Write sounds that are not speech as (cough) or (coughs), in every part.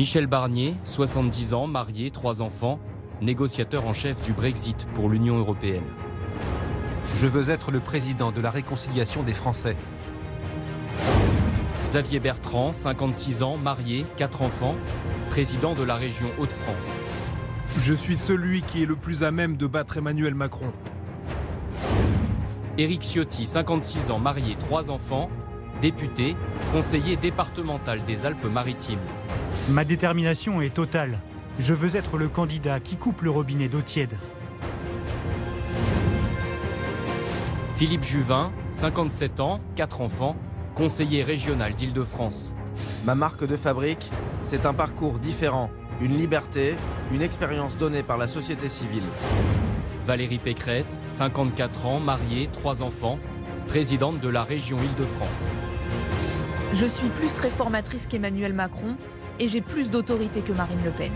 Michel Barnier, 70 ans, marié, trois enfants, négociateur en chef du Brexit pour l'Union européenne. Je veux être le président de la réconciliation des Français. Xavier Bertrand, 56 ans, marié, quatre enfants, président de la région Hauts-de-France. Je suis celui qui est le plus à même de battre Emmanuel Macron. Éric Ciotti, 56 ans, marié, trois enfants, député, conseiller départemental des Alpes-Maritimes. Ma détermination est totale. Je veux être le candidat qui coupe le robinet d'eau tiède. Philippe Juvin, 57 ans, 4 enfants, conseiller régional d'Île-de-France. Ma marque de fabrique, c'est un parcours différent, une liberté, une expérience donnée par la société civile. Valérie Pécresse, 54 ans, mariée, 3 enfants, présidente de la région Île-de-France. Je suis plus réformatrice qu'Emmanuel Macron, et j'ai plus d'autorité que Marine Le Pen.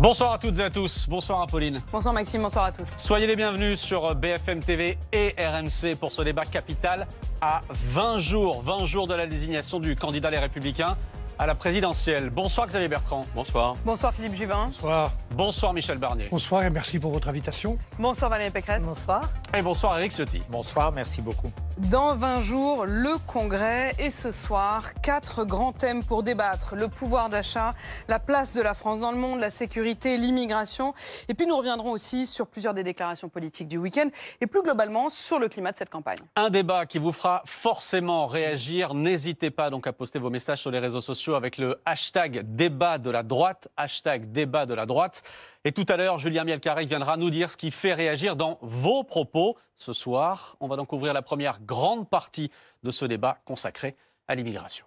Bonsoir à toutes et à tous. Bonsoir à Pauline. Bonsoir Maxime, bonsoir à tous. Soyez les bienvenus sur BFM TV et RMC pour ce débat capital à 20 jours, 20 jours de la désignation du candidat Les Républicains à la présidentielle. Bonsoir Xavier Bertrand. Bonsoir. Bonsoir Philippe Juvin. Bonsoir. Bonsoir Michel Barnier. Bonsoir et merci pour votre invitation. Bonsoir Valérie Pécresse. Bonsoir. Et bonsoir Eric Ciotti. Bonsoir, merci beaucoup. Dans 20 jours, le Congrès et ce soir, quatre grands thèmes pour débattre. Le pouvoir d'achat, la place de la France dans le monde, la sécurité, l'immigration. Et puis nous reviendrons aussi sur plusieurs des déclarations politiques du week-end et plus globalement sur le climat de cette campagne. Un débat qui vous fera forcément réagir. N'hésitez pas donc à poster vos messages sur les réseaux sociaux avec le hashtag débat de la droite, hashtag débat de la droite. Et tout à l'heure, Julien Mielcarec viendra nous dire ce qui fait réagir dans vos propos. Ce soir, on va donc ouvrir la première grande partie de ce débat consacré à l'immigration.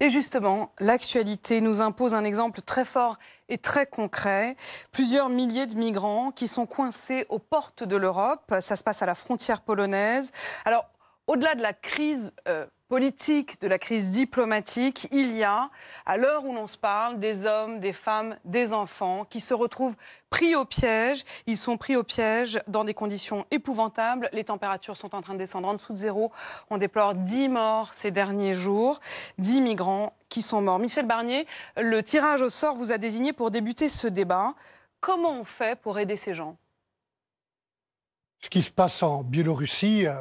Et justement, l'actualité nous impose un exemple très fort et très concret. Plusieurs milliers de migrants qui sont coincés aux portes de l'Europe. Ça se passe à la frontière polonaise. Alors, au-delà de la crise euh, politique, de la crise diplomatique, il y a, à l'heure où l'on se parle, des hommes, des femmes, des enfants qui se retrouvent pris au piège. Ils sont pris au piège dans des conditions épouvantables. Les températures sont en train de descendre en dessous de zéro. On déplore 10 morts ces derniers jours, 10 migrants qui sont morts. Michel Barnier, le tirage au sort vous a désigné pour débuter ce débat. Comment on fait pour aider ces gens Ce qui se passe en Biélorussie euh,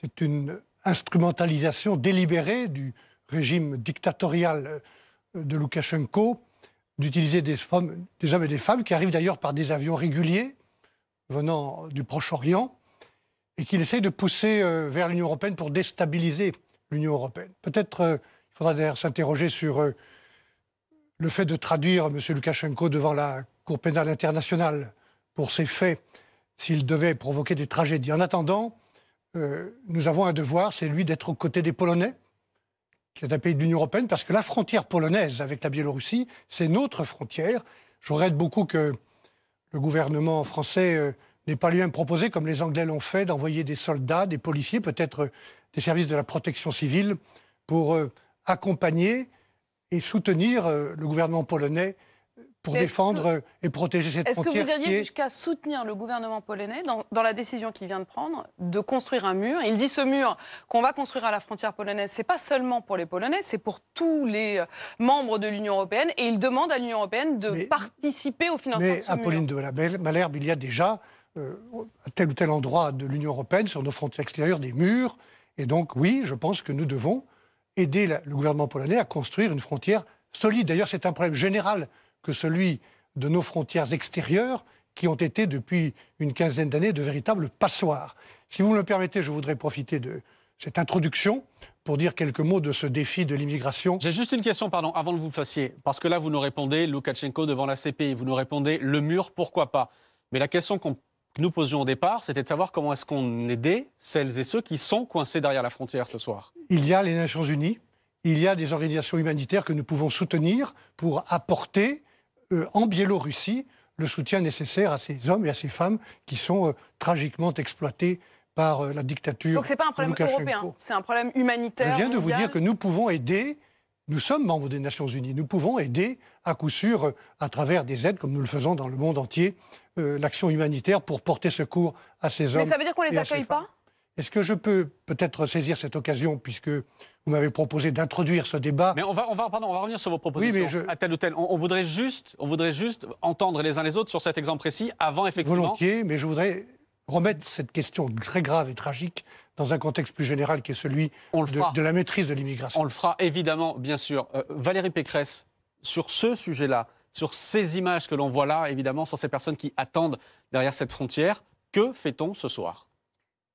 c'est une instrumentalisation délibérée du régime dictatorial euh, de Loukachenko d'utiliser des, des hommes et des femmes qui arrivent d'ailleurs par des avions réguliers venant du Proche-Orient et qu'il essaye de pousser euh, vers l'Union européenne pour déstabiliser l'Union européenne. Peut-être euh, il faudra d'ailleurs s'interroger sur le fait de traduire M. Loukachenko devant la Cour pénale internationale pour ces faits s'il devait provoquer des tragédies. En attendant, euh, nous avons un devoir, c'est lui d'être aux côtés des Polonais, qui est un pays de l'Union européenne, parce que la frontière polonaise avec la Biélorussie, c'est notre frontière. J'aurais regrette beaucoup que le gouvernement français euh, n'ait pas lui-même proposé, comme les Anglais l'ont fait, d'envoyer des soldats, des policiers, peut-être euh, des services de la protection civile, pour accompagner et soutenir le gouvernement polonais pour défendre et protéger cette frontière. Est-ce que vous iriez jusqu'à soutenir le gouvernement polonais dans, la décision qu'il vient de prendre de construire un mur Il dit ce mur qu'on va construire à la frontière polonaise, c'est pas seulement pour les Polonais, c'est pour tous les euh, membres de l'Union européenne et il demande à l'Union européenne de participer au financement mais, de ce Apolline mur. Apolline de Malherbe, il y a déjà euh, tel ou tel endroit de l'Union européenne, sur nos frontières extérieures, des murs. Et donc, oui, je pense que nous devons aider le gouvernement polonais à construire une frontière solide. D'ailleurs, c'est un problème général que celui de nos frontières extérieures, qui ont été depuis une quinzaine d'années de véritables passoires. Si vous me le permettez, je voudrais profiter de cette introduction pour dire quelques mots de ce défi de l'immigration. J'ai juste une question, pardon, avant que vous fassiez, parce que là, vous nous répondez Loukachenko devant la CPI, vous nous répondez le mur, pourquoi pas. Mais la question que nous posions au départ, c'était de savoir comment est-ce qu'on aidait celles et ceux qui sont coincés derrière la frontière ce soir. Il y a les Nations Unies, il y a des organisations humanitaires que nous pouvons soutenir pour apporter euh, en Biélorussie le soutien nécessaire à ces hommes et à ces femmes qui sont euh, tragiquement exploités par euh, la dictature. Donc ce n'est pas un problème européen, c'est un problème humanitaire. Je viens de vous dire que nous pouvons aider, nous sommes membres des Nations Unies, nous pouvons aider à coup sûr, à travers des aides comme nous le faisons dans le monde entier, l'action humanitaire pour porter secours à ces hommes. Mais ça veut dire qu'on ne les accueille pas est-ce que je peux peut-être saisir cette occasion, puisque vous m'avez proposé d'introduire ce débat Mais on va, on va, on va revenir sur vos propositions à tel ou tel. On, voudrait juste, on voudrait juste entendre les uns les autres sur cet exemple précis avant effectivement. Volontiers, mais je voudrais remettre cette question très grave et tragique dans un contexte plus général qui est celui de, la maîtrise de l'immigration. On le fera évidemment, bien sûr. Euh, Valérie Pécresse, sur ce sujet-là, sur ces images que l'on voit là, évidemment, sur ces personnes qui attendent derrière cette frontière, que fait-on ce soir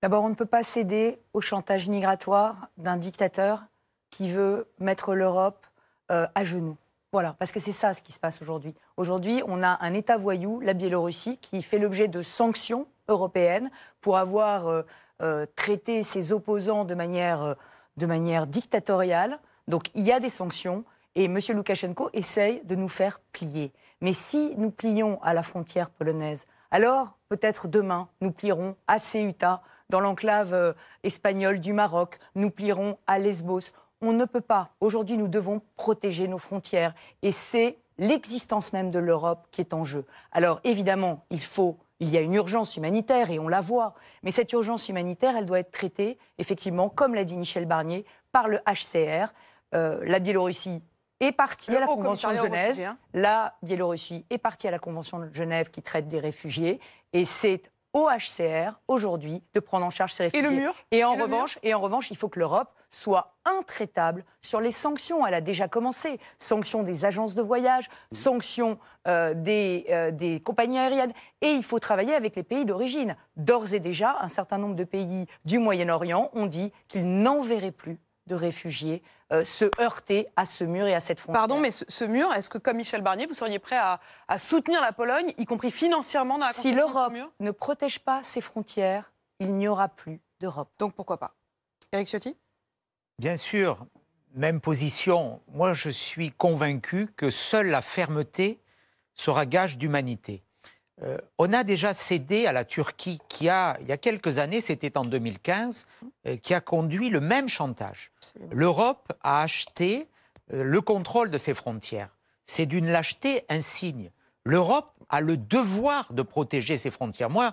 D'abord, on ne peut pas céder au chantage migratoire d'un dictateur qui veut mettre l'Europe euh, à genoux. Voilà, parce que c'est ça ce qui se passe aujourd'hui. Aujourd'hui, on a un État voyou, la Biélorussie, qui fait l'objet de sanctions européennes pour avoir euh, euh, traité ses opposants de manière, de manière dictatoriale. Donc il y a des sanctions et M. Loukachenko essaye de nous faire plier. Mais si nous plions à la frontière polonaise, alors peut-être demain nous plierons à Ceuta, dans l'enclave euh, espagnole du Maroc, nous plierons à Lesbos. On ne peut pas. Aujourd'hui, nous devons protéger nos frontières. Et c'est l'existence même de l'Europe qui est en jeu. Alors évidemment, il faut... Il y a une urgence humanitaire et on la voit. Mais cette urgence humanitaire, elle doit être traitée, effectivement, comme l'a dit Michel Barnier, par le HCR. Euh, la Biélorussie est partie à la Convention de Genève. Hein. La Biélorussie est partie à la Convention de Genève qui traite des réfugiés. Et c'est au HCR aujourd'hui de prendre en charge ces réfugiés. Et le mur Et en, revanche, et en revanche, il faut que l'Europe soit intraitable sur les sanctions. Elle a déjà commencé. Sanctions des agences de voyage, mmh. sanctions euh, des, euh, des compagnies aériennes. Et il faut travailler avec les pays d'origine. D'ores et déjà, un certain nombre de pays du Moyen-Orient ont dit qu'ils n'enverraient plus de réfugiés euh, se heurter à ce mur et à cette frontière. Pardon, mais ce, mur, est-ce que comme Michel Barnier, vous seriez prêt à, soutenir la Pologne, y compris financièrement Si l'Europe ne protège pas ses frontières, il n'y aura plus d'Europe. Donc pourquoi pas Eric Ciotti Bien sûr, même position. Moi, je suis convaincu que seule la fermeté sera gage d'humanité. Euh, on a déjà cédé à la Turquie qui a, il y a quelques années, c'était en 2015, euh, qui a conduit le même chantage. L'Europe a acheté euh, le contrôle de ses frontières. C'est d'une lâcheté signe. L'Europe a le devoir de protéger ses frontières. Moi,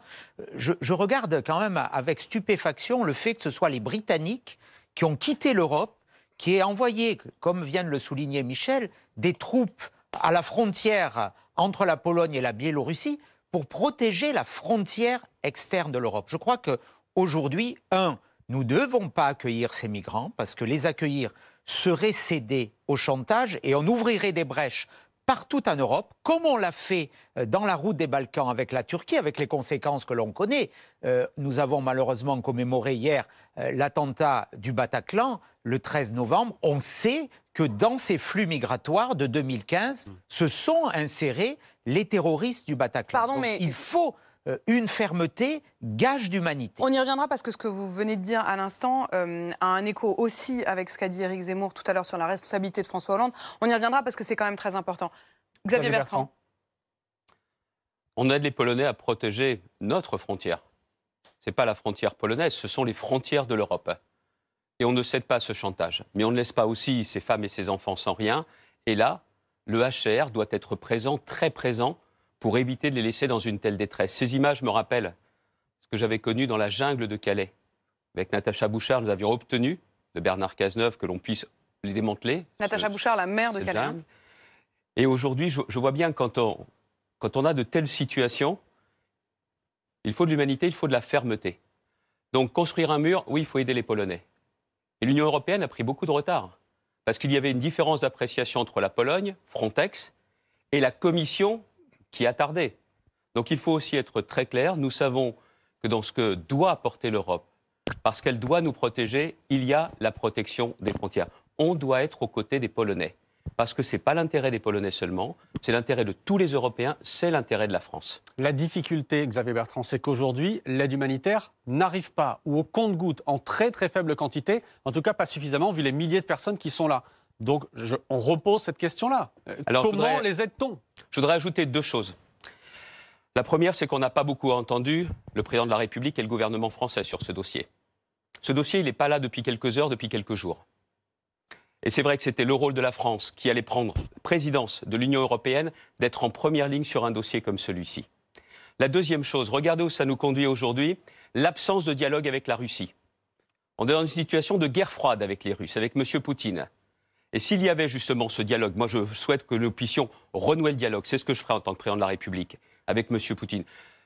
je, je regarde quand même avec stupéfaction le fait que ce soit les Britanniques qui ont quitté l'Europe, qui aient envoyé, comme vient de le souligner Michel, des troupes à la frontière entre la Pologne et la Biélorussie pour protéger la frontière externe de l'Europe. Je crois que aujourd'hui, un, nous ne devons pas accueillir ces migrants parce que les accueillir serait céder au chantage et on ouvrirait des brèches partout en Europe, comme on l'a fait euh, dans la route des Balkans avec la Turquie, avec les conséquences que l'on connaît. Euh, nous avons malheureusement commémoré hier euh, l'attentat du Bataclan le 13 novembre. On sait que dans ces flux migratoires de 2015 hmm. se sont insérés les terroristes du Bataclan. Pardon, mais... Il faut euh, une fermeté, gage d'humanité. On y reviendra parce que ce que vous venez de dire à l'instant euh, a un écho aussi avec ce qu'a dit Éric Zemmour tout à l'heure sur la responsabilité de François Hollande. On y reviendra parce que c'est quand même très important. Xavier Bertrand. Bertrand. On aide les Polonais à protéger notre frontière. Ce n'est pas la frontière polonaise, ce sont les frontières de l'Europe. Et on ne cède pas à ce chantage. Mais on ne laisse pas aussi ces femmes et ces enfants sans rien. Et là, le HR doit être présent, très présent, pour éviter de les laisser dans une telle détresse. Ces images me rappellent ce que j'avais connu dans la jungle de Calais. Avec Natacha Bouchard, nous avions obtenu de Bernard Cazeneuve que l'on puisse les démanteler. Natacha Bouchard, la mère de Calais. Et aujourd'hui, je, vois bien quand on, quand on a de telles situations, il faut de l'humanité, il faut de la fermeté. Donc construire un mur, oui, il faut aider les Polonais l'Union européenne a pris beaucoup de retard, parce qu'il y avait une différence d'appréciation entre la Pologne, Frontex, et la Commission qui a tardé. Donc il faut aussi être très clair, nous savons que dans ce que doit apporter l'Europe, parce qu'elle doit nous protéger, il y a la protection des frontières. On doit être aux côtés des Polonais parce que ce n'est pas l'intérêt des Polonais seulement, c'est l'intérêt de tous les Européens, c'est l'intérêt de la France. La difficulté, Xavier Bertrand, c'est qu'aujourd'hui, l'aide humanitaire n'arrive pas, ou au compte-goutte, en très très faible quantité, en tout cas pas suffisamment, vu les milliers de personnes qui sont là. Donc on repose cette question-là. Euh, comment les aide-t-on Je voudrais ajouter deux choses. La première, c'est qu'on n'a pas beaucoup entendu le président de la République et le gouvernement français sur ce dossier. Ce dossier, il n'est pas là depuis quelques heures, depuis quelques jours. Et c'est vrai que c'était le rôle de la France, qui allait prendre présidence de l'Union européenne, d'être en première ligne sur un dossier comme celui-ci. La deuxième chose, regardez où ça nous conduit aujourd'hui, l'absence de dialogue avec la Russie. On est dans une situation de guerre froide avec les Russes, avec M. Poutine. Et s'il y avait justement ce dialogue, moi je souhaite que nous puissions renouer le dialogue, c'est ce que je ferai en tant que président de la République avec M. Poutine.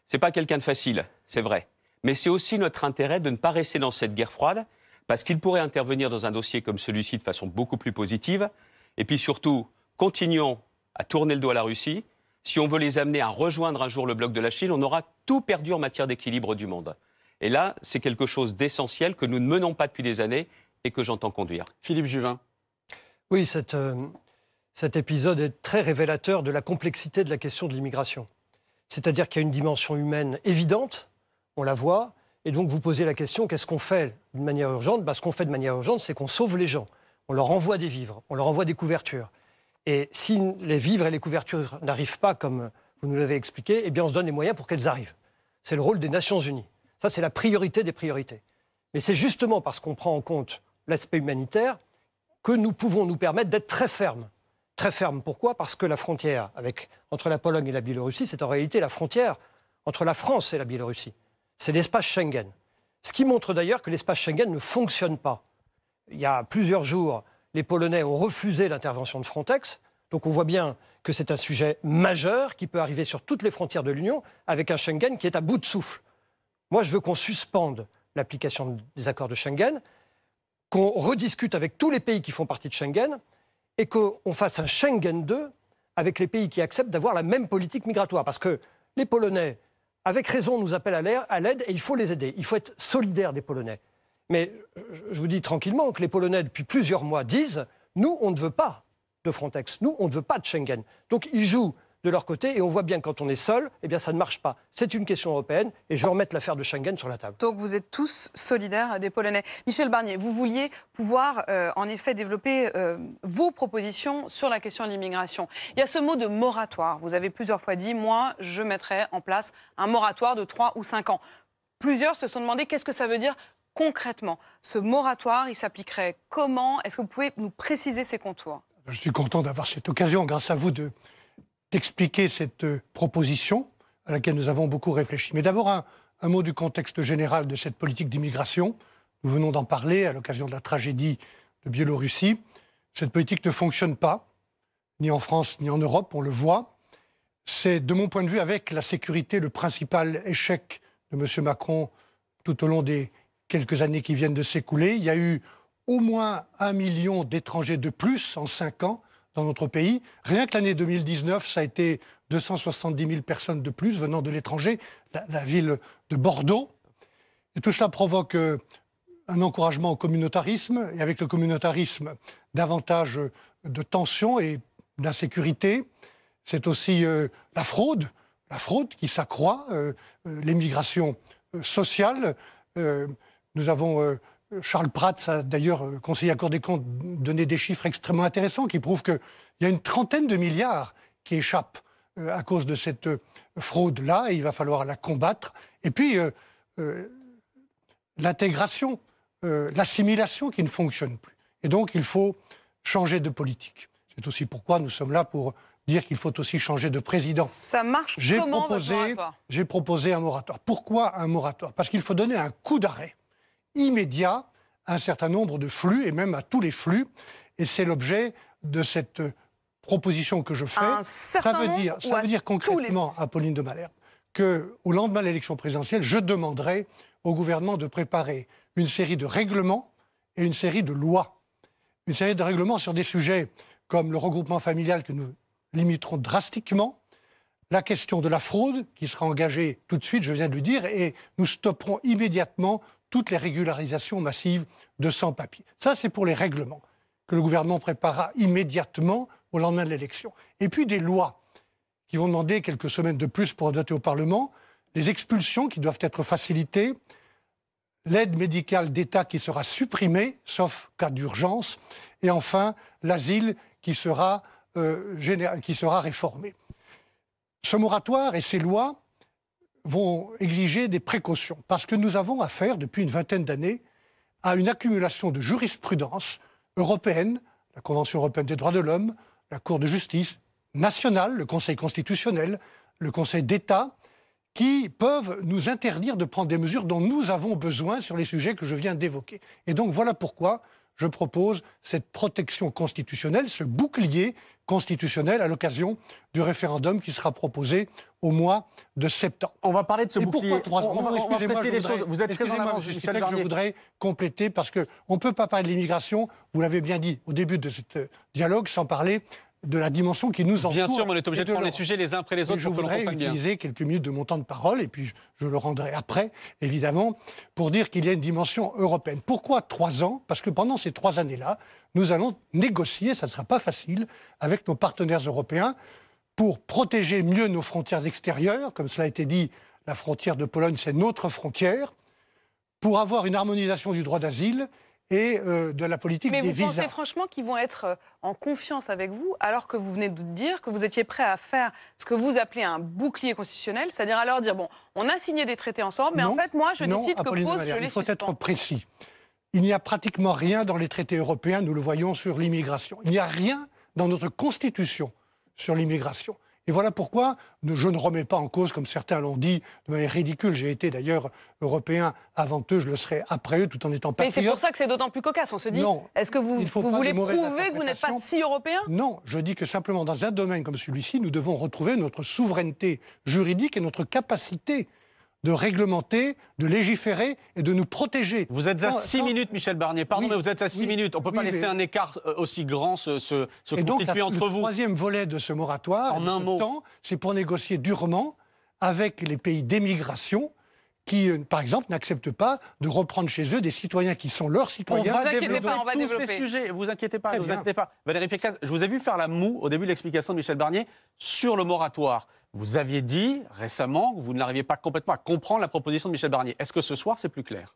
Ce n'est pas quelqu'un de facile, c'est vrai. Mais c'est aussi notre intérêt de ne pas rester dans cette guerre froide parce qu'il pourrait intervenir dans un dossier comme celui-ci de façon beaucoup plus positive. Et puis surtout, continuons à tourner le dos à la Russie. Si on veut les amener à rejoindre un jour le bloc de la Chine, on aura tout perdu en matière d'équilibre du monde. Et là, c'est quelque chose d'essentiel que nous ne menons pas depuis des années et que j'entends conduire. Philippe Juvin. Oui, euh, cet épisode est très révélateur de la complexité de la question de l'immigration. C'est-à-dire qu'il y a une dimension humaine évidente, on la voit, et donc vous posez la question, qu'est-ce qu'on fait d'une manière urgente bah, Ce qu'on fait de manière urgente, c'est qu'on sauve les gens. On leur envoie des vivres, on leur envoie des couvertures. Et si les vivres et les couvertures n'arrivent pas comme vous nous l'avez expliqué, eh bien on se donne les moyens pour qu'elles arrivent. C'est le rôle des Nations Unies. Ça, c'est la priorité des priorités. Mais c'est justement parce qu'on prend en compte l'aspect humanitaire que nous pouvons nous permettre d'être très fermes. Très fermes, pourquoi Parce que la frontière entre la Pologne et la Biélorussie, c'est en réalité la frontière entre la France et la Biélorussie c'est l'espace Schengen. Ce qui montre d'ailleurs que l'espace Schengen ne fonctionne pas. Il y a plusieurs jours, les Polonais ont refusé l'intervention de Frontex. Donc on voit bien que c'est un sujet majeur qui peut arriver sur toutes les frontières de l'Union avec un Schengen qui est à bout de souffle. Moi, je veux qu'on suspende l'application des accords de Schengen, qu'on rediscute avec tous les pays qui font partie de Schengen et qu'on fasse un Schengen 2 avec les pays qui acceptent d'avoir la même politique migratoire. Parce que les Polonais, avec raison, nous appelle à l'aide et il faut les aider. Il faut être solidaire des Polonais. Mais je vous dis tranquillement que les Polonais, depuis plusieurs mois, disent nous, on ne veut pas de Frontex, nous, on ne veut pas de Schengen. Donc ils jouent de leur côté. Et on voit bien quand on est seul, eh bien, ça ne marche pas. C'est une question européenne et je vais l'affaire de Schengen sur la table. Donc vous êtes tous solidaires des Polonais. Michel Barnier, vous vouliez pouvoir euh, en effet développer euh, vos propositions sur la question de l'immigration. Il y a ce mot de moratoire. Vous avez plusieurs fois dit, moi, je mettrai en place un moratoire de 3 ou 5 ans. Plusieurs se sont demandé qu'est-ce que ça veut dire concrètement. Ce moratoire, il s'appliquerait comment Est-ce que vous pouvez nous préciser ses contours Je suis content d'avoir cette occasion, grâce à vous, de, d'expliquer cette euh, proposition à laquelle nous avons beaucoup réfléchi. Mais d'abord, un, mot du contexte général de cette politique d'immigration. Nous venons d'en parler à l'occasion de la tragédie de Biélorussie. Cette politique ne fonctionne pas, ni en France ni en Europe, on le voit. C'est, de mon point de vue, avec la sécurité, le principal échec de M. Macron tout au long des quelques années qui viennent de s'écouler. Il y a eu au moins un million d'étrangers de plus en cinq ans dans notre pays. Rien que l'année 2019, ça a été 270 000 personnes de plus venant de l'étranger, la, ville de Bordeaux. Et tout cela provoque euh, un encouragement au communautarisme, et avec le communautarisme, davantage de tensions et d'insécurité. C'est aussi euh, la fraude, la fraude qui s'accroît, euh, l'émigration sociale. nous avons Charles Prats a d'ailleurs, euh, conseiller à Cour des comptes, donné des chiffres extrêmement intéressants qui prouvent qu'il y a une trentaine de milliards qui échappent euh, à cause de cette euh, fraude-là, et il va falloir la combattre. Et puis, l'intégration, l'assimilation qui ne fonctionne plus. Et donc, il faut changer de politique. C'est aussi pourquoi nous sommes là pour dire qu'il faut aussi changer de président. Ça marche j'ai proposé, J'ai proposé un moratoire. Pourquoi un moratoire Parce qu'il faut donner un coup d'arrêt immédiat à un certain nombre de flux et même à tous les flux. Et c'est l'objet de cette proposition que je fais. ça veut dire, dire concrètement Apolline à Pauline de Malherbe que, au lendemain de l'élection présidentielle, je demanderai au gouvernement de préparer une série de règlements et une série de lois. Une série de règlements sur des sujets comme le regroupement familial que nous limiterons drastiquement, la question de la fraude qui sera engagée tout de suite, je viens de le dire, et nous stopperons immédiatement toutes les régularisations massives de sans-papiers. Ça, c'est pour les règlements que le gouvernement préparera immédiatement au lendemain de l'élection. Et puis des lois qui vont demander quelques semaines de plus pour adopter au Parlement, les expulsions qui doivent être facilitées, l'aide médicale d'État qui sera supprimée, sauf cas d'urgence, et enfin l'asile qui, euh, qui sera réformé. Ce moratoire et ces lois vont exiger des précautions, parce que nous avons affaire, depuis une vingtaine d'années, à une accumulation de jurisprudence européenne, la Convention européenne des droits de l'homme, la Cour de justice nationale, le Conseil constitutionnel, le Conseil d'État, qui peuvent nous interdire de prendre des mesures dont nous avons besoin sur les sujets que je viens d'évoquer. Et donc voilà pourquoi je propose cette protection constitutionnelle, ce bouclier constitutionnel à l'occasion du référendum qui sera proposé au mois de septembre. On va parler de ce bouclier. Pourquoi Vous êtes très Je voudrais compléter parce qu'on ne peut pas parler de l'immigration, vous l'avez bien dit au début de ce dialogue, sans parler de la dimension qui nous entoure. Bien sûr, mais on est obligé de prendre les sujets les uns après les autres je que voudrais utiliser quelques minutes de mon temps de parole, et puis je, je le rendrai après, évidemment, pour dire qu'il y a une dimension européenne. Pourquoi trois ans Parce que pendant ces trois années-là, nous allons négocier, ça ne sera pas facile, avec nos partenaires européens pour protéger mieux nos frontières extérieures. Comme cela a été dit, la frontière de Pologne, c'est notre frontière. Pour avoir une harmonisation du droit d'asile et euh, de la politique Mais Mais vous pensez franchement qu'ils vont être euh, en confiance avec vous alors que vous venez de dire que vous étiez prêt à faire ce que vous appelez un bouclier constitutionnel, c'est-à-dire alors leur dire bon, on a signé des traités ensemble, mais en fait moi je décide que Pause, je les Il faut être précis. Il n'y a pratiquement rien dans les traités européens, nous le voyons sur l'immigration. Il n'y a rien dans notre constitution sur l'immigration. Et voilà pourquoi je ne remets pas en cause, comme certains l'ont dit de manière ridicule, j'ai été d'ailleurs européen avant eux, je le serai après eux, tout en étant patriote. Mais c'est pour ça que c'est d'autant plus cocasse, on se dit, est-ce que vous, vous voulez prouver que vous n'êtes pas si européen Non, je dis que simplement dans un domaine comme celui-ci, nous devons retrouver notre souveraineté juridique et notre capacité de réglementer, de légiférer et de nous protéger. Vous êtes à 6 minutes, Michel Barnier. Pardon, mais vous êtes à 6 minutes. On ne peut pas laisser un écart euh, aussi grand se, constituer entre vous. Le troisième volet de ce moratoire, en un mot. c'est pour négocier durement avec les pays d'émigration qui, euh, par exemple, n'acceptent pas de reprendre chez eux des citoyens qui sont leurs citoyens. Vous inquiétez pas, on va tous ces sujets. Vous inquiétez pas, vous inquiétez pas. Valérie Pécresse, je vous ai vu faire la moue au début de l'explication de Michel Barnier sur le moratoire. Vous aviez dit récemment que vous n'arriviez pas complètement à comprendre la proposition de Michel Barnier. Est-ce que ce soir, c'est plus clair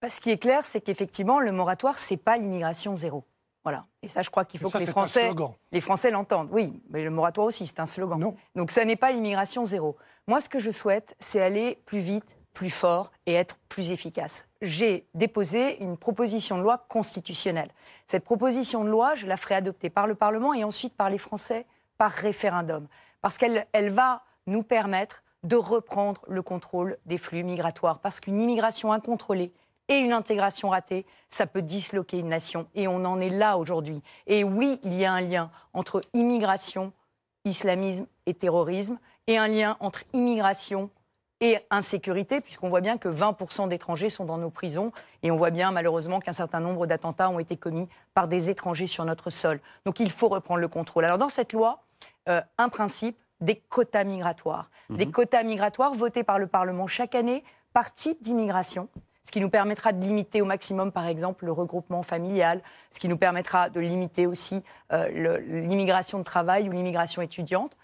bah, Ce qui est clair, c'est qu'effectivement, le moratoire, ce n'est pas l'immigration zéro. Voilà. Et ça, je crois qu'il faut que les Français, les Français l'entendent. Oui, mais le moratoire aussi, c'est un slogan. Non. Donc, ça n'est pas l'immigration zéro. Moi, ce que je souhaite, c'est aller plus vite, plus fort et être plus efficace. J'ai déposé une proposition de loi constitutionnelle. Cette proposition de loi, je la ferai adopter par le Parlement et ensuite par les Français par référendum parce qu'elle va nous permettre de reprendre le contrôle des flux migratoires, parce qu'une immigration incontrôlée et une intégration ratée, ça peut disloquer une nation, et on en est là aujourd'hui. Et oui, il y a un lien entre immigration, islamisme et terrorisme, et un lien entre immigration et insécurité, puisqu'on voit bien que 20% d'étrangers sont dans nos prisons, et on voit bien malheureusement qu'un certain nombre d'attentats ont été commis par des étrangers sur notre sol. Donc il faut reprendre le contrôle. Alors dans cette loi, euh, un principe, des quotas migratoires. Mhm. Des quotas migratoires votés par le Parlement chaque année par type d'immigration, ce qui nous permettra de limiter au maximum, par exemple, le regroupement familial, ce qui nous permettra de limiter aussi euh, l'immigration de travail ou l'immigration étudiante,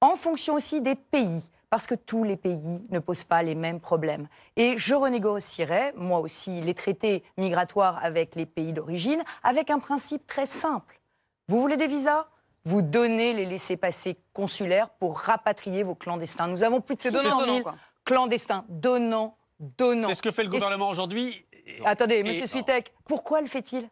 en fonction aussi des pays parce que tous les pays ne posent pas les mêmes problèmes. Et je renégocierai, moi aussi, les traités migratoires avec les pays d'origine, avec un principe très simple. Vous voulez des visas vous donnez les laissez-passer consulaires pour rapatrier vos clandestins. Nous avons plus de 600 000 clandestins. Donnant, donnant. C'est ce que fait le gouvernement aujourd'hui. Attendez, M. monsieur Switek, pourquoi le fait-il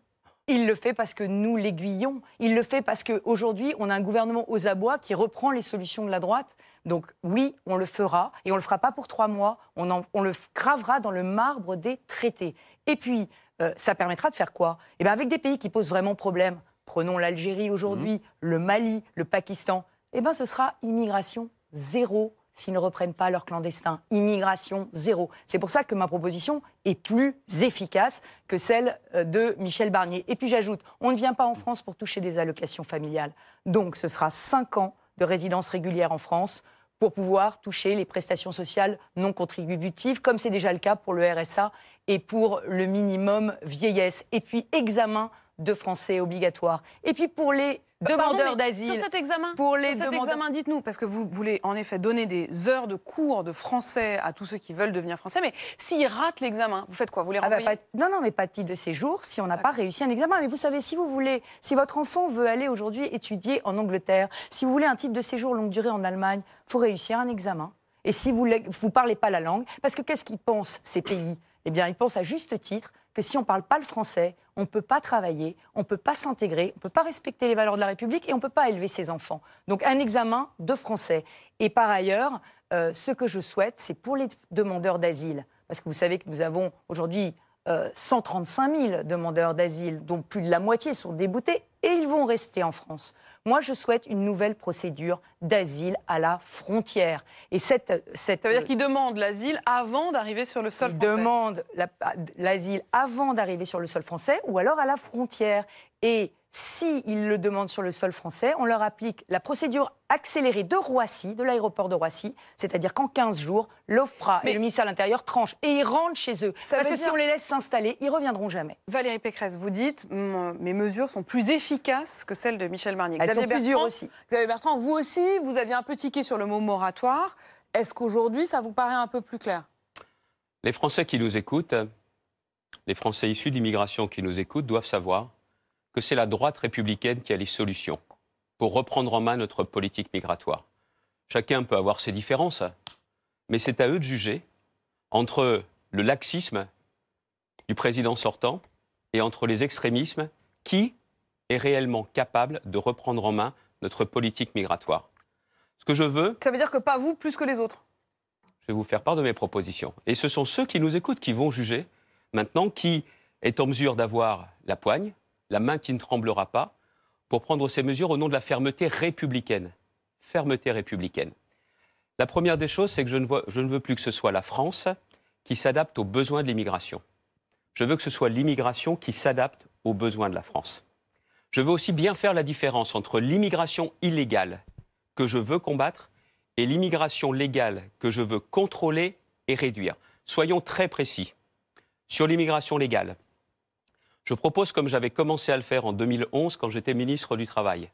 il le fait parce que nous l'aiguillons. Il le fait parce qu'aujourd'hui, on a un gouvernement aux abois qui reprend les solutions de la droite. Donc oui, on le fera, et on ne le fera pas pour trois mois, on, le gravera dans le marbre des traités. Et puis, euh, ça permettra de faire quoi et eh bien, avec des pays qui posent vraiment problème, prenons l'Algérie aujourd'hui, mhm. le Mali, le Pakistan, eh bien ce sera immigration zéro s'ils ne reprennent pas leurs clandestins. Immigration zéro. C'est pour ça que ma proposition est plus efficace que celle euh, de Michel Barnier. Et puis j'ajoute, on ne vient pas en France pour toucher des allocations familiales. Donc ce sera 5 ans de résidence régulière en France pour pouvoir toucher les prestations sociales non contributives, comme c'est déjà le cas pour le RSA et pour le minimum vieillesse. Et puis examen de français obligatoire. Et puis pour les euh, demandeurs d'asile. cet examen, pour les sur cet dites-nous, parce que vous voulez en effet donner des heures de cours de français à tous ceux qui veulent devenir français, mais s'ils ratent l'examen, vous faites quoi Vous les ah bah, renvoyez Non, non, mais pas de titre de séjour si on n'a pas réussi un examen. Mais vous savez, si vous voulez, si votre enfant veut aller aujourd'hui étudier en Angleterre, si vous voulez un titre de séjour longue durée en Allemagne, faut réussir un examen. Et si vous ne parlez pas la langue, parce que qu'est-ce qu'ils pensent ces pays eh bien, ils pensent à juste titre que si on ne parle pas le français, on ne peut pas travailler, on ne peut pas s'intégrer, on ne peut pas respecter les valeurs de la République et on ne peut pas élever ses enfants. Donc un examen de français. Et par ailleurs, euh, ce que je souhaite, c'est pour les demandeurs d'asile, parce que vous savez que nous avons aujourd'hui 135 euh, 000 demandeurs d'asile, dont plus de la moitié sont déboutés et ils vont rester en France. Moi, je souhaite une nouvelle procédure d'asile à la frontière. Et cette, cette, Ça veut dire euh, qu'ils demandent l'asile avant d'arriver sur le sol français Ils demandent l'asile avant d'arriver sur le sol français ou alors à la frontière. Et s'ils le demandent sur le sol français, on leur applique la procédure accélérée de Roissy, de l'aéroport de Roissy, c'est-à-dire qu'en 15 jours, l'OFPRA et le ministère de l'Intérieur tranchent et ils rentrent chez eux. Parce que si on les laisse s'installer, ils reviendront jamais. Valérie Pécresse, vous dites, mes mesures sont plus efficaces efficace que celle de Michel Marnier. Xavier plus Bertrand, aussi. vous aussi, vous aviez un peu tiqué sur le mot moratoire. Est-ce qu'aujourd'hui, ça vous paraît un peu plus clair Les Français qui nous écoutent, les Français issus d'immigration qui nous écoutent, doivent savoir que c'est la droite républicaine qui a les solutions pour reprendre en main notre politique migratoire. Chacun peut avoir ses différences, mais c'est à eux de juger entre le laxisme du président sortant et entre les extrémismes qui est réellement capable de reprendre en main notre politique migratoire. Ce que je veux... Ça veut dire que pas vous plus que les autres Je vais vous faire part de mes propositions. Et ce sont ceux qui nous écoutent qui vont juger maintenant qui est en mesure d'avoir la poigne, la main qui ne tremblera pas, pour prendre ces mesures au nom de la fermeté républicaine. Fermeté républicaine. La première des choses, c'est que je ne, je ne veux plus que ce soit la France qui s'adapte aux besoins de l'immigration. Je veux que ce soit l'immigration qui s'adapte aux besoins de la France. Je veux aussi bien faire la différence entre l'immigration illégale que je veux combattre et l'immigration légale que je veux contrôler et réduire. Soyons très précis. Sur l'immigration légale, je propose, comme j'avais commencé à le faire en 2011 quand j'étais ministre du Travail,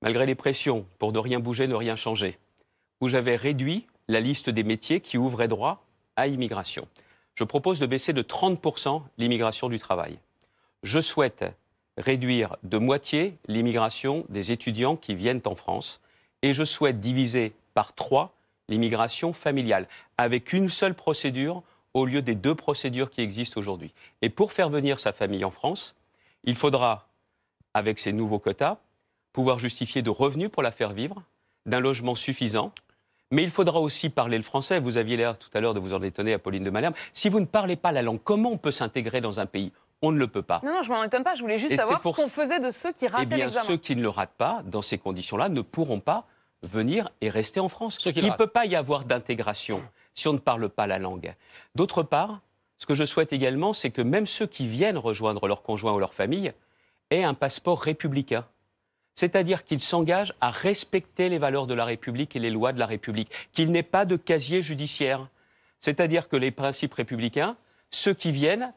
malgré les pressions pour ne rien bouger, ne rien changer, où j'avais réduit la liste des métiers qui ouvraient droit à immigration. Je propose de baisser de 30% l'immigration du travail. Je souhaite réduire de moitié l'immigration des étudiants qui viennent en France. Et je souhaite diviser par trois l'immigration familiale, avec une seule procédure au lieu des deux procédures qui existent aujourd'hui. Et pour faire venir sa famille en France, il faudra, avec ces nouveaux quotas, pouvoir justifier de revenus pour la faire vivre, d'un logement suffisant. Mais il faudra aussi parler le français. Vous aviez l'air tout à l'heure de vous en étonner à Pauline de Malherbe. Si vous ne parlez pas la langue, comment on peut s'intégrer dans un pays on ne le peut pas. Non, non je m'en étonne pas. Je voulais juste savoir ce qu'on faisait de ceux qui eh ratent eh bien, Ceux qui ne le ratent pas, dans ces conditions-là, ne pourront pas venir et rester en France. Il ne peut pas y avoir d'intégration si on ne parle pas la langue. D'autre part, ce que je souhaite également, c'est que même ceux qui viennent rejoindre leur conjoint ou leur famille aient un passeport républicain. C'est-à-dire qu'ils s'engagent à respecter les valeurs de la République et les lois de la République, qu'il n'ait pas de casier judiciaire. C'est-à-dire que les principes républicains, ceux qui viennent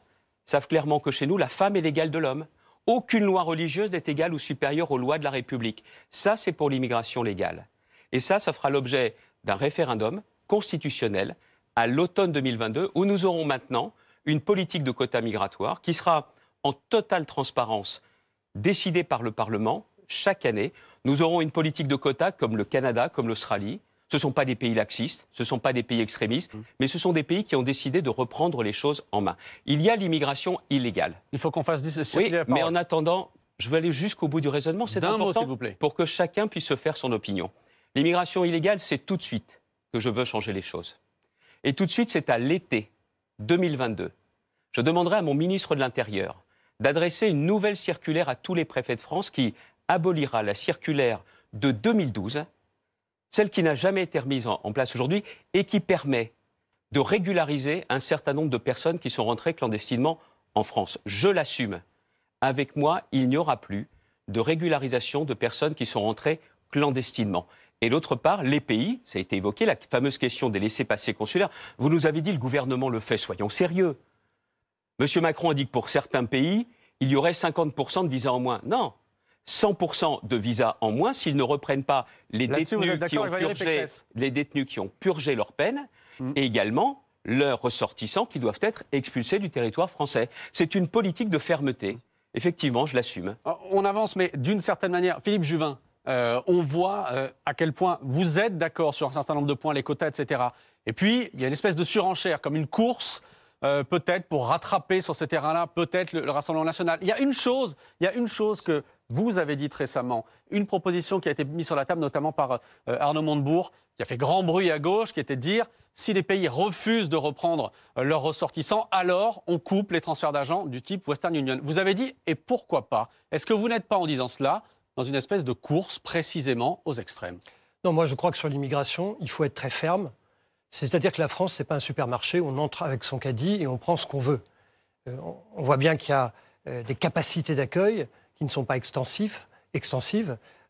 savent clairement que chez nous, la femme est l'égale de l'homme. Aucune loi religieuse n'est égale ou supérieure aux lois de la République. Ça, c'est pour l'immigration légale. Et ça, ça fera l'objet d'un référendum constitutionnel à l'automne 2022, où nous aurons maintenant une politique de quotas migratoires qui sera en totale transparence décidée par le Parlement chaque année. Nous aurons une politique de quotas comme le Canada, comme l'Australie, ce ne sont pas des pays laxistes, ce ne sont pas des pays extrémistes, mmh. mais ce sont des pays qui ont décidé de reprendre les choses en main. Il y a l'immigration illégale. Il faut qu'on fasse des oui, Mais en attendant, je veux aller jusqu'au bout du raisonnement. C'est important vous plaît. pour que chacun puisse se faire son opinion. L'immigration illégale, c'est tout de suite que je veux changer les choses. Et tout de suite, c'est à l'été 2022. Je demanderai à mon ministre de l'Intérieur d'adresser une nouvelle circulaire à tous les préfets de France qui abolira la circulaire de 2012 celle qui n'a jamais été remise en, place aujourd'hui et qui permet de régulariser un certain nombre de personnes qui sont rentrées clandestinement en France. Je l'assume. Avec moi, il n'y aura plus de régularisation de personnes qui sont rentrées clandestinement. Et d'autre part, les pays, ça a été évoqué, la fameuse question des laissés-passer consulaires. Vous nous avez dit le gouvernement le fait, soyons sérieux. Monsieur Macron a dit que pour certains pays, il y aurait 50% de visas en moins. Non, 100% de visas en moins s'ils ne reprennent pas les détenus, qui ont purgé, les détenus qui ont purgé leur peine hmm. et également leurs ressortissants qui doivent être expulsés du territoire français. C'est une politique de fermeté. Effectivement, je l'assume. On avance, mais d'une certaine manière, Philippe Juvin, euh, on voit euh, à quel point vous êtes d'accord sur un certain nombre de points, les quotas, etc. Et puis, il y a une espèce de surenchère, comme une course euh, peut-être pour rattraper sur ce terrain-là, peut-être le, Rassemblement national. Il y a une chose, il y a une chose que vous avez dite récemment, une proposition qui a été mise sur la table notamment par euh, Arnaud Montebourg, qui a fait grand bruit à gauche, qui était de dire si les pays refusent de reprendre euh, leurs ressortissants, alors on coupe les transferts d'argent du type Western Union. Vous avez dit et pourquoi pas Est-ce que vous n'êtes pas en disant cela dans une espèce de course précisément aux extrêmes Non, moi je crois que sur l'immigration, il faut être très ferme. C'est-à-dire que la France, ce n'est pas un supermarché, on entre avec son caddie et on prend ce qu'on veut. Euh, on voit bien qu'il y a euh, des capacités d'accueil qui ne sont pas extensives.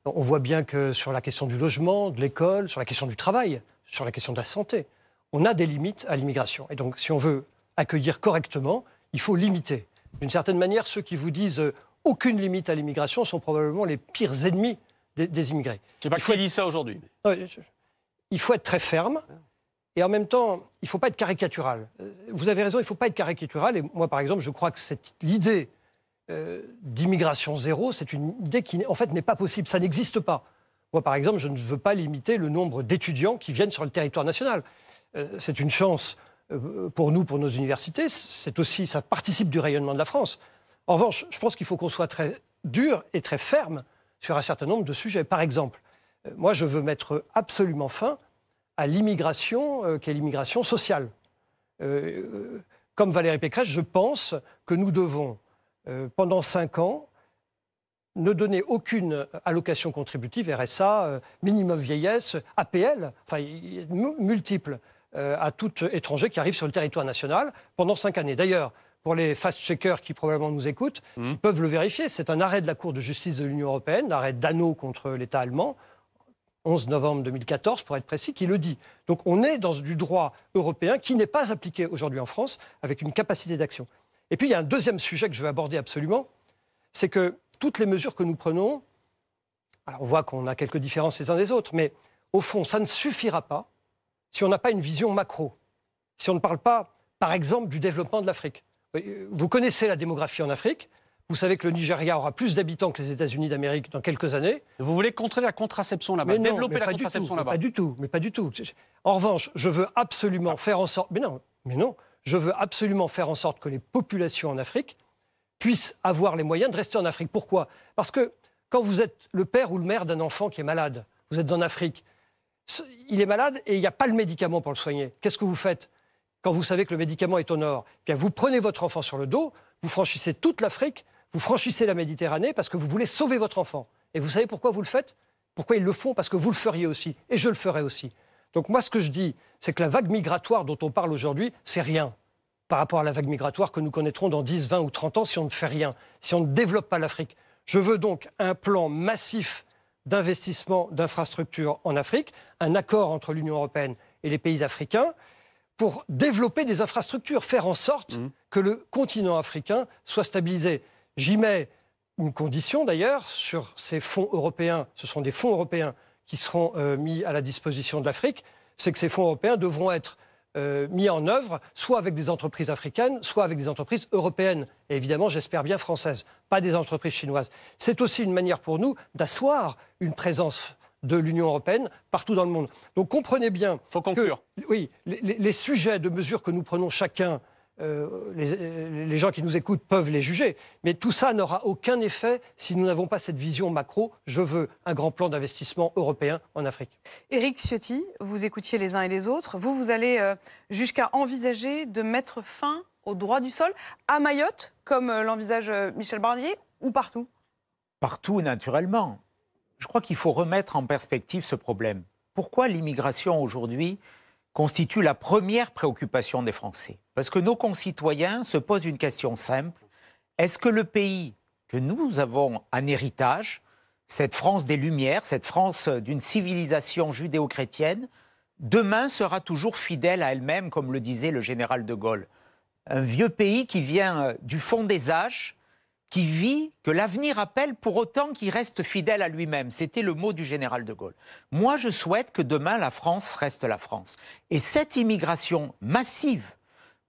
On voit bien que sur la question du logement, de l'école, sur la question du travail, sur la question de la santé, on a des limites à l'immigration. Et donc, si on veut accueillir correctement, il faut limiter. D'une certaine manière, ceux qui vous disent euh, aucune limite à l'immigration sont probablement les pires ennemis des, immigrés. Je pas qui dit ça aujourd'hui. Il faut être très ferme. Et en même temps, il ne faut pas être caricatural. Euh, vous avez raison, il ne faut pas être caricatural. Et moi, par exemple, je crois que cette l'idée euh, d'immigration zéro, c'est une idée qui, en fait, n'est pas possible. Ça n'existe pas. Moi, par exemple, je ne veux pas limiter le nombre d'étudiants qui viennent sur le territoire national. Euh, c'est une chance pour nous, pour nos universités. C'est aussi, ça participe du rayonnement de la France. En revanche, je pense qu'il faut qu'on soit très dur et très ferme sur un certain nombre de sujets. Par exemple, moi, je veux mettre absolument fin à l'immigration, euh, qu'est l'immigration sociale. Euh, euh, comme Valérie Pécresse, je pense que nous devons, pendant cinq ans, ne donner aucune allocation contributive, RSA, minimum vieillesse, APL, enfin multiples, à tout étranger qui arrive sur le territoire national pendant cinq années. D'ailleurs, pour les fast-checkers qui probablement nous écoutent, mmh. ils peuvent le vérifier. C'est un arrêt de la Cour de justice de l'Union européenne, arrêt d'anneau contre l'État allemand, 11 novembre 2014, pour être précis, qui le dit. Donc on est dans du droit européen qui n'est pas appliqué aujourd'hui en France, avec une capacité d'action. Et puis il y a un deuxième sujet que je veux aborder absolument, c'est que toutes les mesures que nous prenons, alors on voit qu'on a quelques différences les uns des autres, mais au fond, ça ne suffira pas si on n'a pas une vision macro, si on ne parle pas, par exemple, du développement de l'Afrique. Vous connaissez la démographie en Afrique, vous savez que le Nigeria aura plus d'habitants que les États-Unis d'Amérique dans quelques années. Vous voulez contrer la contraception là-bas, développer la contraception là-bas Pas du tout, mais pas du tout. En revanche, je veux absolument faire en sorte. Mais non, mais non, je veux absolument faire en sorte que les populations en Afrique puissent avoir les moyens de rester en Afrique. Pourquoi Parce que quand vous êtes le père ou le mère d'un enfant qui est malade, vous êtes en Afrique, il est malade et il n'y a pas le médicament pour le soigner. Qu'est-ce que vous faites quand vous savez que le médicament est au nord eh Vous prenez votre enfant sur le dos, vous franchissez toute l'Afrique, vous franchissez la Méditerranée parce que vous voulez sauver votre enfant. Et vous savez pourquoi vous le faites Pourquoi ils le font Parce que vous le feriez aussi. Et je le ferai aussi. Donc moi, ce que je dis, c'est que la vague migratoire dont on parle aujourd'hui, c'est rien par rapport à la vague migratoire que nous connaîtrons dans 10, 20 ou 30 ans si on ne fait rien, si on ne développe pas l'Afrique. Je veux donc un plan massif d'investissement d'infrastructures en Afrique, un accord entre l'Union européenne et les pays africains pour développer des infrastructures, faire en sorte mmh. que le continent africain soit stabilisé. J'y mets une condition d'ailleurs sur ces fonds européens. Ce sont des fonds européens qui seront euh, mis à la disposition de l'Afrique. C'est que ces fonds européens devront être euh, mis en œuvre soit avec des entreprises africaines, soit avec des entreprises européennes. Et évidemment, j'espère bien françaises, pas des entreprises chinoises. C'est aussi une manière pour nous d'asseoir une présence de l'Union européenne partout dans le monde. Donc comprenez bien. Faut conclure. oui, les, sujets de mesures que nous prenons chacun euh, euh, les, gens qui nous écoutent peuvent les juger. Mais tout ça n'aura aucun effet si nous n'avons pas cette vision macro. Je veux un grand plan d'investissement européen en Afrique. Éric Ciotti, vous écoutiez les uns et les autres. Vous, vous allez euh, jusqu'à envisager de mettre fin au droit du sol à Mayotte, comme l'envisage Michel Barnier, ou partout Partout, naturellement. Je crois qu'il faut remettre en perspective ce problème. Pourquoi l'immigration aujourd'hui constitue la première préoccupation des Français parce que nos concitoyens se posent une question simple. Est-ce que le pays que nous avons en héritage, cette France des Lumières, cette France d'une civilisation judéo-chrétienne, demain sera toujours fidèle à elle-même, comme le disait le général de Gaulle Un vieux pays qui vient euh, du fond des âges, qui vit, que l'avenir appelle pour autant qu'il reste fidèle à lui-même. C'était le mot du général de Gaulle. Moi, je souhaite que demain, la France reste la France. Et cette immigration massive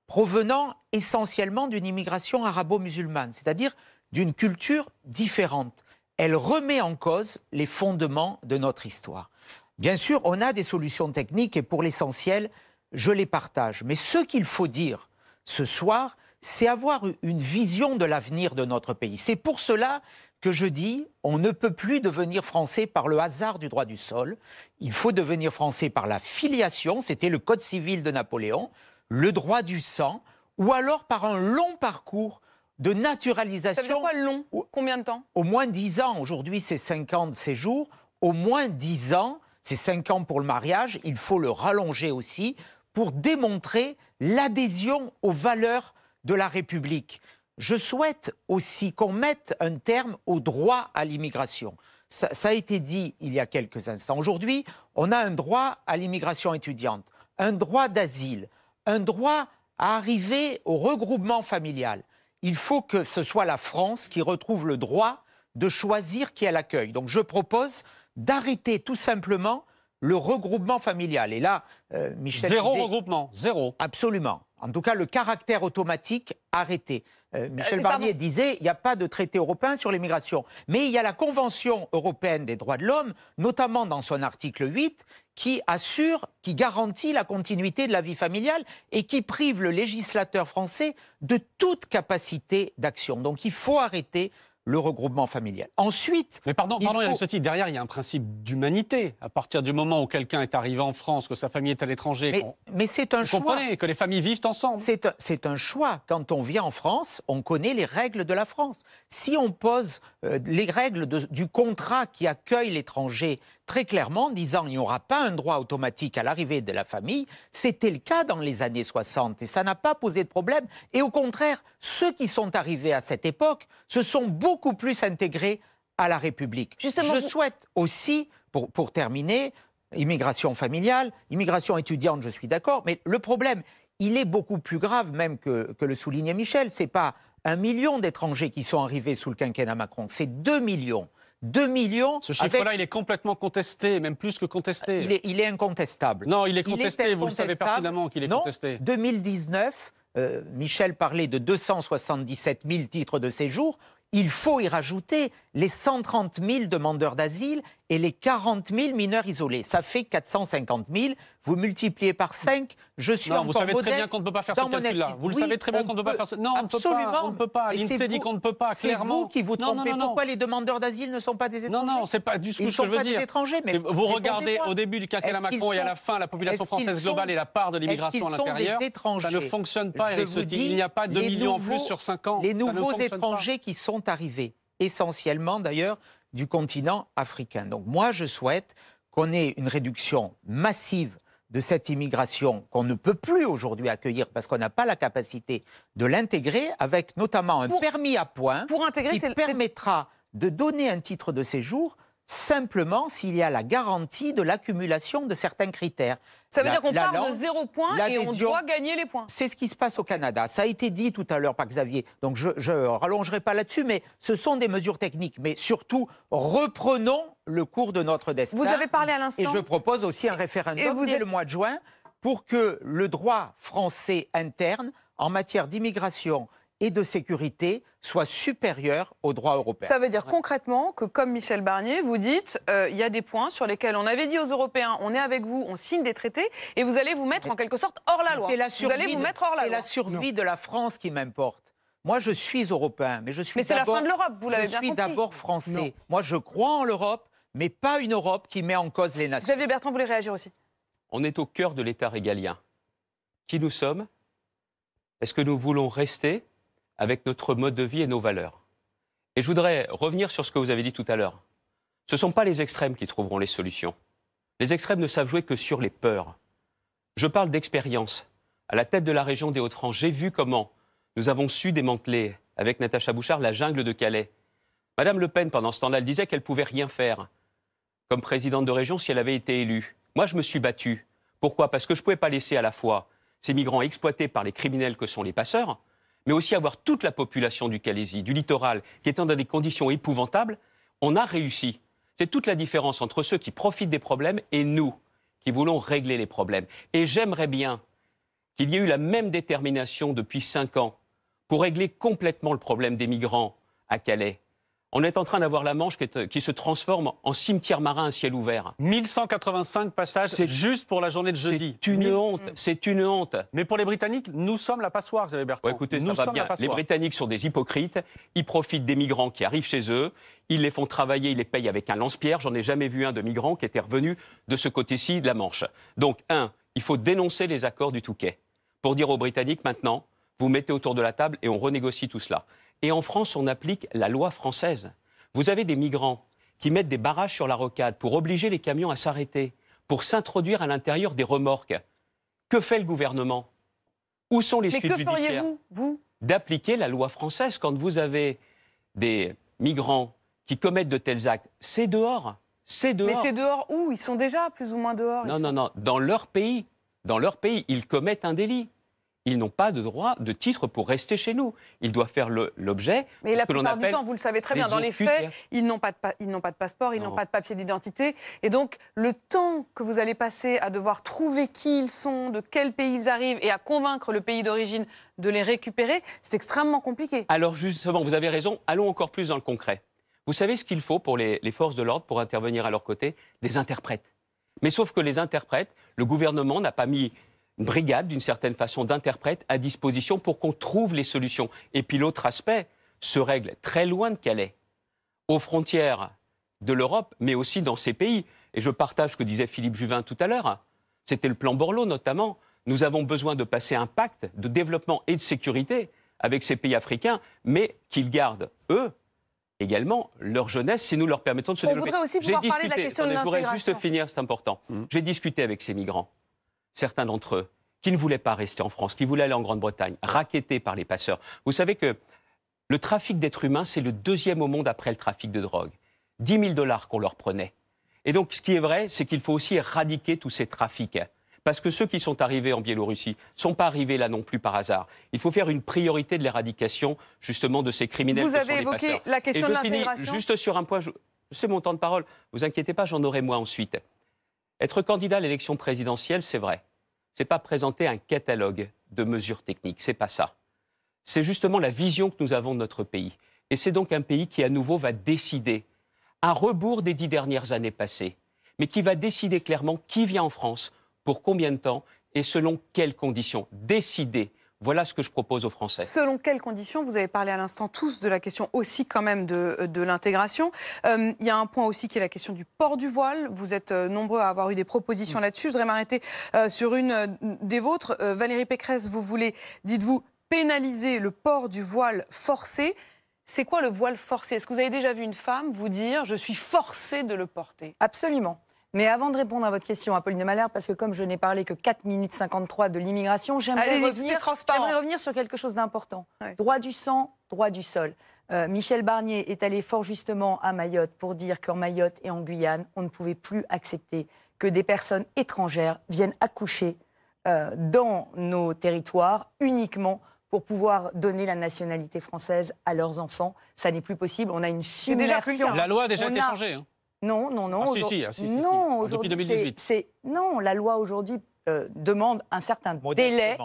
provenant essentiellement d'une immigration arabo-musulmane, c'est-à-dire d'une culture différente. Elle remet en cause les fondements de notre histoire. Bien sûr, on a des solutions techniques et pour l'essentiel, je les partage. Mais ce qu'il faut dire ce soir, c'est avoir une vision de l'avenir de notre pays. C'est pour cela que je dis, on ne peut plus devenir français par le hasard du droit du sol. Il faut devenir français par la filiation. C'était le code civil de Napoléon le droit du sang, ou alors par un long parcours de naturalisation. Ça veut quoi long Combien de temps Au moins 10 ans. Aujourd'hui, c'est 5 ans de séjour. Au moins 10 ans, c'est 5 ans pour le mariage. Il faut le rallonger aussi pour démontrer l'adhésion aux valeurs de la République. Je souhaite aussi qu'on mette un terme au droit à l'immigration. ça, a été dit il y a quelques instants. Aujourd'hui, on a un droit à l'immigration étudiante, un droit d'asile, un droit à arriver au regroupement familial. Il faut que ce soit la France qui retrouve le droit de choisir qui elle accueille. Donc je propose d'arrêter tout simplement le regroupement familial. Et là, euh, Michel. Zéro regroupement, zéro. Absolument. En tout cas, le caractère automatique arrêté. Euh, euh, Michel Barnier disait il n'y a pas de traité européen sur l'immigration. Mais il y a la Convention européenne des droits de l'homme, notamment dans son article 8, qui assure, qui garantit la continuité de la vie familiale et qui prive le législateur français de toute capacité d'action. Donc il faut arrêter le regroupement familial. Ensuite. Mais pardon, pardon, il faut... derrière, il y a un principe d'humanité. À partir du moment où quelqu'un est arrivé en France, que sa famille est à l'étranger. Mais, c'est un choix. Comprenez, que les familles vivent ensemble. C'est un choix. Quand on vient en France, on connaît les règles de la France. Si on pose euh, les règles du contrat qui accueille l'étranger très clairement disant qu'il n'y aura pas un droit automatique à l'arrivée de la famille. C'était le cas dans les années 60 et ça n'a pas posé de problème. Et au contraire, ceux qui sont arrivés à cette époque se sont beaucoup plus intégrés à la République. Je souhaite aussi, pour, terminer, immigration familiale, immigration étudiante, je suis d'accord, mais le problème, il est beaucoup plus grave même que, le soulignait Michel. Ce n'est pas un million d'étrangers qui sont arrivés sous le quinquennat Macron, c'est deux millions. 2 millions. Ce chiffre-là, il est complètement contesté, même plus que contesté. Ah, il est, incontestable. Non, il est contesté, vous le savez pertinemment qu'il est non, contesté. 2019, euh, Michel parlait de 277 000 titres de séjour. Il faut y rajouter les 130 000 demandeurs d'asile et les 40 000 mineurs isolés. Ça fait 450 000. Vous multipliez par 5. Je suis non, encore vous savez très bien qu'on ne peut pas faire ce calcul-là. Vous le savez très bien qu'on ne peut pas faire ce... Non, absolument, on ne peut pas. L'INSEE dit qu'on ne peut pas, clairement. C'est vous qui vous trompez. Pourquoi les demandeurs d'asile ne sont pas des étrangers Non, non, c'est pas du tout ce que je veux dire. étrangers, mais vous regardez au début du quinquennat Macron et à la fin la population française globale et la part de l'immigration à l'intérieur. étrangers Ça ne fonctionne pas avec ce Il n'y a pas 2 millions en plus sur 5 ans. Les nouveaux étrangers qui sont arrivés essentiellement d'ailleurs du continent africain. Donc moi, je souhaite qu'on ait une réduction massive de cette immigration qu'on ne peut plus aujourd'hui accueillir parce qu'on n'a pas la capacité de l'intégrer, avec notamment un permis à point pour intégrer, qui permettra de donner un titre de séjour simplement s'il y a la garantie de l'accumulation de certains critères. Ça veut dire qu'on parle de zéro point et on doit gagner les points. C'est ce qui se passe au Canada. Ça a été dit tout à l'heure par Xavier, donc je ne rallongerai pas là-dessus, mais ce sont des mesures techniques. Mais surtout, reprenons le cours de notre destin. Vous avez parlé à l'instant. Et je propose aussi un référendum vous dès le mois de juin pour que le droit français interne en matière d'immigration et de sécurité soit supérieure au droit européen. Ça veut dire concrètement que, comme Michel Barnier, vous dites, euh, il y a des points sur lesquels on avait dit aux Européens, on est avec vous, on signe des traités, et vous allez vous mettre en quelque sorte hors la loi. La la C'est la survie de la France qui m'importe. Moi, je suis européen, mais je suis. Mais c'est la fin de l'Europe, vous l'avez bien compris. Je suis d'abord français. Moi, je crois en l'Europe, mais pas une Europe qui met en cause les nations. Xavier Bertrand voulez réagir aussi. On est au cœur de l'État régalien. Qui nous sommes Est-ce que nous voulons rester avec notre mode de vie et nos valeurs. Et je voudrais revenir sur ce que vous avez dit tout à l'heure. Ce ne sont pas les extrêmes qui trouveront les solutions. Les extrêmes ne savent jouer que sur les peurs. Je parle d'expérience. À la tête de la région des Hauts-de-France, j'ai vu comment nous avons su démanteler, avec Natacha Bouchard, la jungle de Calais. Madame Le Pen, pendant ce temps-là, disait qu'elle ne pouvait rien faire comme présidente de région si elle avait été élue. Moi, je me suis battue. Pourquoi Parce que je ne pouvais pas laisser à la fois ces migrants exploités par les criminels que sont les passeurs, mais aussi avoir toute la population du Calaisie, du littoral, qui étant dans des conditions épouvantables, on a réussi. C'est toute la différence entre ceux qui profitent des problèmes et nous, qui voulons régler les problèmes. Et j'aimerais bien qu'il y ait eu la même détermination depuis cinq ans pour régler complètement le problème des migrants à Calais, on est en train d'avoir la Manche euh, qui, se transforme en cimetière marin à ciel ouvert. 1185 passages, c'est juste pour la journée de jeudi. C'est une honte, mm. c'est une honte. Mais pour les Britanniques, nous sommes la passoire, Xavier Bertrand. écoutez, nous ça va bien. Les Britanniques sont des hypocrites, ils profitent des migrants qui arrivent chez eux, ils les font travailler, ils les payent avec un lance-pierre. J'en ai jamais vu un de migrant qui était revenu de ce côté-ci de la Manche. Donc, un, il faut dénoncer les accords du Touquet pour dire aux Britanniques maintenant, vous mettez autour de la table et on renégocie tout cela. Et en France, on applique la loi française. Vous avez des migrants qui mettent des barrages sur la rocade pour obliger les camions à s'arrêter, pour s'introduire à l'intérieur des remorques. Que fait le gouvernement Où sont les Mais suites que judiciaires vous, vous D'appliquer la loi française quand vous avez des migrants qui commettent de tels actes. C'est dehors. C'est dehors. Mais c'est dehors où Ils sont déjà plus ou moins dehors. Non, non, non. Dans leur pays. Dans leur pays, ils commettent un délit ils n'ont pas de droit de titre pour rester chez nous. Ils doivent faire l'objet. Mais la plupart du temps, vous le savez très bien, dans les faits, ils n'ont pas, de passeport, ils n'ont pas de papier d'identité. Et donc, le temps que vous allez passer à devoir trouver qui ils sont, de quel pays ils arrivent et à convaincre le pays d'origine de les récupérer, c'est extrêmement compliqué. Alors, justement, vous avez raison, allons encore plus dans le concret. Vous savez ce qu'il faut pour les, les forces de l'ordre pour intervenir à leur côté Des interprètes. Mais sauf que les interprètes, le gouvernement n'a pas mis brigade, d'une certaine façon, d'interprètes à disposition pour qu'on trouve les solutions. Et puis l'autre aspect se règle très loin de Calais, aux frontières de l'Europe, mais aussi dans ces pays. Et je partage ce que disait Philippe Juvin tout à l'heure. C'était le plan Borloo notamment. Nous avons besoin de passer un pacte de développement et de sécurité avec ces pays africains, mais qu'ils gardent, eux, également leur jeunesse si nous leur permettons de se On développer. Voudrait aussi pouvoir parler de la question attendez, Je voudrais juste finir, c'est important. Mmh. J'ai discuté avec ces migrants certains d'entre eux, qui ne voulaient pas rester en France, qui voulaient aller en Grande-Bretagne, raquettés par les passeurs. Vous savez que le trafic d'êtres humains, c'est le deuxième au monde après le trafic de drogue. 10 000 dollars qu'on leur prenait. Et donc, ce qui est vrai, c'est qu'il faut aussi éradiquer tous ces trafics. Parce que ceux qui sont arrivés en Biélorussie ne sont pas arrivés là non plus par hasard. Il faut faire une priorité de l'éradication, justement, de ces criminels. Vous avez évoqué la question Et de Juste sur un point, c'est mon temps de parole. Vous inquiétez pas, j'en aurai moi ensuite. Être candidat à l'élection présidentielle, c'est vrai. C'est pas présenter un catalogue de mesures techniques, Ce n'est pas ça. C'est justement la vision que nous avons de notre pays. Et c'est donc un pays qui, à nouveau, va décider, à rebours des dix dernières années passées, mais qui va décider clairement qui vient en France, pour combien de temps et selon quelles conditions. Décider voilà ce que je propose aux Français. Selon quelles conditions Vous avez parlé à l'instant tous de la question aussi quand même de, euh, l'intégration. Euh, il y a un point aussi qui est la question du port du voile. Vous êtes euh, nombreux à avoir eu des propositions mm. là-dessus. Je voudrais m'arrêter sur une des vôtres. Valérie Pécresse, vous voulez, dites-vous, pénaliser le port du voile forcé. C'est quoi le voile forcé Est-ce que vous avez déjà vu une femme vous dire je suis forcée de le porter Absolument. Mais avant de répondre à votre question, Apolline Malherbe, parce que comme je n'ai parlé que 4 minutes 53 de l'immigration, j'aimerais revenir, sur quelque chose d'important. Droit du sang, droit du sol. Euh, Michel Barnier est allé fort justement à Mayotte pour dire qu'en Mayotte et en Guyane, on ne pouvait plus accepter que des personnes étrangères viennent accoucher euh, dans nos territoires uniquement pour pouvoir donner la nationalité française à leurs enfants. Ça n'est plus possible. On a une submersion. la loi a déjà été changée. Hein. Non, non, non. non, C'est, non, la loi aujourd'hui euh, demande un certain délai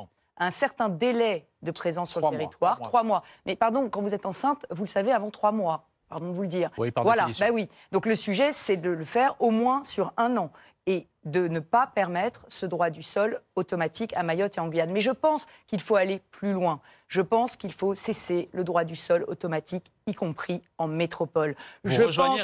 un certain délai de présence sur le territoire, trois, mois. Mais pardon, quand vous êtes enceinte, vous le savez avant trois mois. Pardon de vous le dire. Oui, voilà, Ben oui. Donc le sujet, c'est de le faire au moins sur un an et de ne pas permettre ce droit du sol automatique à Mayotte et en Guyane. Mais je pense qu'il faut aller plus loin. Je pense qu'il faut cesser le droit du sol automatique, y compris en métropole. Vous je rejoignez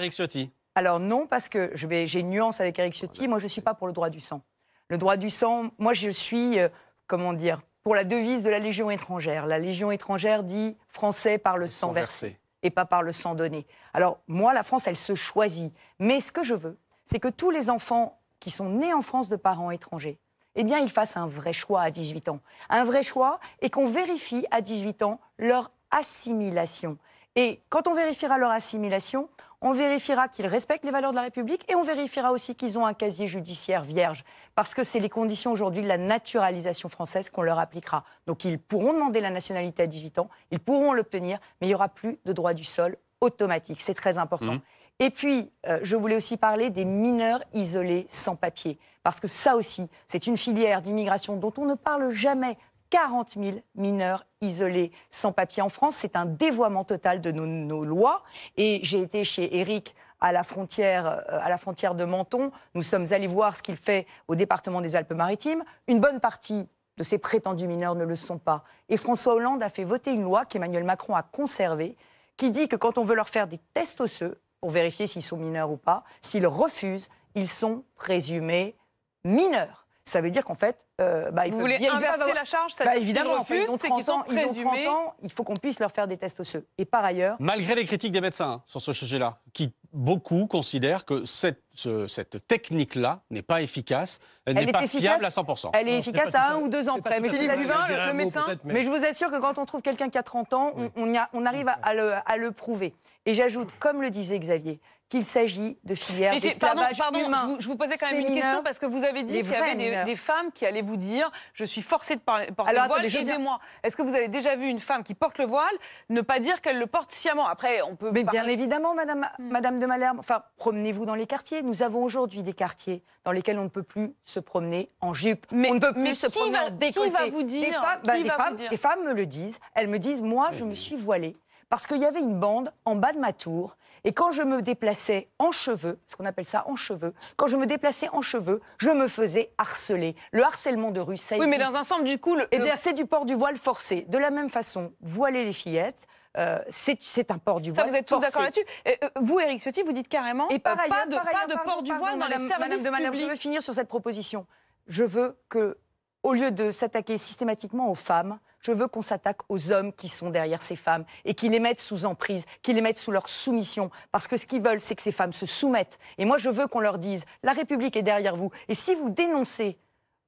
alors non, parce que j'ai une nuance avec Eric Ciotti. Moi, je ne suis pas pour le droit du sang. Le droit du sang, moi, je suis, euh, comment dire, pour la devise de la Légion étrangère. La Légion étrangère dit Français par le sang versé et pas par le sang donné. Alors moi, la France, elle se choisit. Mais ce que je veux, c'est que tous les enfants qui sont nés en France de parents étrangers, eh bien, ils fassent un vrai choix à 18 ans. Un vrai choix et qu'on vérifie à 18 ans leur assimilation. Et quand on vérifiera leur assimilation, on vérifiera qu'ils respectent les valeurs de la République et on vérifiera aussi qu'ils ont un casier judiciaire vierge, parce que c'est les conditions aujourd'hui de la naturalisation française qu'on leur appliquera. Donc ils pourront demander la nationalité à 18 ans, ils pourront l'obtenir, mais il n'y aura plus de droit du sol automatique. C'est très important. Mmh. Et puis, euh, je voulais aussi parler des mineurs isolés sans papier, parce que ça aussi, c'est une filière d'immigration dont on ne parle jamais 40 000 mineurs isolés sans papier en France. C'est un dévoiement total de nos, lois. Et j'ai été chez Eric à la frontière, euh, à la frontière de Menton. Nous sommes allés voir ce qu'il fait au département des Alpes-Maritimes. Une bonne partie de ces prétendus mineurs ne le sont pas. Et François Hollande a fait voter une loi qu'Emmanuel Macron a conservée, qui dit que quand on veut leur faire des tests osseux pour vérifier s'ils sont mineurs ou pas, s'ils refusent, ils sont présumés mineurs. Ça veut dire qu'en fait, euh, bah, Vous voulez inverser la charge bah, Évidemment, refusent, enfin, ils, ont 30 ans, ils, ont il faut qu'on puisse leur faire des tests osseux. Et par ailleurs... Malgré les critiques des médecins hein, sur ce sujet-là, qui beaucoup considèrent que cette, cette technique-là n'est pas efficace, elle, n'est pas fiable à 100%. Elle est efficace à un ou deux ans près. Mais, le, le médecin, mais... je vous assure que quand on trouve quelqu'un qui a 30 ans, on, mm. y on, arrive à, le, prouver. Et j'ajoute, comme le disait Xavier, qu'il s'agit de filières d'esclavage humain. Pardon, je vous, posais quand même une question parce que vous avez dit qu'il y avait des, des, femmes qui allaient vous dire je suis forcée de porter le voile, aidez-moi. Est-ce que vous avez déjà vu une femme qui porte le voile ne pas dire qu'elle le porte sciemment Après, on peut. Mais bien évidemment, Madame, hmm. Madame de Malherbe. Enfin, promenez-vous dans les quartiers. Nous avons aujourd'hui des quartiers dans lesquels on ne peut plus se promener en jupe. Mais, on ne peut plus se promener Qui va vous dire, ben, dire les femmes me le disent. Elles me disent moi, je me suis voilée parce qu'il y avait une bande en bas de ma tour et quand je me déplaçais en cheveux, ce qu'on appelle ça en cheveux, quand je me déplaçais en cheveux, je me faisais harceler. Le harcèlement de rue, ça Oui, mais dans un sens, du coup... Le... Eh c'est du port du voile forcé. De la même façon, voiler les fillettes, euh, c'est un port du voile. Ça, vous êtes tous d'accord là-dessus. Euh, vous, Éric Ciotti, vous dites carrément et euh, pas de, port du voile dans les services de publics. je veux finir sur cette proposition. Je veux que au lieu de s'attaquer systématiquement aux femmes, je veux qu'on s'attaque aux hommes qui sont derrière ces femmes et qui les mettent sous emprise, qui les mettent sous leur soumission. Parce que ce qu'ils veulent, c'est que ces femmes se soumettent. Et moi, je veux qu'on leur dise, la République est derrière vous. Et si vous dénoncez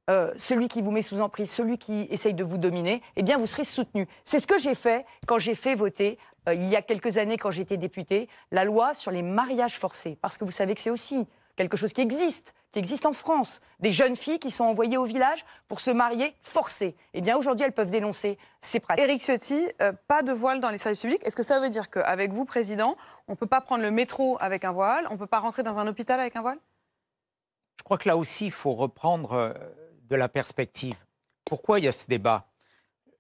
euh, celui qui vous met sous emprise, celui qui essaye de vous dominer, eh bien, vous serez soutenu. C'est ce que j'ai fait quand j'ai fait voter, euh, il y a quelques années, quand j'étais députée, la loi sur les mariages forcés. Parce que vous savez que c'est aussi quelque chose qui existe qui existent en France, des jeunes filles qui sont envoyées au village pour se marier forcées. Eh bien, aujourd'hui, elles peuvent dénoncer ces pratiques. Éric Ciotti, euh, pas de voile dans les services publics. Est-ce que ça veut dire qu'avec vous, président, on ne peut pas prendre le métro avec un voile, on ne peut pas rentrer dans un hôpital avec un voile Je crois que là aussi, il faut reprendre euh, de la perspective. Pourquoi il y a ce débat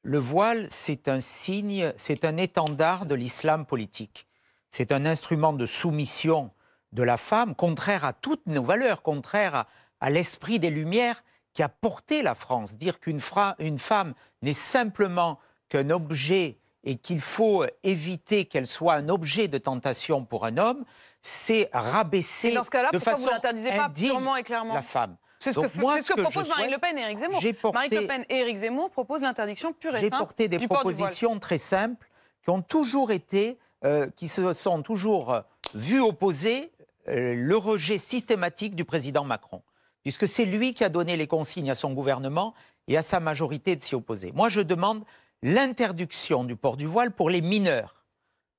Le voile, c'est un signe, c'est un étendard de l'islam politique. C'est un instrument de soumission de la femme, contraire à toutes nos valeurs, contraire à, l'esprit des Lumières qui a porté la France. Dire qu'une femme n'est simplement qu'un objet et qu'il faut éviter qu'elle soit un objet de tentation pour un homme, c'est rabaisser de façon vous et clairement la femme. C'est ce, que propose Marine Le Pen et Éric Zemmour. Marine Le Pen et Éric Zemmour proposent l'interdiction pure et simple. J'ai porté des propositions très simples qui ont toujours été, euh, qui se sont toujours euh, vues opposées euh, le rejet systématique du président Macron, puisque c'est lui qui a donné les consignes à son gouvernement et à sa majorité de s'y opposer. Moi, je demande l'interdiction du port du voile pour les mineurs,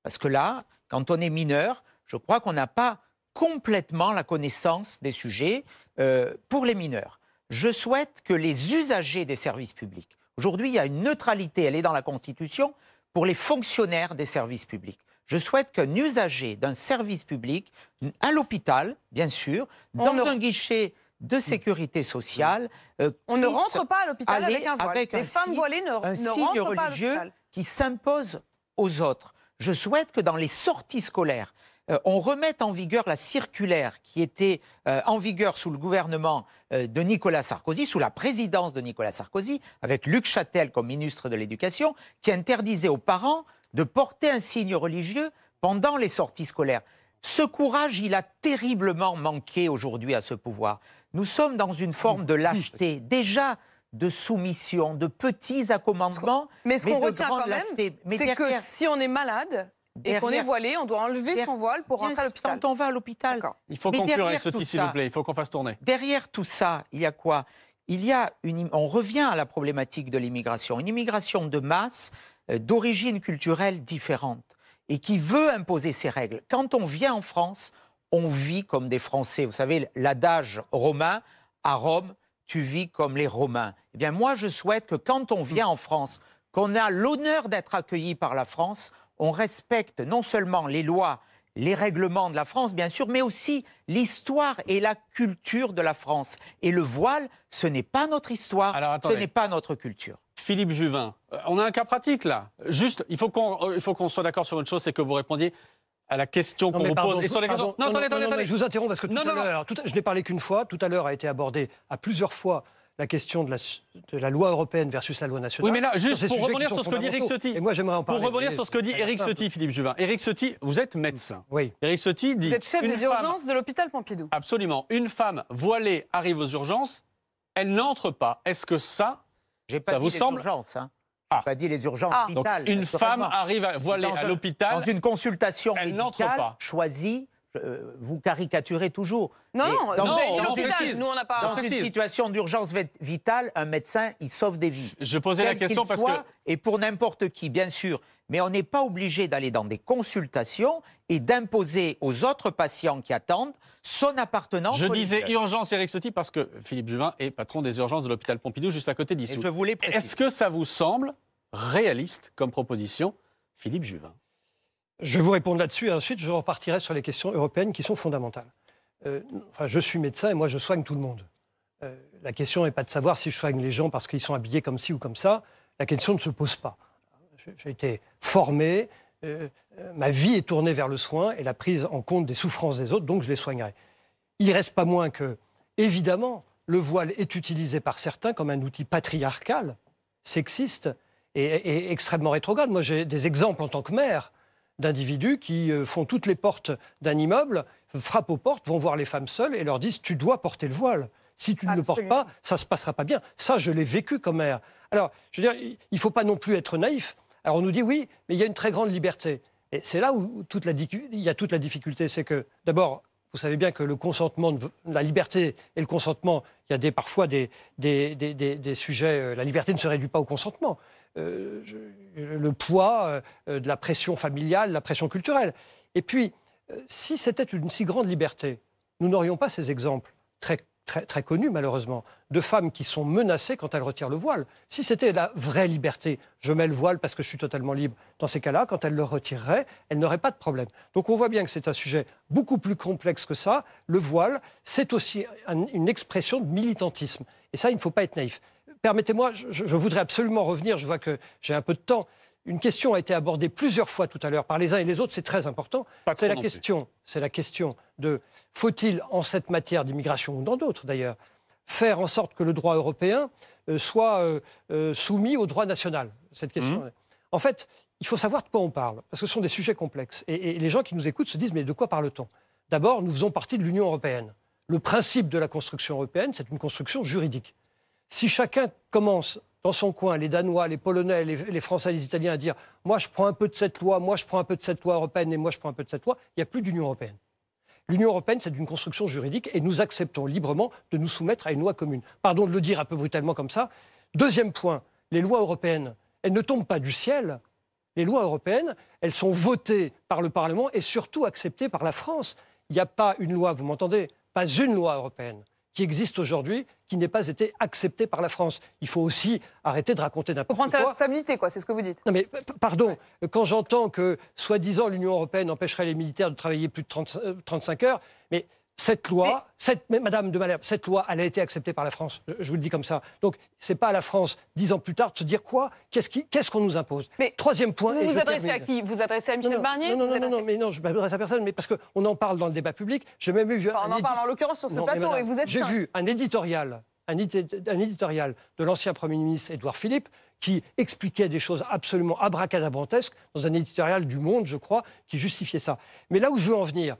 parce que là, quand on est mineur, je crois qu'on n'a pas complètement la connaissance des sujets euh, pour les mineurs. Je souhaite que les usagers des services publics, aujourd'hui il y a une neutralité, elle est dans la Constitution, pour les fonctionnaires des services publics. Je souhaite qu'un usager d'un service public, à l'hôpital, bien sûr, dans un guichet de sécurité sociale. Euh, on ne rentre pas à l'hôpital avec un voile. Les femmes voilées ne, rentrent qui s'impose aux autres. Je souhaite que dans les sorties scolaires, euh, on remette en vigueur la circulaire qui était euh, en vigueur sous le gouvernement de Nicolas Sarkozy, sous la présidence de Nicolas Sarkozy, avec Luc Châtel comme ministre de l'Éducation, qui interdisait aux parents de porter un signe religieux pendant les sorties scolaires. Ce courage, il a terriblement manqué aujourd'hui à ce pouvoir. Nous sommes dans une forme de lâcheté. Déjà, de soumission, de petits accommodements. Mais ce qu'on retient quand même, c'est que si on est malade et qu'on est voilé, on doit enlever son voile pour rentrer à l'hôpital. Quand on va à l'hôpital. Il faut conclure avec s'il vous plaît. Il faut qu'on fasse tourner. Derrière tout ça, il y a quoi il y a une, on revient à la problématique de l'immigration, une immigration de masse euh, d'origine culturelle différente et qui veut imposer ses règles. Quand on vient en France, on vit comme des Français. Vous savez, l'adage romain, à Rome, tu vis comme les Romains. Eh bien, moi, je souhaite que quand on vient en France, qu'on a l'honneur d'être accueilli par la France, on respecte non seulement les lois, les règlements de la France, bien sûr, mais aussi l'histoire et la culture de la France. Et le voile, ce n'est pas notre histoire, ce n'est pas notre culture. Philippe Juvin, euh, on a un cas pratique là. Juste, il faut qu'on euh, qu'on soit d'accord sur une chose, c'est que vous répondiez à la question qu'on vous pose. Non, attendez, attendez, Je vous interromps parce que tout à l'heure, je n'ai parlé qu'une fois, tout à l'heure a été abordé à plusieurs fois la question de la, loi européenne versus la loi nationale. Oui, mais là, juste pour revenir sur ce que dit Eric Ciotti. j'aimerais Pour revenir sur ce que dit Eric Ciotti, Philippe Juvin. Eric Ciotti, vous êtes médecin. Oui. Eric dit. Vous êtes chef des urgences de l'hôpital Pompidou. Absolument. Une femme voilée arrive aux urgences, elle n'entre pas. Est-ce que ça, ça vous semble hein. Ah. pas dit les urgences ah. vitales. une femme arrive à- voilée à l'hôpital. Dans une consultation elle n'entre médicale, pas. choisie, euh, vous caricaturez toujours. Non, non, dans- non, Nous, on pas. Dans une situation d'urgence vitale, un médecin, il sauve des vies. Je posais la question parce que Et pour n'importe qui, bien sûr mais on n'est pas obligé d'aller dans des consultations et d'imposer aux autres patients qui attendent son appartenance. Je disais urgence Eric Sotti parce que Philippe Juvin est patron des urgences de l'hôpital Pompidou juste à côté d'ici. Est-ce que ça vous semble réaliste comme proposition, Philippe Juvin Je vais vous répondre là-dessus et ensuite je repartirai sur les questions européennes qui sont fondamentales. Euh, enfin, je suis médecin et moi je soigne tout le monde. Euh, la question n'est pas de savoir si je soigne les gens parce qu'ils sont habillés comme ci ou comme ça. La question ne se pose pas j'ai été formé, euh, euh, ma vie est tournée vers le soin et la prise en compte des souffrances des autres, donc je les soignerai. Il reste pas moins que, évidemment, le voile est utilisé par certains comme un outil patriarcal, sexiste et, extrêmement rétrograde. Moi, j'ai des exemples en tant que maire d'individus qui euh, font toutes les portes d'un immeuble, frappent aux portes, vont voir les femmes seules et leur disent Tu dois porter le voile. Si tu ne le portes pas, ça ne se passera pas bien. Ça, je l'ai vécu comme maire. Alors, je veux dire, il ne faut pas non plus être naïf. Alors on nous dit oui, mais il y a une très grande liberté. Et c'est là où toute la, il y a toute la difficulté, c'est que d'abord, vous savez bien que le consentement, la liberté et le consentement, il y a des, parfois des, sujets, euh, la liberté ne se réduit pas au consentement. Euh, le poids euh, de la pression familiale, la pression culturelle. Et puis, si c'était une si grande liberté, nous n'aurions pas ces exemples très très, connue malheureusement, de femmes qui sont menacées quand elles retirent le voile. Si c'était la vraie liberté, je mets le voile parce que je suis totalement libre, dans ces cas-là, quand elles le retireraient, elles n'auraient pas de problème. Donc on voit bien que c'est un sujet beaucoup plus complexe que ça. Le voile, c'est aussi une expression de militantisme. Et ça, il ne faut pas être naïf. Permettez-moi, je voudrais absolument revenir, je vois que j'ai un peu de temps, une question a été abordée plusieurs fois tout à l'heure par les uns et les autres, c'est très important. C'est la question, la question de faut-il en cette matière d'immigration ou dans d'autres d'ailleurs faire en sorte que le droit européen euh, soit euh, euh, soumis au droit national Cette question. Mmh. En fait, il faut savoir de quoi on parle, parce que ce sont des sujets complexes. Et, et les gens qui nous écoutent se disent mais de quoi parle-t-on D'abord, nous faisons partie de l'Union européenne. Le principe de la construction européenne, c'est une construction juridique. Si chacun commence dans son coin, les Danois, les Polonais, les, les, Français, les Italiens, à dire moi je prends un peu de cette loi, moi je prends un peu de cette loi européenne et moi je prends un peu de cette loi, il n'y a plus d'Union européenne. L'Union européenne, c'est une construction juridique et nous acceptons librement de nous soumettre à une loi commune. Pardon de le dire un peu brutalement comme ça. Deuxième point, les lois européennes, elles ne tombent pas du ciel. Les lois européennes, elles sont votées par le Parlement et surtout acceptées par la France. Il n'y a pas une loi, vous m'entendez, pas une loi européenne qui existe aujourd'hui, qui n'ait pas été accepté par la France. Il faut aussi arrêter de raconter n'importe quoi. Prendre sa responsabilité, quoi, c'est ce que vous dites. Non mais pardon, quand j'entends que soi-disant l'Union européenne empêcherait les militaires de travailler plus de 35 euh, heures, mais cette loi, Madame de Malherbe, cette loi, elle a été acceptée par la France. Je, vous le dis comme ça. Donc, c'est pas à la France, dix ans plus tard, de se dire quoi Qu'est-ce qu'on nous impose Mais Troisième point. Vous vous adressez à qui Vous adressez à Michel Barnier Non, non, non, mais non, je m'adresse à personne, mais parce qu'on en parle dans le débat public. J'ai même vu. on en parle en l'occurrence sur ce plateau et vous êtes. J'ai vu un éditorial, un, éditorial de l'ancien Premier ministre Édouard Philippe qui expliquait des choses absolument abracadabrantesques dans un éditorial du Monde, je crois, qui justifiait ça. Mais là où je veux en venir,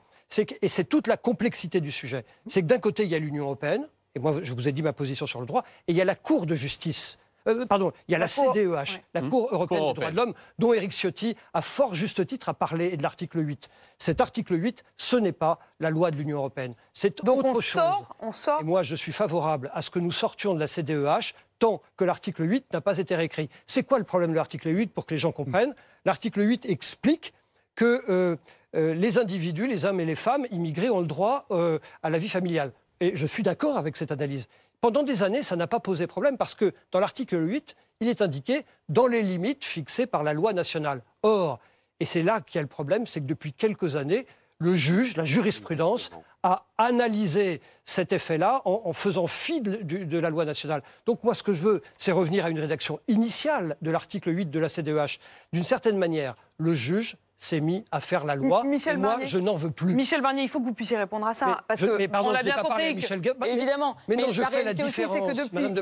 et c'est toute la complexité du sujet, c'est que d'un côté, il y a l'Union européenne, et moi, je vous ai dit ma position sur le droit, et il y a la Cour de justice. Euh, pardon, il y a la, CDEH, la Cour e hmm. européenne des droits de l'homme, dont Éric Ciotti a fort juste titre à parler de l'article 8. Cet article 8, ce n'est pas la loi de l'Union européenne. C'est autre on chose. Sort, on sort. Et moi, je suis favorable à ce que nous sortions de la CDEH tant que l'article 8 n'a pas été réécrit. C'est quoi le problème de l'article 8 pour que les gens comprennent L'article 8 explique que euh, euh, les individus, les hommes et les femmes immigrés ont le droit euh, à la vie familiale. Et je suis d'accord avec cette analyse. Pendant des années, ça n'a pas posé problème parce que dans l'article 8, il est indiqué dans les limites fixées par la loi nationale. Or, et c'est là qu'il y a le problème, c'est que depuis quelques années, le juge, la jurisprudence, a analysé cet effet-là en, faisant fi de, de, la loi nationale. Donc moi, ce que je veux, c'est revenir à une rédaction initiale de l'article 8 de la CDEH. D'une certaine manière, le juge s'est mis à faire la loi. Michel moi, je n'en veux plus. Michel Barnier, il faut que vous puissiez répondre à ça. Mais parce je, que pas compris. Michel Évidemment. Mais, je fais que depuis,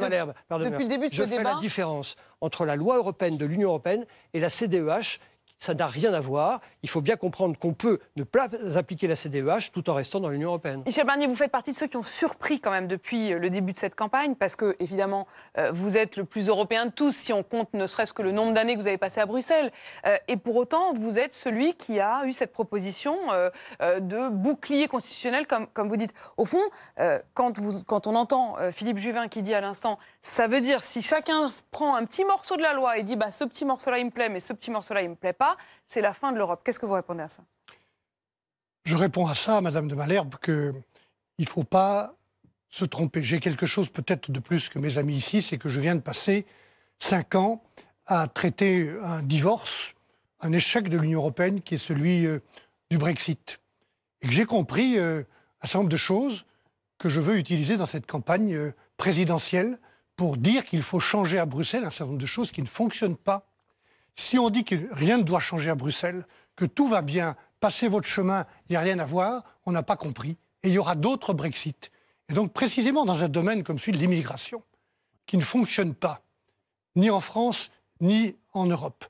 depuis le début je fais la différence entre la loi européenne de l'Union européenne et la CDEH ça n'a rien à voir. Il faut bien comprendre qu'on peut ne pas appliquer la CDEH tout en restant dans l'Union européenne. Michel Barnier, vous faites partie de ceux qui ont surpris quand même depuis euh, le début de cette campagne, parce que évidemment, euh, vous êtes le plus européen de tous si on compte ne serait-ce que le nombre d'années que vous avez passé à Bruxelles. Euh, et pour autant, vous êtes celui qui a eu cette proposition de bouclier constitutionnel, comme, comme vous dites. Au fond, quand, vous, quand on entend Philippe Juvin qui dit à l'instant, ça veut dire si chacun prend un petit morceau de la loi et dit bah, ce petit morceau-là il me plaît, mais ce petit morceau-là il me plaît pas, c'est la fin de l'Europe. Qu'est-ce que vous répondez à ça Je réponds à ça, Madame de Malherbe, qu'il ne faut pas se tromper. J'ai quelque chose peut-être de plus que mes amis ici, c'est que je viens de passer cinq ans à traiter un divorce, un échec de l'Union européenne qui est celui euh, du Brexit. Et que j'ai compris euh, un certain nombre de choses que je veux utiliser dans cette campagne euh, présidentielle pour dire qu'il faut changer à Bruxelles un certain nombre de choses qui ne fonctionnent pas si on dit que rien ne doit changer à Bruxelles, que tout va bien, passez votre chemin, il n'y a rien à voir, on n'a pas compris. Et il y aura d'autres Brexit. Et donc, précisément dans un domaine comme celui de l'immigration, qui ne fonctionne pas, ni en France, ni en Europe,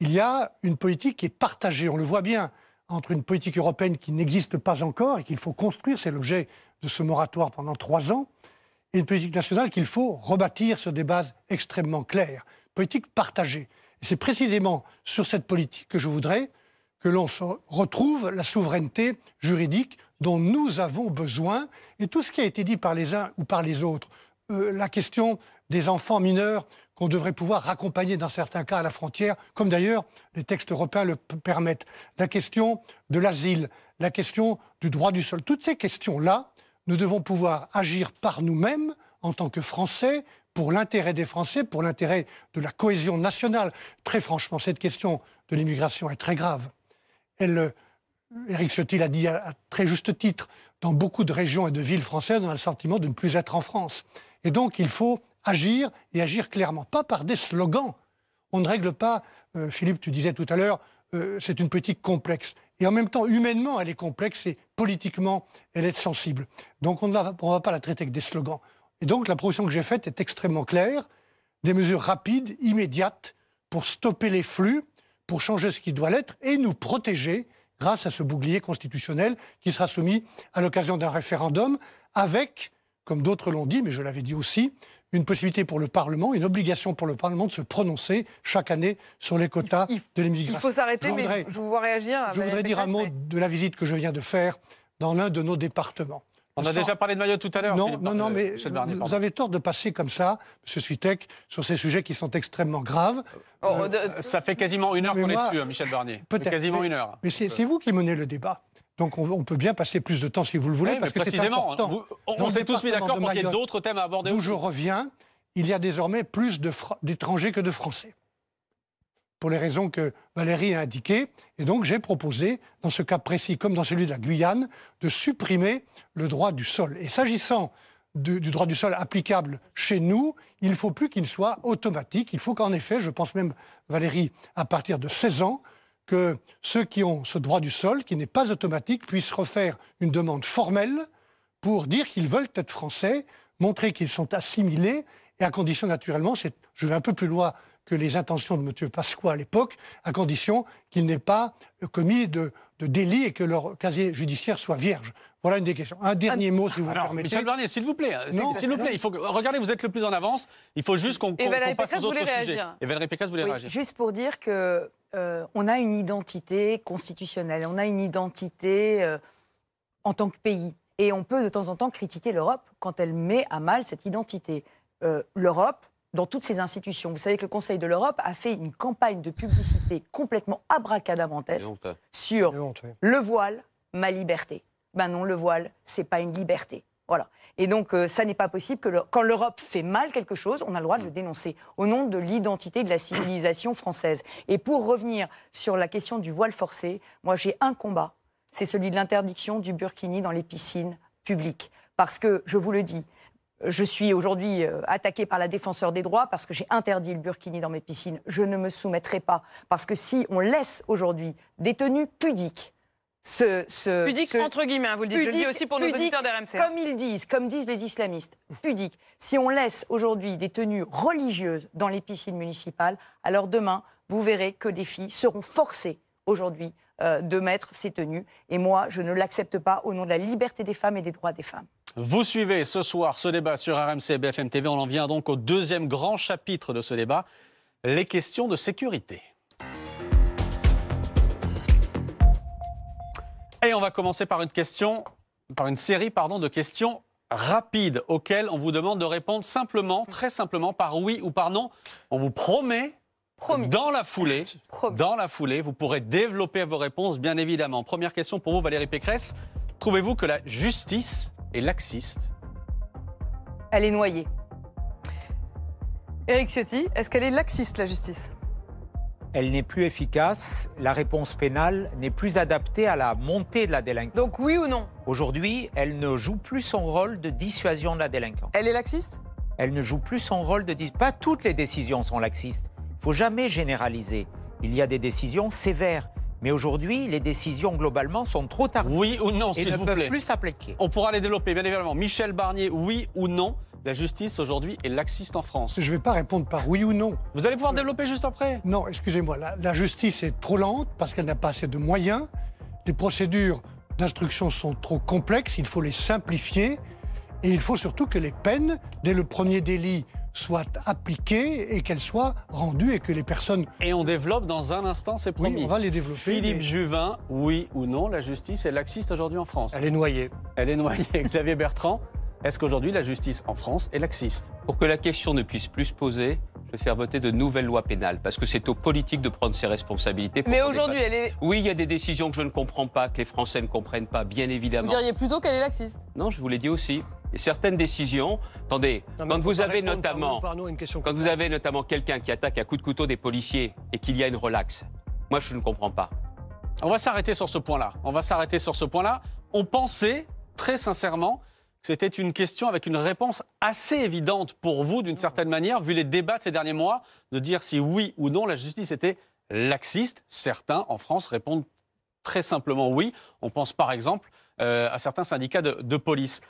il y a une politique qui est partagée. On le voit bien entre une politique européenne qui n'existe pas encore et qu'il faut construire, c'est l'objet de ce moratoire pendant trois ans, et une politique nationale qu'il faut rebâtir sur des bases extrêmement claires. Politique partagée. C'est précisément sur cette politique que je voudrais que l'on retrouve la souveraineté juridique dont nous avons besoin. Et tout ce qui a été dit par les uns ou par les autres, euh, la question des enfants mineurs qu'on devrait pouvoir raccompagner dans certains cas à la frontière, comme d'ailleurs les textes européens le permettent, la question de l'asile, la question du droit du sol, toutes ces questions-là, nous devons pouvoir agir par nous-mêmes en tant que Français pour l'intérêt des Français, pour l'intérêt de la cohésion nationale. Très franchement, cette question de l'immigration est très grave. Elle, euh, Éric Ciotti l'a dit à, très juste titre, dans beaucoup de régions et de villes françaises, on a le sentiment de ne plus être en France. Et donc, il faut agir et agir clairement, pas par des slogans. On ne règle pas, euh, Philippe, tu disais tout à l'heure, euh, c'est une politique complexe. Et en même temps, humainement, elle est complexe et politiquement, elle est sensible. Donc, on ne va, va pas la traiter avec des slogans. Et donc la proposition que j'ai faite est extrêmement claire, des mesures rapides, immédiates, pour stopper les flux, pour changer ce qui doit l'être et nous protéger grâce à ce bouclier constitutionnel qui sera soumis à l'occasion d'un référendum avec, comme d'autres l'ont dit, mais je l'avais dit aussi, une possibilité pour le Parlement, une obligation pour le Parlement de se prononcer chaque année sur les quotas de l'immigration. Il faut s'arrêter, mais je vous vois réagir. Je voudrais dire un mot de la visite que je viens de faire dans l'un de nos départements. On a déjà parlé de maillot tout à l'heure. Non, non, non, euh, mais vous, avez tort de passer comme ça, M. Switek, sur ces sujets qui sont extrêmement graves. Oh, euh, ça fait quasiment une heure qu'on est dessus, hein, Michel Barnier. Peut-être. Quasiment une heure. Mais c'est vous qui menez le débat. Donc on, peut bien passer plus de temps si vous le voulez, parce mais que précisément, important. on, on s'est tous mis d'accord pour qu'il y ait d'autres thèmes à aborder. Où je reviens, il y a désormais plus d'étrangers que de Français pour les raisons que Valérie a indiquées. Et donc j'ai proposé, dans ce cas précis comme dans celui de la Guyane, de supprimer le droit du sol. Et s'agissant du, droit du sol applicable chez nous, il ne faut plus qu'il soit automatique. Il faut qu'en effet, je pense même, Valérie, à partir de 16 ans, que ceux qui ont ce droit du sol, qui n'est pas automatique, puissent refaire une demande formelle pour dire qu'ils veulent être français, montrer qu'ils sont assimilés, et à condition naturellement, je vais un peu plus loin que les intentions de M. Pasqua à l'époque, à condition qu'il n'ait pas euh, commis de, de, délit et que leur casier judiciaire soit vierge. Voilà une des questions. Un dernier ah, mot, si vous alors, permettez. Michel Barnier, s'il vous plaît, euh, s'il vous plaît, il faut regardez, vous êtes le plus en avance. Il faut juste qu'on passe aux autres sujets. Réagir. Et Valérie Pécresse voulait réagir. Juste pour dire que euh, on a une identité constitutionnelle, on a une identité en tant que pays, et on peut de temps en temps critiquer l'Europe quand elle met à mal cette identité. L'Europe, dans toutes ces institutions. Vous savez que le Conseil de l'Europe a fait une campagne de publicité complètement abracadabantesque hein. sur le voile, ma liberté. Ben non, le voile, c'est pas une liberté. Voilà. Et donc, euh, ça n'est pas possible que quand l'Europe fait mal quelque chose, on a le droit de le dénoncer au nom de l'identité de la civilisation française. Et pour revenir sur la question du voile forcé, moi j'ai un combat, c'est celui de l'interdiction du burkini dans les piscines publiques. Parce que, je vous le dis, je suis aujourd'hui euh, attaquée par la défenseur des droits parce que j'ai interdit le burkini dans mes piscines. Je ne me soumettrai pas parce que si on laisse aujourd'hui des tenues pudiques, ce, pudique entre guillemets, hein, vous le dites, aussi pour auditeurs d'RMC. Comme ils disent, comme disent les islamistes, pudiques. Si on laisse aujourd'hui des tenues religieuses dans les piscines municipales, alors demain, vous verrez que des filles seront forcées aujourd'hui euh, de mettre ces tenues. Et moi, je ne l'accepte pas au nom de la liberté des femmes et des droits des femmes. Vous suivez ce soir ce débat sur RMC et BFM TV. On en vient donc au deuxième grand chapitre de ce débat, les questions de sécurité. Et on va commencer par une question, par une série pardon, de questions rapides auxquelles on vous demande de répondre simplement, très simplement, par oui ou par non. On vous promet Dans la foulée, dans la foulée, vous pourrez développer vos réponses, bien évidemment. Première question pour vous, Valérie Pécresse. Trouvez-vous que la justice est laxiste Elle est noyée. Eric Ciotti, est-ce qu'elle est laxiste, la justice Elle n'est plus efficace, la réponse pénale n'est plus adaptée à la montée de la délinquance. Donc oui ou non Aujourd'hui, elle ne joue plus son rôle de dissuasion de la délinquance. Elle est laxiste Elle ne joue plus son rôle de dissuasion. Pas toutes les décisions sont laxistes. Il faut jamais généraliser. Il y a des décisions sévères mais aujourd'hui, les décisions globalement sont trop tardives. Oui ou non, s'il vous plaît. plus s'appliquer. On pourra les développer, bien évidemment. Michel Barnier, oui ou non la justice aujourd'hui est laxiste en France. Je ne vais pas répondre par oui ou non. Vous allez pouvoir euh, développer juste après Non, excusez-moi. la, justice est trop lente parce qu'elle n'a pas assez de moyens. Les procédures d'instruction sont trop complexes. Il faut les simplifier. Et il faut surtout que les peines, dès le premier délit, soit appliquée et qu'elle soit rendue et que les personnes... Et on développe dans un instant, ces premiers on va les développer. Philippe Juvin, oui ou non, la justice est laxiste aujourd'hui en France Elle est noyée. Elle est noyée. (laughs) Xavier Bertrand, est-ce qu'aujourd'hui la justice en France est laxiste Pour que la question ne puisse plus se poser, je vais faire voter de nouvelles lois pénales parce que c'est aux politiques de prendre ses responsabilités. Mais aujourd'hui, elle est. Oui, il y a des décisions que je ne comprends pas, que les Français ne comprennent pas, bien évidemment. Vous diriez plutôt qu'elle est laxiste Non, je vous l'ai dit aussi certaines décisions. Attendez, quand, vous avez, notamment, quand vous avez notamment quelqu'un qui attaque à coups de couteau des policiers et qu'il y a une relaxe, moi je ne comprends pas. On va s'arrêter sur ce point-là. On va s'arrêter sur ce point-là. On pensait, très sincèrement, que c'était une question avec une réponse assez évidente pour vous, d'une certaine manière, vu les débats de ces derniers mois, de dire si oui ou non la justice était laxiste. Certains, en France, répondent très simplement oui. On pense par exemple euh, à certains syndicats de police.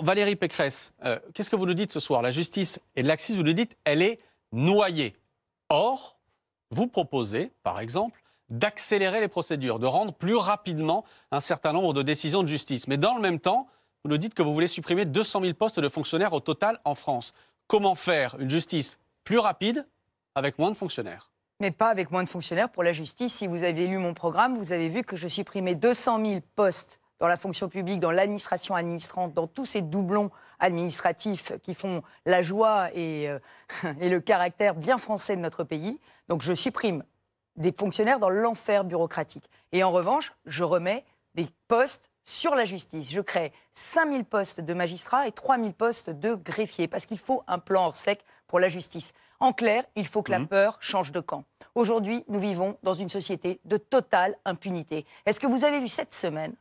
Valérie Pécresse, euh, qu'est-ce que vous nous dites ce soir La justice et l'axis, vous nous dites, elle est noyée. Or, vous proposez, par exemple, d'accélérer les procédures, de rendre plus rapidement un certain nombre de décisions de justice. Mais dans le même temps, vous nous dites que vous voulez supprimer 200 000 postes de fonctionnaires au total en France. Comment faire une justice plus rapide avec moins de fonctionnaires mais pas avec moins de fonctionnaires pour la justice. Si vous avez lu mon programme, vous avez vu que je supprimais 200 000 postes dans la fonction publique, dans l'administration administrante, dans tous ces doublons administratifs qui font la joie euh, (laughs) et, le caractère bien français de notre pays. Donc je supprime des fonctionnaires dans l'enfer bureaucratique. Et en revanche, je remets des postes sur la justice. Je crée 5000 postes de magistrats et 3000 postes de greffiers parce qu'il faut un plan hors sec pour la justice. En clair, il faut que la mmh. peur change de camp. Aujourd'hui, nous vivons dans une société de totale impunité. Est-ce que vous avez vu cette semaine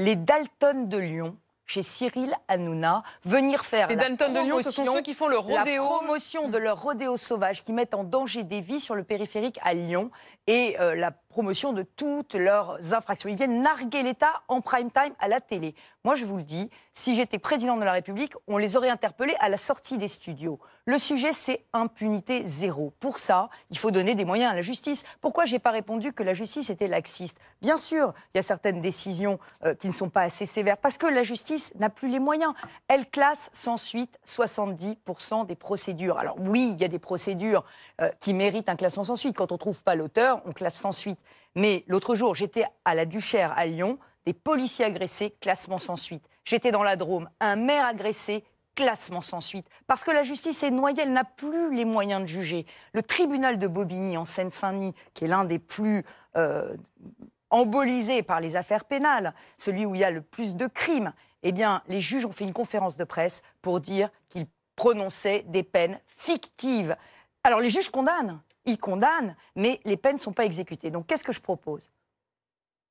les Dalton de Lyon chez Cyril Hanouna, venir faire la promotion, de ceux qui font le rodéo. de mm. leur rodéo sauvage, qui mettent en danger des vies sur le périphérique à Lyon, et euh, la promotion de toutes leurs infractions. Ils viennent narguer l'État en prime time à la télé. Moi, je vous le dis, si j'étais président de la République, on les aurait interpellés à la sortie des studios. Le sujet, c'est impunité zéro. Pour ça, il faut donner des moyens à la justice. Pourquoi j'ai pas répondu que la justice était laxiste Bien sûr, il y a certaines décisions euh, qui ne sont pas assez sévères parce que la justice n'a plus les moyens. Elle classe sans suite 70% des procédures. Alors oui, il y a des procédures euh, qui méritent un classement sans suite. Quand on ne trouve pas l'auteur, on classe sans suite. Mais l'autre jour, j'étais à la Duchère à Lyon des policiers agressés, classement sans suite. J'étais dans la Drôme, un maire agressé, classement sans suite. Parce que la justice est noyée, elle n'a plus les moyens de juger. Le tribunal de Bobigny, en Seine-Saint-Denis, qui est l'un des plus euh, embolisés par les affaires pénales, celui où il y a le plus de crimes, eh bien, les juges ont fait une conférence de presse pour dire qu'ils prononçaient des peines fictives. Alors, les juges condamnent. Ils condamnent, mais les peines ne sont pas exécutées. Donc, qu'est-ce que je propose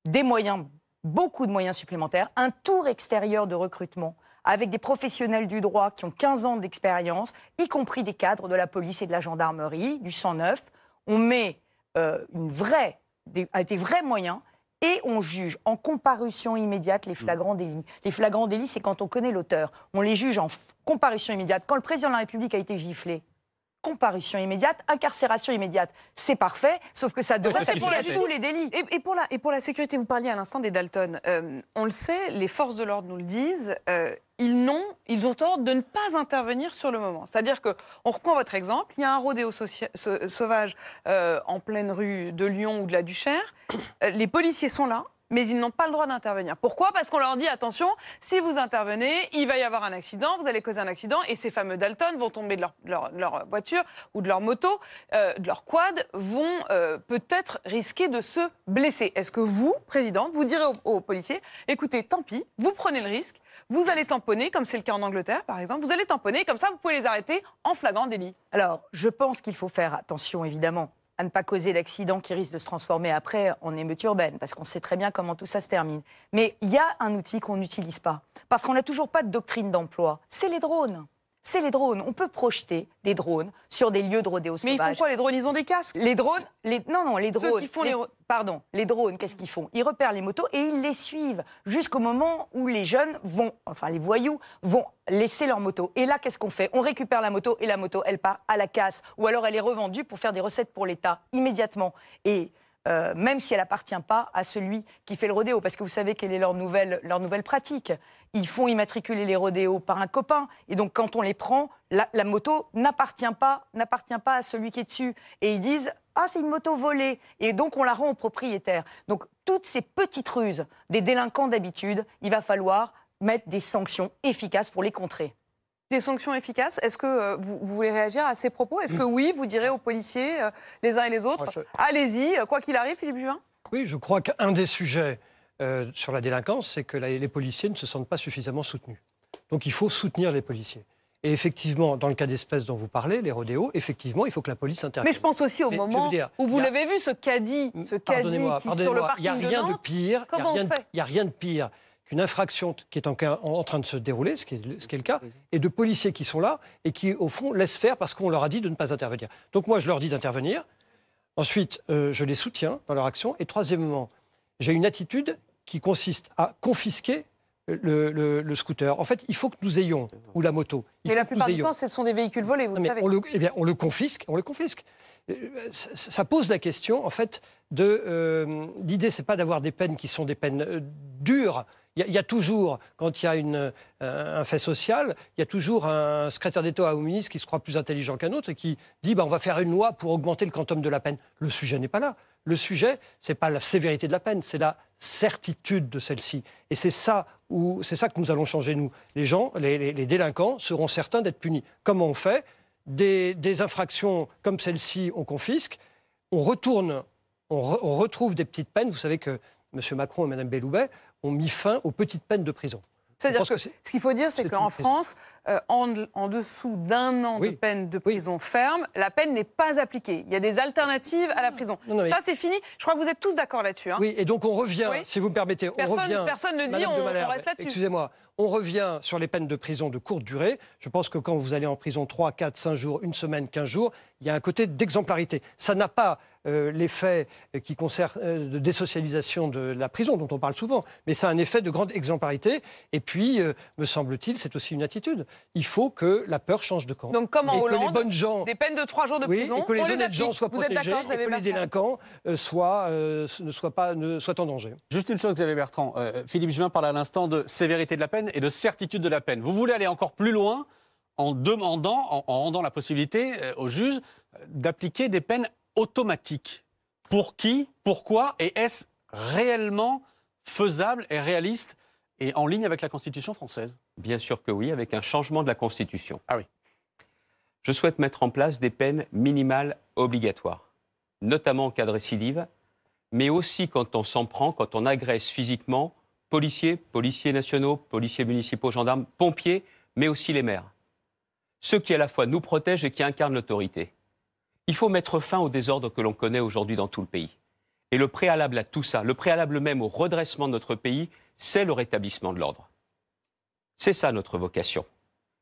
Des moyens beaucoup de moyens supplémentaires, un tour extérieur de recrutement avec des professionnels du droit qui ont 15 ans d'expérience, y compris des cadres de la police et de la gendarmerie, du 109. On met euh, des, des vrais moyens et on juge en comparution immédiate les flagrants délits. Les flagrants délits, c'est quand on connaît l'auteur. On les juge en comparution immédiate. Quand le président de la République a été giflé, comparution immédiate, incarcération immédiate. C'est parfait, sauf que ça devrait être pour tous les délits. Et, pour la, et pour la sécurité, vous parliez à l'instant des Dalton. Euh, on le sait, les forces de l'ordre nous le disent. Euh, ils n'ont, ils ont tort de ne pas intervenir sur le moment. C'est-à-dire que, on reprend votre exemple, il y a un rodéo sauvage euh, en pleine rue de Lyon ou de la Duchère. les policiers sont là, mais ils n'ont pas le droit d'intervenir. Pourquoi Parce qu'on leur dit attention, si vous intervenez, il va y avoir un accident, vous allez causer un accident, et ces fameux Dalton vont tomber de leur, voiture ou de leur moto, euh, de leur quad, vont euh, peut-être risquer de se blesser. Est-ce que vous, présidente, vous direz aux, aux, policiers écoutez, tant pis, vous prenez le risque, vous allez tamponner, comme c'est le cas en Angleterre par exemple, vous allez tamponner, comme ça vous pouvez les arrêter en flagrant délit Alors, je pense qu'il faut faire attention évidemment à ne pas causer l'accident qui risque de se transformer après en émeute urbaine, parce qu'on sait très bien comment tout ça se termine. Mais il y a un outil qu'on n'utilise pas, parce qu'on n'a toujours pas de doctrine d'emploi, c'est les drones c'est les drones. On peut projeter des drones sur des lieux de rodéo sauvage. Mais ils font quoi les drones Ils ont des casques Les drones, non, non, les drones. font Pardon, les drones, qu'est-ce qu'ils font Ils repèrent les motos et ils les suivent jusqu'au moment où les jeunes vont, enfin les voyous, vont laisser leur moto. Et là, qu'est-ce qu'on fait On récupère la moto et la moto, elle part à la casse. Ou alors elle est revendue pour faire des recettes pour l'État immédiatement. Et euh, même si elle appartient pas à celui qui fait le rodéo. Parce que vous savez quelle est leur nouvelle, leur nouvelle pratique. Ils font immatriculer les rodéos par un copain. Et donc, quand on les prend, la, moto n'appartient pas, n'appartient pas à celui qui est dessus. Et ils disent ah, c'est une moto volée. Et donc, on la rend au propriétaire. Donc, toutes ces petites ruses des délinquants d'habitude, il va falloir mettre des sanctions efficaces pour les contrer. Des sanctions efficaces. Est-ce que euh, vous, voulez réagir à ces propos Est-ce que mm. oui, vous direz aux policiers, euh, les uns et les autres, allez-y, euh, quoi qu'il arrive, Philippe Juvin Oui, je crois qu'un des sujets sur la délinquance, c'est que les policiers ne se sentent pas suffisamment soutenus. Donc il faut soutenir les policiers. Et effectivement, dans le cas d'espèces dont vous parlez, les rodéos, effectivement, il faut que la police intervienne. Mais je pense aussi au moment où vous l'avez vu, ce caddie, ce caddie sur le parking Il rien de, pire. Il n'y a rien de pire une infraction qui est en, en, train de se dérouler, ce qui, est, ce qui est le cas, et de policiers qui sont là et qui, au fond, laissent faire parce qu'on leur a dit de ne pas intervenir. Donc moi, je leur dis d'intervenir. Ensuite, euh, je les soutiens dans leur action. Et troisièmement, j'ai une attitude qui consiste à confisquer le, scooter. En fait, il faut que nous ayons, ou la moto. mais la plupart du temps, ce sont des véhicules volés, vous savez. On le, eh bien, on le confisque, on le confisque. Euh, ça, pose la question, en fait, de... Euh, L'idée, c'est pas d'avoir des peines qui sont des peines euh, dures, il y, a toujours, quand il y a euh, un fait social, il y a toujours un secrétaire d'État ou ministre qui se croit plus intelligent qu'un autre et qui dit bah, on va faire une loi pour augmenter le quantum de la peine. Le sujet n'est pas là. Le sujet, c'est pas la sévérité de la peine, c'est la certitude de celle-ci. Et c'est ça ça que nous allons changer nous. Les gens, les, délinquants seront certains d'être punis. Comment on fait des, infractions comme celle-ci, on confisque, on retourne, on, on, retrouve des petites peines. Vous savez que M. Macron et Mme Belloubet ont mis fin aux petites peines de prison. C'est-à-dire que, ce qu'il faut dire, c'est qu'en France, euh, en, dessous d'un an de peine de prison ferme, la peine n'est pas appliquée. Il y a des alternatives à la prison. Ça, c'est fini. Je crois que vous êtes tous d'accord là-dessus. Hein. Oui, et donc on revient, si vous me permettez. Personne, on revient, personne ne dit, on, on, reste là-dessus. Excusez-moi, on revient sur les peines de prison de courte durée. Je pense que quand vous allez en prison 3, 4, 5 jours, une semaine, 15 jours, il y a un côté d'exemplarité. Ça n'a pas euh, l'effet euh, qui concerne euh, de désocialisation de la prison, dont on parle souvent, mais ça a un effet de grande exemplarité. Et puis, me semble-t-il, c'est aussi une attitude. Il faut que la peur change de camp. Donc, comme en et Hollande, les bonnes gens, des peines de 3 jours de prison, les les gens soient et que les délinquants soient, ne, soient pas, ne soient en danger. Juste une chose, Xavier Bertrand. Philippe Juvin parle à l'instant de sévérité de la peine et de certitude de la peine. Vous voulez aller encore plus loin en demandant, en, rendant la possibilité euh, au juge euh, d'appliquer des peines automatiques. Pour qui Pourquoi Et est-ce réellement faisable et réaliste et en ligne avec la Constitution française Bien sûr que oui, avec un changement de la Constitution. Ah oui. Je souhaite mettre en place des peines minimales obligatoires, notamment en cas de récidive, mais aussi quand on s'en prend, quand on agresse physiquement policiers, policiers nationaux, policiers municipaux, gendarmes, pompiers, mais aussi les maires. Ceux qui à la fois nous protègent et qui incarnent l'autorité. Il faut mettre fin au désordre que l'on connaît aujourd'hui dans tout le pays. Et le préalable à tout ça, le préalable même au redressement de notre pays, c'est le rétablissement de l'ordre. C'est ça notre vocation.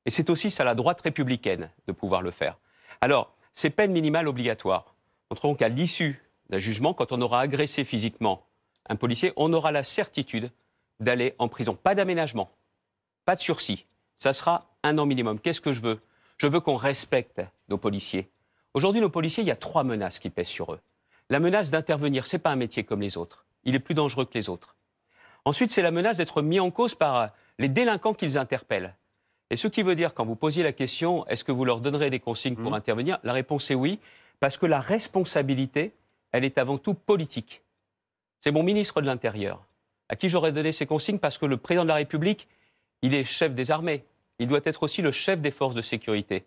Et c'est aussi ça la droite républicaine de pouvoir le faire. Alors, ces peines minimales obligatoires montreront qu'à l'issue d'un jugement, quand on aura agressé physiquement un policier, on aura la certitude d'aller en prison. Pas d'aménagement, pas de sursis. Ça sera un an minimum. Qu'est-ce que je veux Je veux qu'on respecte nos policiers. Aujourd'hui, nos policiers, il y a trois menaces qui pèsent sur eux. La menace d'intervenir, ce n'est pas un métier comme les autres. Il est plus dangereux que les autres. Ensuite, c'est la menace d'être mis en cause par euh, les délinquants qu'ils interpellent. Et ce qui veut dire, quand vous posiez la question, est-ce que vous leur donnerez des consignes pour mmh. intervenir La réponse est oui, parce que la responsabilité, elle est avant tout politique. C'est mon ministre de l'Intérieur, à qui j'aurais donné ces consignes parce que le président de la République, il est chef des armées. Il doit être aussi le chef des forces de sécurité.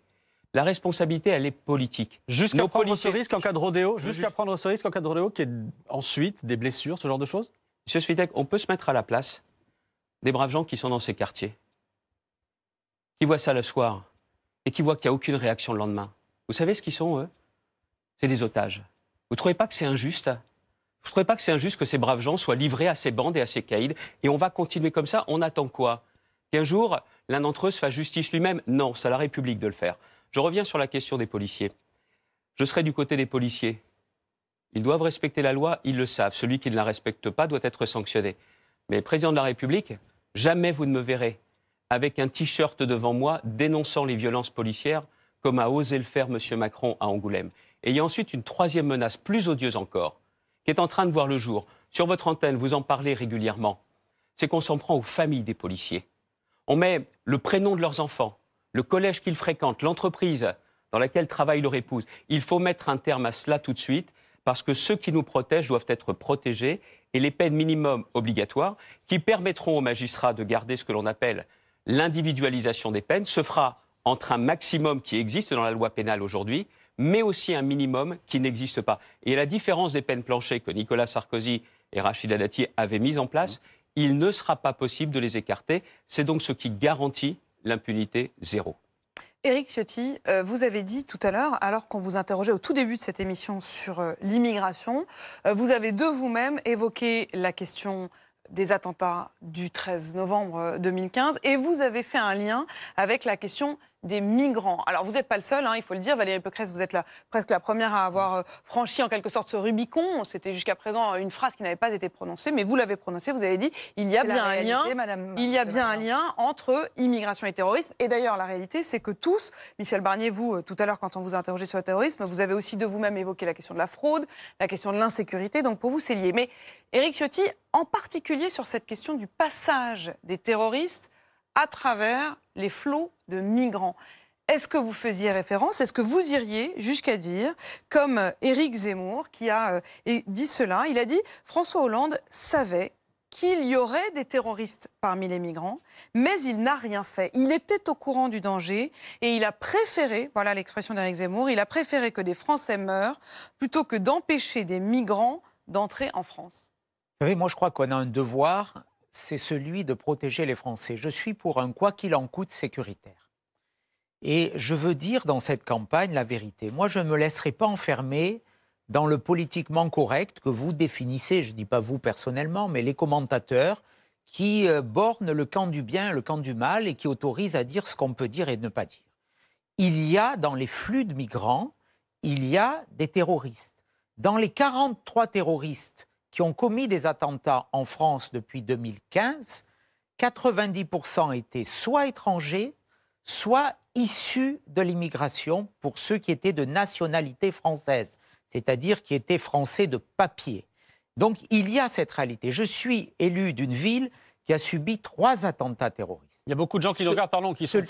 La responsabilité, elle est politique. Jusqu'à prendre ce risque en cas de rodéo, jusqu'à prendre ce risque en cas de rodéo, qui est ensuite des blessures, ce genre de choses Monsieur Svitek, on peut se mettre à la place des braves gens qui sont dans ces quartiers, qui voient ça le soir et qui voient qu'il n'y a aucune réaction le lendemain. Vous savez ce qu'ils sont, eux C'est des otages. Vous ne trouvez pas que c'est injuste je ne pas que c'est injuste que ces braves gens soient livrés à ces bandes et à ces caïds. Et on va continuer comme ça. On attend quoi Qu'un jour, l'un d'entre eux se fasse justice lui-même Non, c'est à la République de le faire. Je reviens sur la question des policiers. Je serai du côté des policiers. Ils doivent respecter la loi, ils le savent. Celui qui ne la respecte pas doit être sanctionné. Mais président de la République, jamais vous ne me verrez avec un t-shirt devant moi dénonçant les violences policières comme a osé le faire M. Macron à Angoulême. Et il y a ensuite une troisième menace plus odieuse encore qui est en train de voir le jour. Sur votre antenne, vous en parlez régulièrement. C'est qu'on s'en prend aux familles des policiers. On met le prénom de leurs enfants, le collège qu'ils fréquentent, l'entreprise dans laquelle travaille leur épouse. Il faut mettre un terme à cela tout de suite parce que ceux qui nous protègent doivent être protégés et les peines minimum obligatoires qui permettront aux magistrats de garder ce que l'on appelle l'individualisation des peines se fera entre un maximum qui existe dans la loi pénale aujourd'hui mais aussi un minimum qui n'existe pas. Et à la différence des peines planchées que Nicolas Sarkozy et Rachida Dati avaient mises en place, il ne sera pas possible de les écarter. C'est donc ce qui garantit l'impunité zéro. Éric Ciotti, euh, vous avez dit tout à l'heure, alors qu'on vous interrogeait au tout début de cette émission sur euh, l'immigration, euh, vous avez de vous-même évoqué la question des attentats du 13 novembre 2015 et vous avez fait un lien avec la question des migrants. Alors vous n'êtes pas le seul, hein, il faut le dire, Valérie Pécresse, vous êtes presque la première à avoir euh, franchi en quelque sorte ce Rubicon. C'était jusqu'à présent euh, une phrase qui n'avait pas été prononcée, mais vous l'avez prononcée, vous avez dit, il y a bien, un, lien, il y a bien un lien entre immigration et terrorisme. Et d'ailleurs, la réalité, c'est que tous, Michel Barnier, vous, euh, tout à l'heure, quand on vous a interrogé sur le terrorisme, vous avez aussi de vous-même évoqué la question de la fraude, la question de l'insécurité, donc pour vous, c'est lié. Mais Éric Ciotti, en particulier sur cette question du passage des terroristes à travers les flots de migrants. Est-ce que vous faisiez référence Est-ce que vous iriez jusqu'à dire, comme euh, Éric Zemmour qui a euh, dit cela, il a dit François Hollande savait qu'il y aurait des terroristes parmi les migrants, mais il n'a rien fait. Il était au courant du danger et il a préféré, voilà l'expression d'Éric Zemmour, il a préféré que des Français meurent plutôt que d'empêcher des migrants d'entrer en France. Vous savez, moi je crois qu'on a un devoir c'est celui de protéger les Français. Je suis pour un quoi qu'il en coûte sécuritaire. Et je veux dire dans cette campagne la vérité. Moi, je ne me laisserai pas enfermer dans le politiquement correct que vous définissez, je ne dis pas vous personnellement, mais les commentateurs qui euh, bornent le camp du bien, le camp du mal et qui autorisent à dire ce qu'on peut dire et ne pas dire. Il y a dans les flux de migrants, il y a des terroristes. Dans les 43 terroristes qui ont commis des attentats en France depuis 2015, 90% étaient soit étrangers, soit issus de l'immigration pour ceux qui étaient de nationalité française, c'est-à-dire qui étaient français de papier. Donc il y a cette réalité. Je suis élu d'une ville qui a subi trois attentats terroristes. Il y a beaucoup de gens qui nous regardent, pardon, qui sont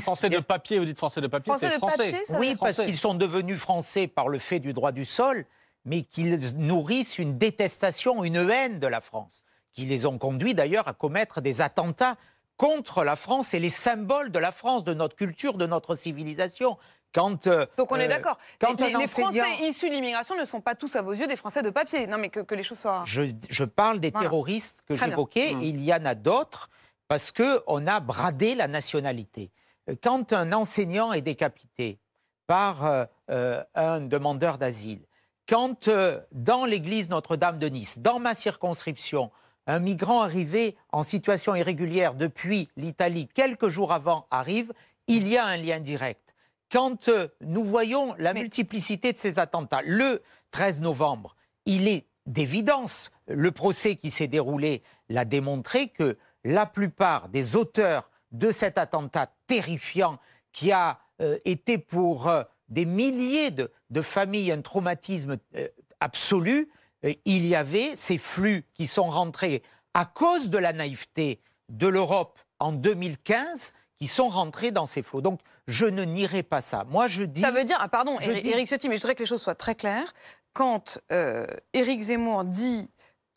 français de papier. Vous dites français de papier, c'est français. oui, parce qu'ils sont devenus français par le fait du droit du sol, mais qu'ils nourrissent une détestation, une haine de la France, qui les ont conduits d'ailleurs à commettre des attentats contre la France et les symboles de la France, de notre culture, de notre civilisation. Quand, euh, Donc on est euh, d'accord. les, Français issus de l'immigration ne sont pas tous à vos yeux des Français de papier. Non, mais que, les choses soient. Je, parle des terroristes que j'évoquais. Mm. Il y en a d'autres parce que on a bradé la nationalité. Euh, quand un enseignant est décapité par un demandeur d'asile, quand euh, dans l'église Notre-Dame de Nice, dans ma circonscription, un migrant arrivé en situation irrégulière depuis l'Italie quelques jours avant arrive, il y a un lien direct. Quand euh, nous voyons la multiplicité de ces attentats, le 13 novembre, il est d'évidence, le procès qui s'est déroulé l'a démontré, que la plupart des auteurs de cet attentat terrifiant qui a euh, été pour des milliers de, familles un traumatisme euh, absolu, euh, il y avait ces flux qui sont rentrés à cause de la naïveté de l'Europe en 2015 qui sont rentrés dans ces flots. Donc, je ne nierai pas ça. Moi, je dis. Ça veut dire, ah pardon, Éric mais je voudrais que les choses soient très claires. Quand euh, Éric Zemmour dit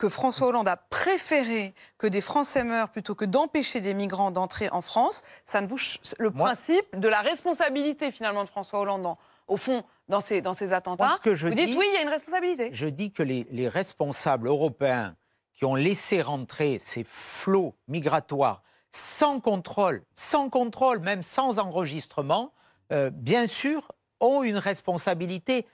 François Hollande a préféré que des Français meurent plutôt que d'empêcher des migrants d'entrer en France. Ça ne bouge le principe de la responsabilité finalement de François Hollande, au fond, dans ces, attentats. vous dites oui, il y a une responsabilité. Je dis que les, responsables européens qui ont laissé rentrer ces flots migratoires sans contrôle, sans contrôle, même sans enregistrement, euh, bien sûr, ont une responsabilité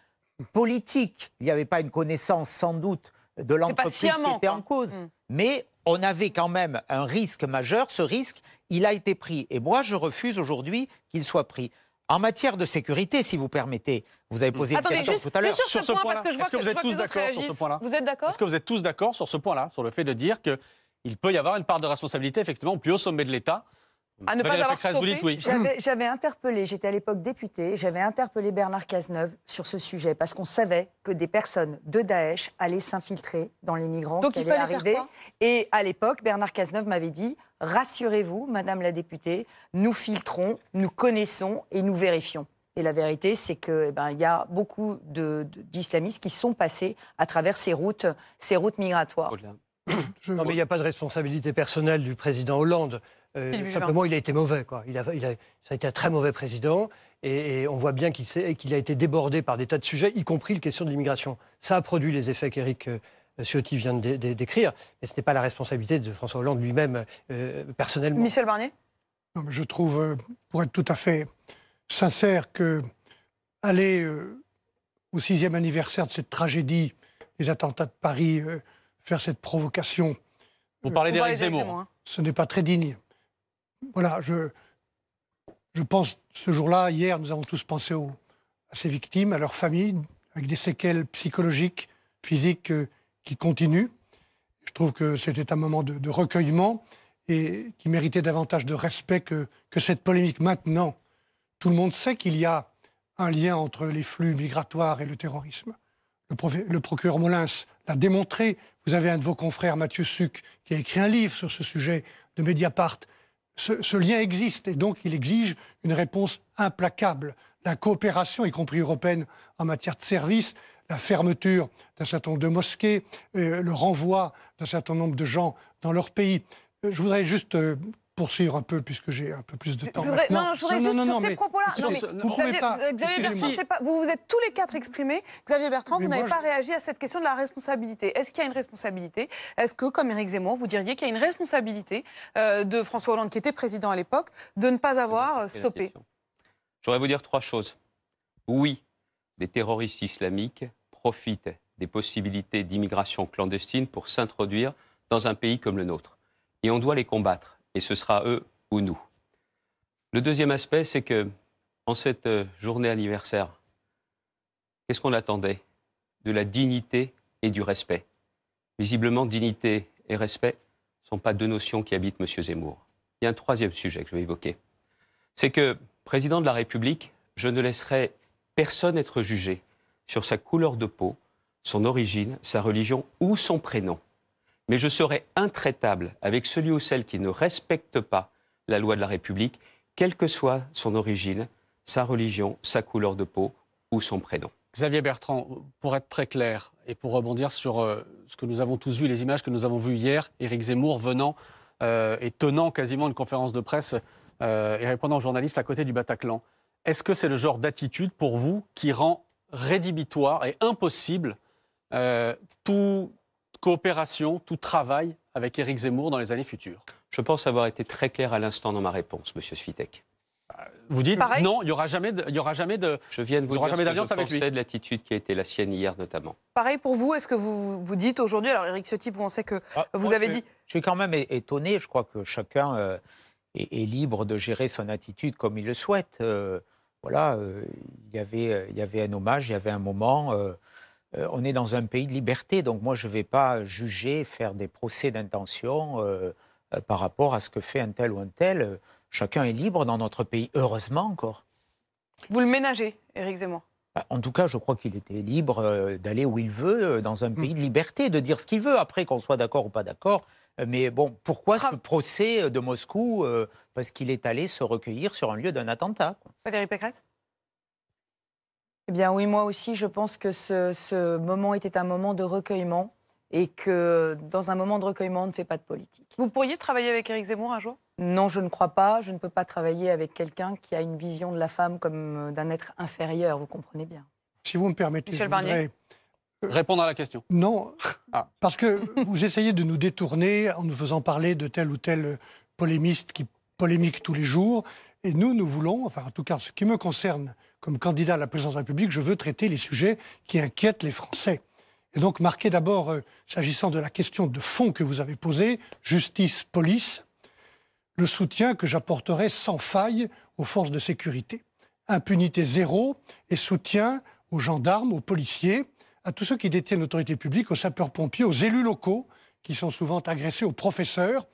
politique. Il n'y avait pas une connaissance sans doute de l'entreprise qui était en cause. Mm. Mais on avait quand même un risque majeur. Ce risque, il a été pris. Et moi, je refuse aujourd'hui qu'il soit pris. En matière de sécurité, si vous permettez, vous avez mm. posé une question tout à l'heure. Sur, ce, que que, vous êtes tous d'accord sur ce point-là. Vous êtes Est-ce que vous êtes tous d'accord sur ce point-là, sur le fait de dire qu'il peut y avoir une part de responsabilité, effectivement, au plus haut sommet de l'État à mmh. ah, ne pas avoir mmh. J'avais interpellé, j'étais à l'époque députée, j'avais interpellé Bernard Cazeneuve sur ce sujet parce qu'on savait que des personnes de Daesh allaient s'infiltrer dans les migrants qui il fallait Et à l'époque, Bernard Cazeneuve m'avait dit Rassurez-vous, Madame la députée, nous filtrons, nous connaissons et nous vérifions. Et la vérité, c'est qu'il eh ben, y a beaucoup d'islamistes qui sont passés à travers ces routes, ces routes migratoires. non, mais il n'y a pas de responsabilité personnelle du président Hollande. Euh, simplement, il a été mauvais. Quoi. Il, a, ça a été un très mauvais président. Et, on voit bien qu'il a été débordé par des tas de sujets, y compris la question de l'immigration. Ça a produit les effets qu'Éric euh, Ciotti vient de décrire. Mais ce n'est pas la responsabilité de François Hollande lui-même, euh, personnellement. Michel Barnier Je trouve, pour être tout à fait sincère, que aller au sixième anniversaire de cette tragédie, les attentats de Paris, faire cette provocation. Vous parlez des Zemmour. Hein. Ce n'est pas très digne voilà, je, je pense, ce jour-là, hier, nous avons tous pensé à ces victimes, à leurs familles, avec des séquelles psychologiques, physiques euh, qui continuent. Je trouve que c'était un moment de, recueillement et qui méritait davantage de respect que, cette polémique. Maintenant, tout le monde sait qu'il y a un lien entre les flux migratoires et le terrorisme. Le, le procureur Molins l'a démontré. Vous avez un de vos confrères, Mathieu Suc, qui a écrit un livre sur ce sujet de Mediapart ce, lien existe et donc il exige une réponse implacable, la coopération, y compris européenne, en matière de services, la fermeture d'un certain nombre de mosquées, euh, le renvoi d'un certain nombre de gens dans leur pays. Euh, je voudrais juste euh, poursuivre un peu puisque j'ai un peu plus de temps. non, je voudrais juste sur ces propos-là. vous, vous vous êtes tous les quatre exprimés. Xavier Bertrand, vous n'avez pas réagi à cette question de la responsabilité. Est-ce qu'il y a une responsabilité Est-ce que, comme Éric Zemmour, vous diriez qu'il y a une responsabilité euh, de François Hollande, qui était président à l'époque, de ne pas avoir euh, stoppé J'aurais vous dire trois choses. Oui, des terroristes islamiques profitent des possibilités d'immigration clandestine pour s'introduire dans un pays comme le nôtre. Et on doit les combattre et ce sera eux ou nous. Le deuxième aspect, c'est que en cette euh, journée anniversaire, qu'est-ce qu'on attendait De la dignité et du respect. Visiblement, dignité et respect ne sont pas deux notions qui habitent M. Zemmour. Il y a un troisième sujet que je vais évoquer. C'est que, président de la République, je ne laisserai personne être jugé sur sa couleur de peau, son origine, sa religion ou son prénom mais je serai intraitable avec celui ou celle qui ne respecte pas la loi de la République, quelle que soit son origine, sa religion, sa couleur de peau ou son prénom. Xavier Bertrand, pour être très clair et pour rebondir sur euh, ce que nous avons tous vu, les images que nous avons vues hier, Éric Zemmour venant euh, et tenant quasiment une conférence de presse euh, et répondant aux journalistes à côté du Bataclan. Est-ce que c'est le genre d'attitude pour vous qui rend rédhibitoire et impossible tout, coopération, tout travail avec Éric Zemmour dans les années futures Je pense avoir été très clair à l'instant dans ma réponse, Monsieur Switek. Euh, vous dites non, il n'y aura jamais de, il y aura jamais de. Je viens de vous dire jamais ce que je avec de l'attitude qui a été la sienne hier notamment. Pareil pour vous, est-ce que vous vous dites aujourd'hui alors Eric Ciotti, vous on sait que ah, vous avez dit. Je suis quand même étonné. Je crois que chacun euh, est, libre de gérer son attitude comme il le souhaite. Euh, voilà, il y avait il y avait un hommage, il y avait un moment. Euh, on est dans un pays de liberté, donc moi je ne vais pas juger, faire des procès d'intention euh, euh, par rapport à ce que fait un tel ou un tel. Chacun est libre dans notre pays, heureusement encore. Vous le ménagez, Éric Zemmour bah, en tout cas, je crois qu'il était libre d'aller où il veut, dans un hmm. pays de liberté, de dire ce qu'il veut, après qu'on soit d'accord ou pas d'accord. Mais bon, pourquoi ce procès de Moscou Parce qu'il est allé se recueillir sur un lieu d'un attentat. Valérie Pécresse eh bien oui, moi aussi, je pense que ce, moment était un moment de recueillement et que dans un moment de recueillement, on ne fait pas de politique. Vous pourriez travailler avec Éric Zemmour un jour Non, je ne crois pas. Je ne peux pas travailler avec quelqu'un qui a une vision de la femme comme euh, d'un être inférieur, vous comprenez bien. Si vous me permettez, je voudrais... Euh, Répondre à la question. Non, (laughs) ah. parce que vous essayez de nous détourner en nous faisant parler de tel ou tel polémiste qui polémique tous les jours. Et nous, nous voulons, enfin en tout cas ce qui me concerne, comme candidat à la présidence de la République, je veux traiter les sujets qui inquiètent les Français. Et donc marquer d'abord, euh, s'agissant de la question de fond que vous avez posée, justice, police, le soutien que j'apporterai sans faille aux forces de sécurité. Impunité zéro et soutien aux gendarmes, aux policiers, à tous ceux qui détiennent l'autorité publique, aux sapeurs-pompiers, aux élus locaux, qui sont souvent agressés, aux professeurs,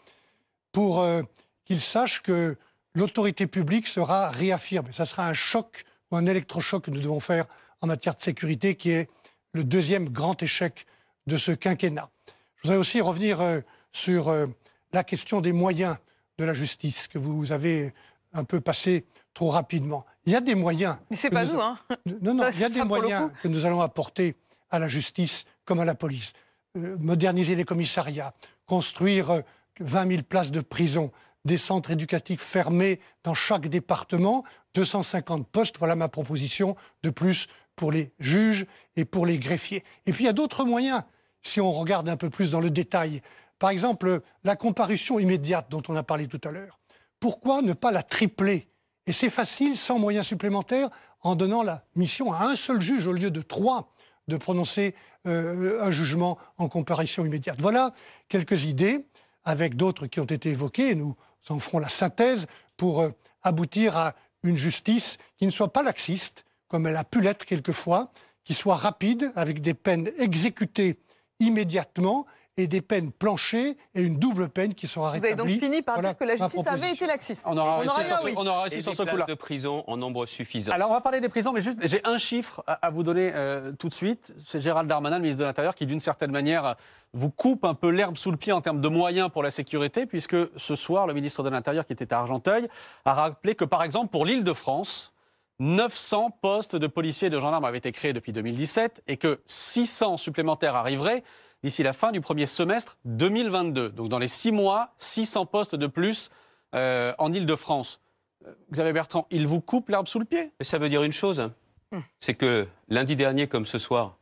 pour euh, qu'ils sachent que l'autorité publique sera réaffirmée. Ça sera un choc ou un électrochoc que nous devons faire en matière de sécurité, qui est le deuxième grand échec de ce quinquennat. Je voudrais aussi revenir euh, sur euh, la question des moyens de la justice que vous avez un peu passé trop rapidement. Il y a des moyens. Mais c'est pas nous, hein. Non, (laughs) non, il y a des moyens que nous allons apporter à la justice comme à la police. Euh, moderniser les commissariats, construire 20 000 places de prison, des centres éducatifs fermés dans chaque département, 250 postes, voilà ma proposition de plus pour les juges et pour les greffiers. Et puis il y a d'autres moyens, si on regarde un peu plus dans le détail. Par exemple, la comparution immédiate dont on a parlé tout à l'heure. Pourquoi ne pas la tripler Et c'est facile, sans moyens supplémentaires, en donnant la mission à un seul juge au lieu de trois de prononcer euh, un jugement en comparution immédiate. Voilà quelques idées, avec d'autres qui ont été évoquées. Nous en ferons la synthèse pour euh, aboutir à une justice qui ne soit pas laxiste, comme elle a pu l'être quelquefois, qui soit rapide, avec des peines exécutées immédiatement et des peines planchées et une double peine qui sera rétablie. Vous avez donc fini par dire que la justice avait été laxiste. On aura réussi sur, ce coup-là. de prison en nombre suffisant. Alors on va parler des prisons, mais juste j'ai un chiffre à, vous donner euh, tout de suite. C'est Gérald Darmanin, le ministre de l'Intérieur, qui d'une certaine manière vous coupe un peu l'herbe sous le pied en termes de moyens pour la sécurité, puisque ce soir, le ministre de l'Intérieur, qui était à Argenteuil, a rappelé que par exemple pour l'île de France, 900 postes de policiers et de gendarmes avaient été créés depuis 2017 et que 600 supplémentaires arriveraient d'ici la fin du premier semestre 2022. Donc dans les six mois, 600 postes de plus euh, en Ile-de-France. Euh, Xavier Bertrand, il vous coupe l'herbe sous le pied Ça veut dire une chose, hein. hmm. c'est que lundi dernier, comme ce soir,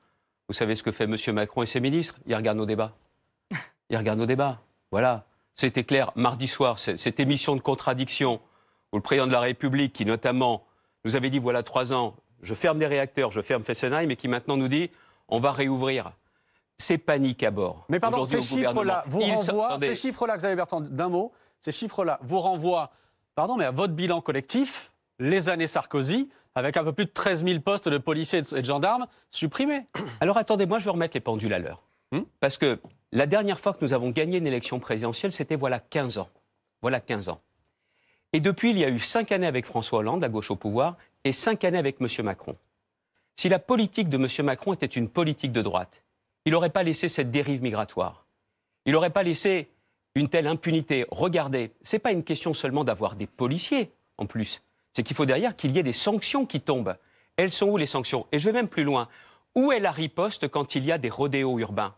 vous savez ce que fait M. Macron et ses ministres Ils regardent nos débats. (laughs) Ils regardent nos débats. Voilà. C'était clair, mardi soir, cette émission de contradiction où le président de la République, qui notamment nous avait dit voilà trois ans, je ferme des réacteurs, je ferme Fessenheim, et qui maintenant nous dit on va réouvrir c'est panique à bord. Mais pardon, ces chiffres-là vous renvoient, ces chiffres-là, Xavier Bertrand, d'un mot, ces chiffres-là vous renvoient, pardon, mais à votre bilan collectif, les années Sarkozy, avec un peu plus de 13 000 postes de policiers et de gendarmes supprimés. (coughs) Alors attendez, moi je vais remettre les pendules à l'heure. Hmm Parce que la dernière fois que nous avons gagné une élection présidentielle, c'était voilà 15 ans. Voilà 15 ans. Et depuis, il y a eu 5 années avec François Hollande, à gauche au pouvoir, et 5 années avec M. Macron. Si la politique de M. Macron était une politique de droite, il n'aurait pas laissé cette dérive migratoire. Il n'aurait pas laissé une telle impunité. Regardez, ce n'est pas une question seulement d'avoir des policiers, en plus. C'est qu'il faut derrière qu'il y ait des sanctions qui tombent. Elles sont où les sanctions Et je vais même plus loin. Où est la riposte quand il y a des rodéos urbains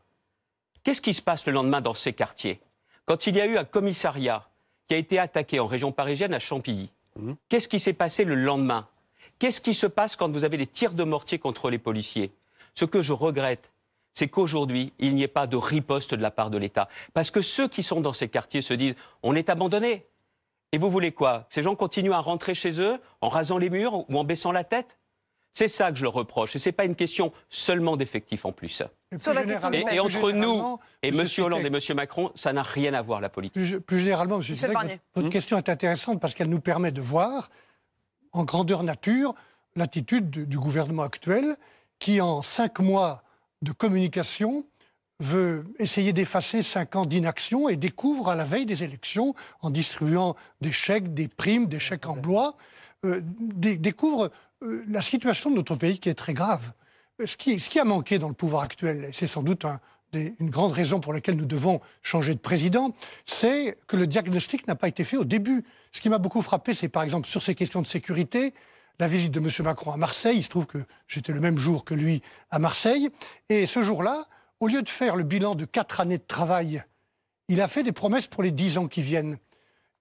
Qu'est-ce qui se passe le lendemain dans ces quartiers Quand il y a eu un commissariat qui a été attaqué en région parisienne à Champilly, mmh. qu'est-ce qui s'est passé le lendemain Qu'est-ce qui se passe quand vous avez des tirs de mortier contre les policiers Ce que je regrette, c'est qu'aujourd'hui, il n'y ait pas de riposte de la part de l'État. Parce que ceux qui sont dans ces quartiers se disent on est abandonné. Et vous voulez quoi ces gens continuent à rentrer chez eux en rasant les murs ou en baissant la tête c'est ça que je leur reproche. Et ce n'est pas une question seulement d'effectifs en plus. Et, entre nous et M. Hollande et M. Macron, ça n'a rien à voir la politique. Plus, généralement, M. votre hmm question est intéressante parce qu'elle nous permet de voir en grandeur nature l'attitude du, gouvernement actuel qui, en cinq mois, de communication veut essayer d'effacer cinq ans d'inaction et découvre à la veille des élections, en distribuant des chèques, des primes, des chèques en euh, découvre euh, la situation de notre pays qui est très grave. Ce qui, a manqué dans le pouvoir actuel, et c'est sans doute une grande raison pour laquelle nous devons changer de président, c'est que le diagnostic n'a pas été fait au début. Ce qui m'a beaucoup frappé, c'est par exemple sur ces questions de sécurité, la visite de M. Macron à Marseille. Il se trouve que j'étais le même jour que lui à Marseille. Et ce jour-là, au lieu de faire le bilan de quatre années de travail, il a fait des promesses pour les dix ans qui viennent.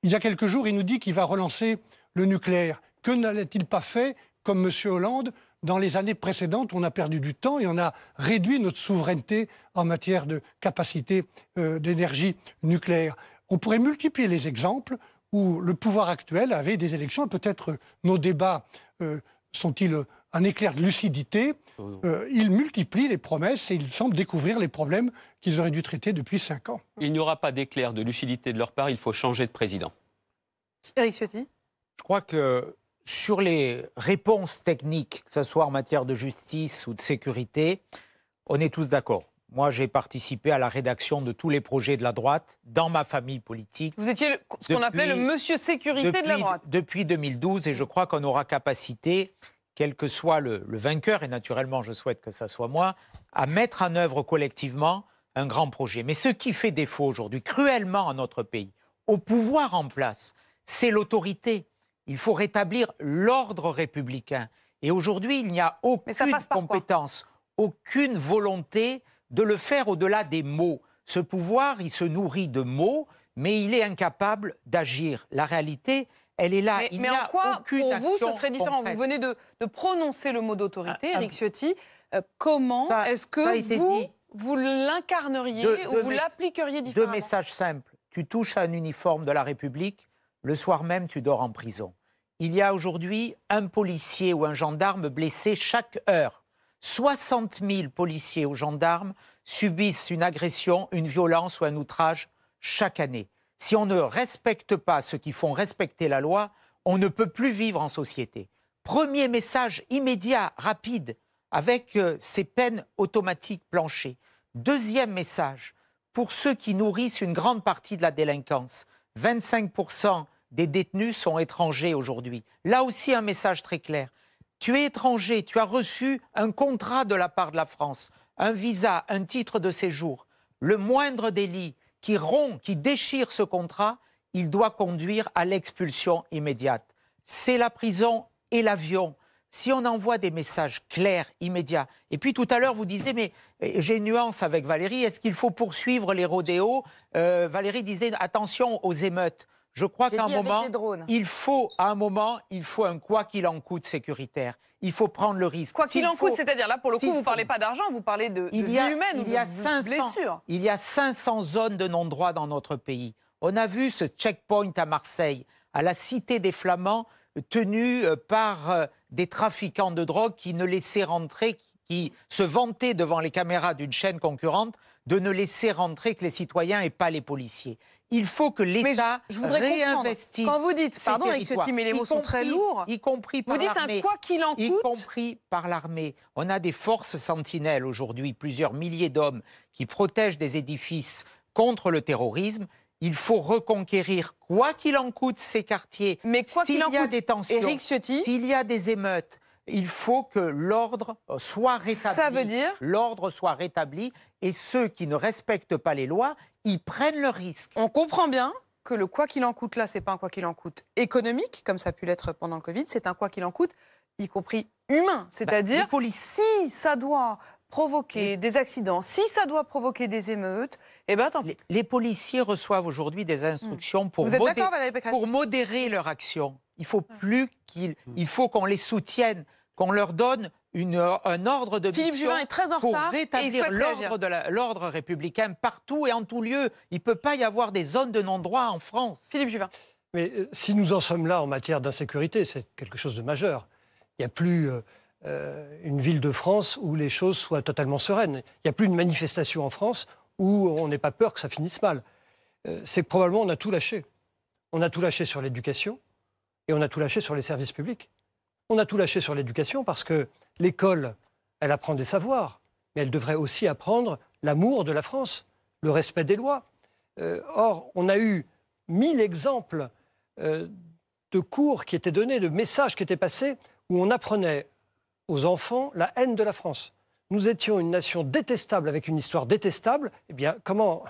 Il y a quelques jours, il nous dit qu'il va relancer le nucléaire. Que n'allait-il pas fait comme M. Hollande dans les années précédentes, on a perdu du temps et on a réduit notre souveraineté en matière de capacité euh, d'énergie nucléaire. On pourrait multiplier les exemples où le pouvoir actuel avait des élections. Peut-être nos débats euh, sont-ils un éclair de lucidité. Oh euh, ils multiplient les promesses et ils semblent découvrir les problèmes qu'ils auraient dû traiter depuis cinq ans. Il n'y aura pas d'éclair de lucidité de leur part. Il faut changer de président. Eric Ciotti Je crois que sur les réponses techniques, que ce soit en matière de justice ou de sécurité, on est tous d'accord. Moi, j'ai participé à la rédaction de tous les projets de la droite dans ma famille politique. Vous étiez ce qu'on appelait le monsieur sécurité de la droite. Depuis 2012, et je crois qu'on aura capacité, quel que soit le, le, vainqueur, et naturellement je souhaite que ça soit moi, à mettre en œuvre collectivement un grand projet. Mais ce qui fait défaut aujourd'hui, cruellement, à notre pays, au pouvoir en place, c'est l'autorité. Il faut rétablir l'ordre républicain. Et aujourd'hui, il n'y a aucune compétence, aucune volonté de le faire au-delà des mots. Ce pouvoir, il se nourrit de mots, mais il est incapable d'agir. La réalité, elle est là. Mais, il mais en quoi, pour vous, ce serait différent Vous venez de, prononcer le mot d'autorité, ah, ah, Eric Ciotti. Euh, comment est-ce que vous, l'incarneriez ou vous l'appliqueriez différemment Deux messages simples. Tu touches à un uniforme de la République, le soir même, tu dors en prison. Il y a aujourd'hui un policier ou un gendarme blessé chaque heure. 60 000 policiers ou gendarmes subissent une agression, une violence ou un outrage chaque année. Si on ne respecte pas ceux qui font respecter la loi, on ne peut plus vivre en société. Premier message immédiat, rapide, avec euh, ces peines automatiques planchées. Deuxième message, pour ceux qui nourrissent une grande partie de la délinquance, 25% des détenus sont étrangers aujourd'hui. Là aussi un message très clair tu es étranger, tu as reçu un contrat de la part de la France, un visa, un titre de séjour. Le moindre délit qui rompt, qui déchire ce contrat, il doit conduire à l'expulsion immédiate. C'est la prison et l'avion. Si on envoie des messages clairs, immédiats, et puis tout à l'heure vous disiez, mais euh, j'ai nuance avec Valérie, est-ce qu'il faut poursuivre les rodéos euh, Valérie disait, attention aux émeutes. Je crois qu'à un moment, il faut, à un moment, il faut un quoi qu'il en coûte sécuritaire. Il faut prendre le risque. Quoi qu'il en coûte, c'est-à-dire là, pour le coup, vous ne parlez pas d'argent, vous parlez de, vie humaine, il y a de blessures. Il y a 500 zones de non-droit dans notre pays. On a vu ce checkpoint à Marseille, à la Cité des Flamands, tenu euh, par euh, des trafiquants de drogue qui ne laissaient rentrer qui se vantait devant les caméras d'une chaîne concurrente de ne laisser rentrer que les citoyens et pas les policiers. Il faut que l'État réinvestisse. Quand vous dites, pardon, avec ce mais les mots sont très lourds. Y compris par vous dites un quoi qu'il en coûte. Y compris par l'armée. On a des forces sentinelles aujourd'hui, plusieurs milliers d'hommes qui protègent des édifices contre le terrorisme. Il faut reconquérir, quoi qu'il en coûte, ces quartiers. Mais quoi qu'il en coûte, s'il y a des émeutes, il faut que l'ordre euh, soit rétabli. Ça veut dire L'ordre soit rétabli et ceux qui ne respectent pas les lois, ils prennent le risque. On comprend bien que le quoi qu'il en coûte là, c'est pas un quoi qu'il en coûte économique, comme ça a pu l'être pendant le Covid, c'est un quoi qu'il en coûte, y compris humain. Bah, C'est-à-dire, bah, si ça doit provoquer des accidents, si ça doit provoquer des émeutes, eh ben tant Les, policiers reçoivent aujourd'hui des instructions hmm. pour, pour, modérer leur action. Il faut ah. plus qu'ils, hmm. il faut qu'on les soutienne, qu'on leur donne une, un ordre de Philippe mission est très en pour rétablir l'ordre républicain partout et en tout lieu. Il ne peut pas y avoir des zones de non-droit en France. Philippe Juvin. Mais euh, si nous en sommes là en matière d'insécurité, c'est quelque chose de majeur. Il n'y a plus. Euh, euh, une ville de France où les choses soient totalement sereines. Il n'y a plus une manifestation en France où on n'ait pas peur que ça finisse mal. Euh, c'est que probablement on a tout lâché. On a tout lâché sur l'éducation et on a tout lâché sur les services publics. On a tout lâché sur l'éducation parce que l'école, elle apprend des savoirs, mais elle devrait aussi apprendre l'amour de la France, le respect des lois. Euh, or, on a eu mille exemples de cours qui étaient donnés, de messages qui étaient passés, où on apprenait aux enfants la haine de la France. Nous étions une nation détestable avec une histoire détestable. Eh bien, comment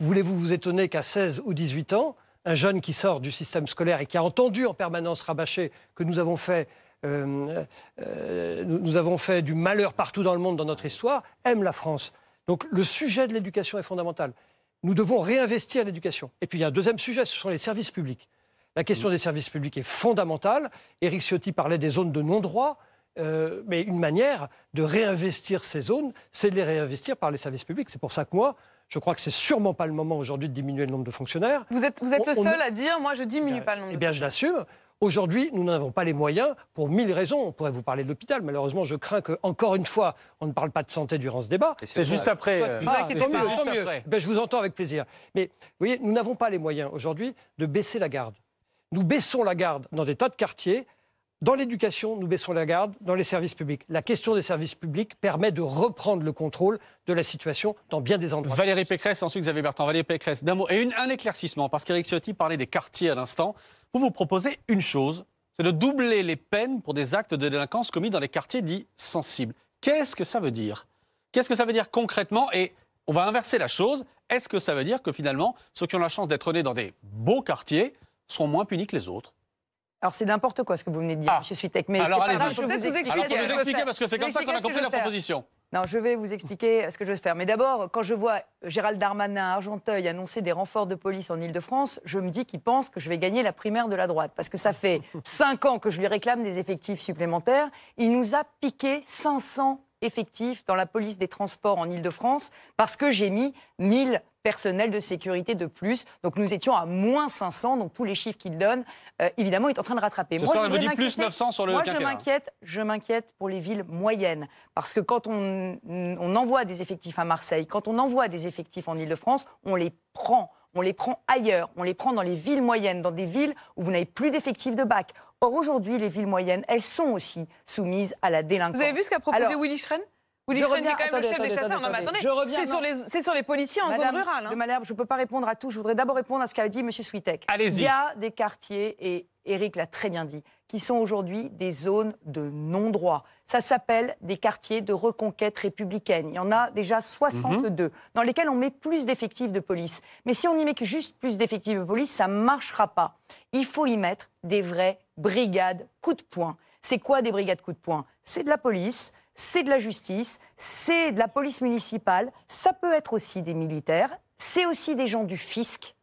voulez-vous vous étonner qu'à 16 ou 18 ans, un jeune qui sort du système scolaire et qui a entendu en permanence rabâcher que nous avons fait euh, euh, nous avons fait du malheur partout dans le monde dans notre histoire, aime la France. Donc le sujet de l'éducation est fondamental. Nous devons réinvestir l'éducation. Et puis il y a un deuxième sujet, ce sont les services publics. La question des services publics est fondamentale. Éric Ciotti parlait des zones de non-droit. Euh, mais une manière de réinvestir ces zones, c'est de les réinvestir par les services publics. C'est pour ça que moi, je crois que c'est sûrement pas le moment aujourd'hui de diminuer le nombre de fonctionnaires. Vous êtes, vous êtes le seul à dire, moi je diminue pas le nombre. Eh bien, je l'assure. Aujourd'hui, nous n'avons pas les moyens pour mille raisons. On pourrait vous parler de l'hôpital. Malheureusement, je crains que, encore une fois, on ne parle pas de santé durant ce débat. C'est juste après. Euh, je vous entends avec plaisir. Mais vous voyez, nous n'avons pas les moyens aujourd'hui de baisser la garde. Nous baissons la garde dans des tas de quartiers dans l'éducation, nous baissons la garde, dans les services publics. La question des services publics permet de reprendre le contrôle de la situation dans bien des endroits. Valérie Pécresse, ensuite Xavier Bertrand. Valérie Pécresse, d'un mot. Et un éclaircissement, parce qu'Éric Ciotti parlait des quartiers à l'instant. Vous vous proposez une chose, c'est de doubler les peines pour des actes de délinquance commis dans les quartiers dits sensibles. Qu'est-ce que ça veut dire Qu'est-ce que ça veut dire concrètement Et on va inverser la chose. Est-ce que ça veut dire que finalement, ceux qui ont la chance d'être nés dans des beaux quartiers sont moins punis que les autres alors c'est n'importe quoi ce que vous venez de dire, ah. je suis tech, mais alors allez je vous expliquer. Alors vous expliquer parce que c'est comme ça qu'on a compris la proposition. Non, je vais vous expliquer ce que je vais faire. Mais d'abord, quand je vois Gérald Darmanin à Argenteuil annoncer des renforts de police en Ile-de-France, je me dis qu'il pense que je vais gagner la primaire de la droite. Parce que ça fait 5 (laughs) ans que je lui réclame des effectifs supplémentaires. Il nous a piqué 500 effectifs dans la police des transports en Ile-de-France parce que j'ai mis 1000 personnels de sécurité de plus. Donc nous étions à moins 500, donc tous les chiffres qu'il donne, euh, évidemment, est en train de rattraper. Ce Moi, soir, je plus 900 sur le Moi, je m'inquiète, je m'inquiète pour les villes moyennes, parce que quand on, on envoie des effectifs à Marseille, quand on envoie des effectifs en Ile-de-France, on les prend on les prend ailleurs, on les prend dans les villes moyennes, dans des villes où vous n'avez plus d'effectifs de bac. Or aujourd'hui, les villes moyennes, elles sont aussi soumises à la délinquance. Vous avez vu ce qu'a proposé Willy Schren vous reviens... des chasseurs. non, mais attendez. C'est sur, les... policiers en zone rurale. Hein. Malherbe, je ne peux pas répondre à tout. Je voudrais d'abord répondre à ce qu'a dit M. Switek. Allez-y. Il y a des quartiers, et Eric l'a très bien dit, qui sont aujourd'hui des zones de non-droit. Ça s'appelle des quartiers de reconquête républicaine. Il y en a déjà 62, mhm. dans lesquels on met plus d'effectifs de police. Mais si on y met juste plus d'effectifs de police, ça ne marchera pas. Il faut y mettre des vraies brigades coup de poing. C'est quoi des brigades coup de poing C'est de la police, c'est de la justice, c'est de la police municipale, ça peut être aussi des militaires, c'est aussi des gens du fisc,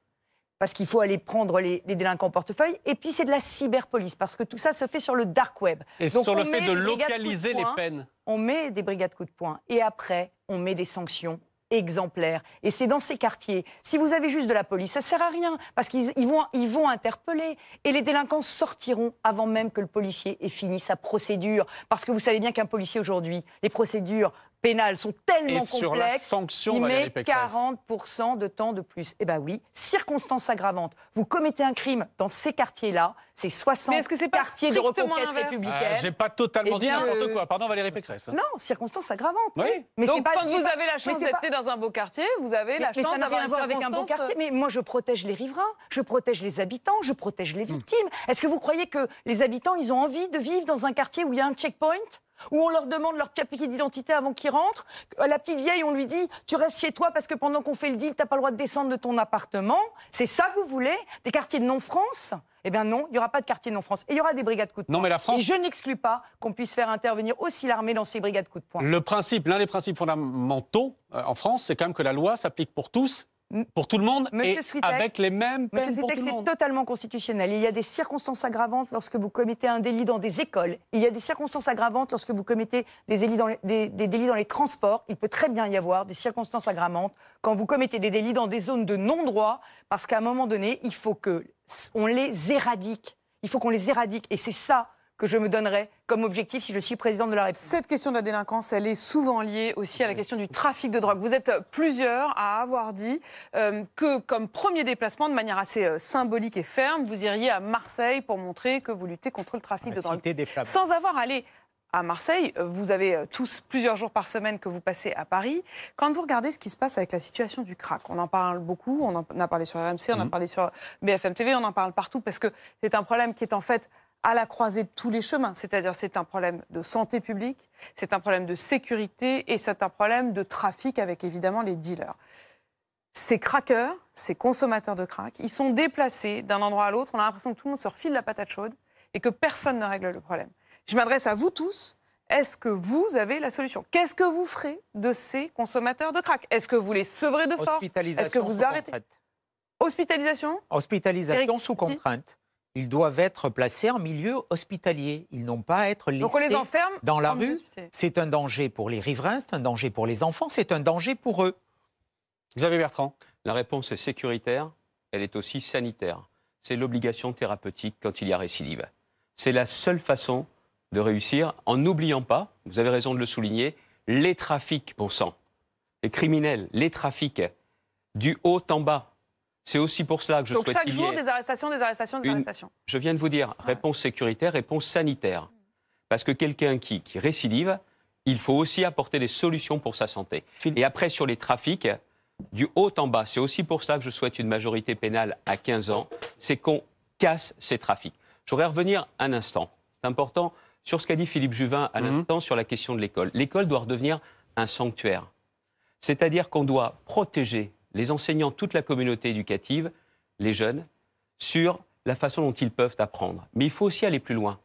parce qu'il faut aller prendre les, les délinquants portefeuille, et puis c'est de la cyberpolice, parce que tout ça se fait sur le dark web. Et sur le fait de localiser les peines. On met des brigades coup de poing, et après, on met des sanctions exemplaires. Et c'est dans ces quartiers. Si vous avez juste de la police, ça ne sert à rien parce qu'ils vont, ils vont interpeller et les délinquants sortiront avant même que le policier ait fini sa procédure. Parce que vous savez bien qu'un policier aujourd'hui, les procédures pénales sont tellement et complexes. Sur la sanction, il met 40% de temps de plus. Eh bien oui, circonstance aggravante. Vous commettez un crime dans ces quartiers-là, c'est 60 Mais -ce que c'est quartiers de reconquête républicaine. Euh, j'ai pas totalement eh dit n'importe euh, quoi. Pardon Valérie Pécresse. Non, circonstance aggravante. Mais quand vous avez la chance d'être dans un beau quartier, vous avez la chance d'avoir avec un beau quartier. Mais moi je protège les riverains, je protège les habitants, je protège les hmm. victimes. Est-ce que vous croyez que les habitants, ils ont envie de vivre dans un quartier où il y a un checkpoint où on leur demande leur papier d'identité avant qu'ils rentrent. La petite vieille, on lui dit Tu restes chez toi parce que pendant qu'on fait le deal, tu t'as pas le droit de descendre de ton appartement. C'est ça que vous voulez Des quartiers de non-France eh bien non, il n'y aura pas de quartier non-France. Et il y aura des brigades coups de poing. Non, mais la France... Et je n'exclus pas qu'on puisse faire intervenir aussi l'armée dans ces brigades de coups de poing. Le principe, l'un des principes fondamentaux euh, en France, c'est quand même que la loi s'applique pour tous pour tout le monde et avec les mêmes peines C'est totalement constitutionnel. Il y a des circonstances aggravantes lorsque vous commettez un délit dans des écoles. Il y a des circonstances aggravantes lorsque vous commettez des délits dans les, des délits dans les transports. Il peut très bien y avoir des circonstances aggravantes quand vous commettez des délits dans des zones de non-droit, parce qu'à un moment donné, il faut que on les éradique. Il faut qu'on les éradique, et c'est ça que je me donnerai comme objectif si je suis président de la République. Cette question de la délinquance, elle est souvent liée aussi à la question du trafic de drogue. Vous êtes euh, plusieurs à avoir dit euh, que comme premier déplacement, de manière assez euh, symbolique et ferme, vous iriez à Marseille pour montrer que vous luttez contre le trafic de drogue. Sans avoir allé à Marseille, vous avez tous plusieurs jours par semaine que vous passez à Paris. Quand vous regardez ce qui se passe avec la situation du crack, on en parle beaucoup, on en a parlé sur RMC, on en a mmh. parlé sur BFM TV, on en parle partout parce que c'est un problème qui est en fait à la croisée de tous les chemins. C'est-à-dire c'est un problème de santé publique, c'est un problème de sécurité et c'est un problème de trafic avec évidemment les dealers. Ces craqueurs, ces consommateurs de crack, ils sont déplacés d'un endroit à l'autre. On a l'impression que tout le monde se refile la patate chaude et que personne ne règle le problème. Je m'adresse à vous tous. Est-ce que vous avez la solution Qu'est-ce que vous ferez de ces consommateurs de crack Est-ce que vous les sevrez de force Est-ce que vous arrêtez Hospitalisation Hospitalisation sous contrainte ils doivent être placés en milieu hospitalier. Ils n'ont pas à être laissés dans la rue. C'est un danger pour les riverains, c'est un danger pour les enfants, c'est un danger pour eux. Xavier Bertrand. La réponse est sécuritaire, elle est aussi sanitaire. C'est l'obligation thérapeutique quand il y a récidive. C'est la seule façon de réussir en n'oubliant pas, vous avez raison de le souligner, les trafics, pour sang, les criminels, les trafics, du haut en bas, c'est aussi pour cela que je souhaite chaque jour, y ait des arrestations, des arrestations, des arrestations. Je viens de vous dire, réponse sécuritaire, réponse sanitaire. Parce que quelqu'un qui, qui récidive, il faut aussi apporter des solutions pour sa santé. Et après, sur les trafics, du haut en bas, c'est aussi pour cela que je souhaite une majorité pénale à 15 ans, c'est qu'on casse ces trafics. Je voudrais revenir un instant, c'est important, sur ce qu'a dit Philippe Juvin à mhm. l'instant sur la question de l'école. L'école doit redevenir un sanctuaire. C'est-à-dire qu'on doit protéger les enseignants, toute la communauté éducative, les jeunes, sur la façon dont ils peuvent apprendre. Mais il faut aussi aller plus loin.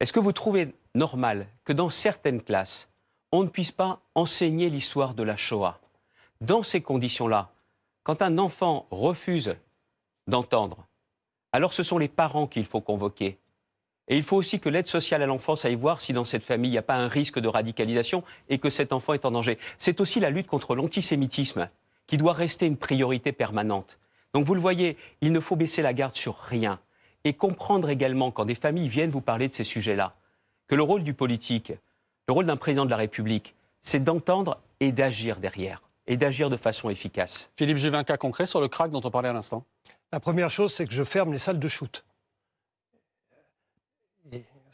Est-ce que vous trouvez normal que dans certaines classes, on ne puisse pas enseigner l'histoire de la Shoah Dans ces conditions-là, quand un enfant refuse d'entendre, alors ce sont les parents qu'il faut convoquer. Et il faut aussi que l'aide sociale à l'enfance aille voir si dans cette famille il n'y a pas un risque de radicalisation et que cet enfant est en danger. C'est aussi la lutte contre l'antisémitisme qui doit rester une priorité permanente. Donc vous le voyez, il ne faut baisser la garde sur rien. Et comprendre également quand des familles viennent vous parler de ces sujets-là, que le rôle du politique, le rôle d'un président de la République, c'est d'entendre et d'agir derrière, et d'agir de façon efficace. Philippe Juvin, un cas concret sur le crack dont on parlait à l'instant La première chose, c'est que je ferme les salles de shoot.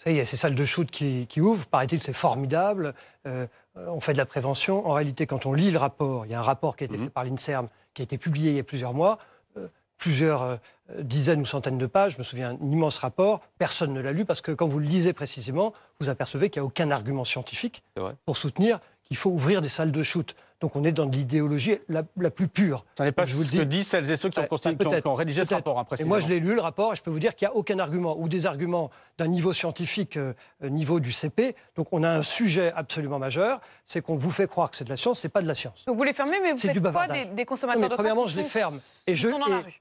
Il y a ces salles de shoot qui, ouvrent, paraît-il, c'est formidable. Euh, on fait de la prévention. En réalité, quand on lit le rapport, il y a un rapport qui a été mhm. fait par l'INSERM, qui a été publié il y a plusieurs mois, euh, plusieurs euh, dizaines ou centaines de pages. Je me souviens, un immense rapport. Personne ne l'a lu parce que quand vous le lisez précisément, vous apercevez qu'il n'y a aucun argument scientifique pour soutenir qu'il faut ouvrir des salles de shoot. Donc on est dans l'idéologie la, plus pure. Ça n'est pas je ce dis. que disent celles et ceux qui ont, bah, constitué, rapport. Hein, et moi, je l'ai lu, le rapport, et je peux vous dire qu'il n'y a aucun argument ou des arguments d'un niveau scientifique, euh, euh, niveau du CP. Donc on a un sujet absolument majeur, c'est qu'on vous fait croire que c'est de la science, c'est pas de la science. Donc vous les fermez, mais vous faites quoi des, consommateurs Premièrement, je les ferme. Et, je,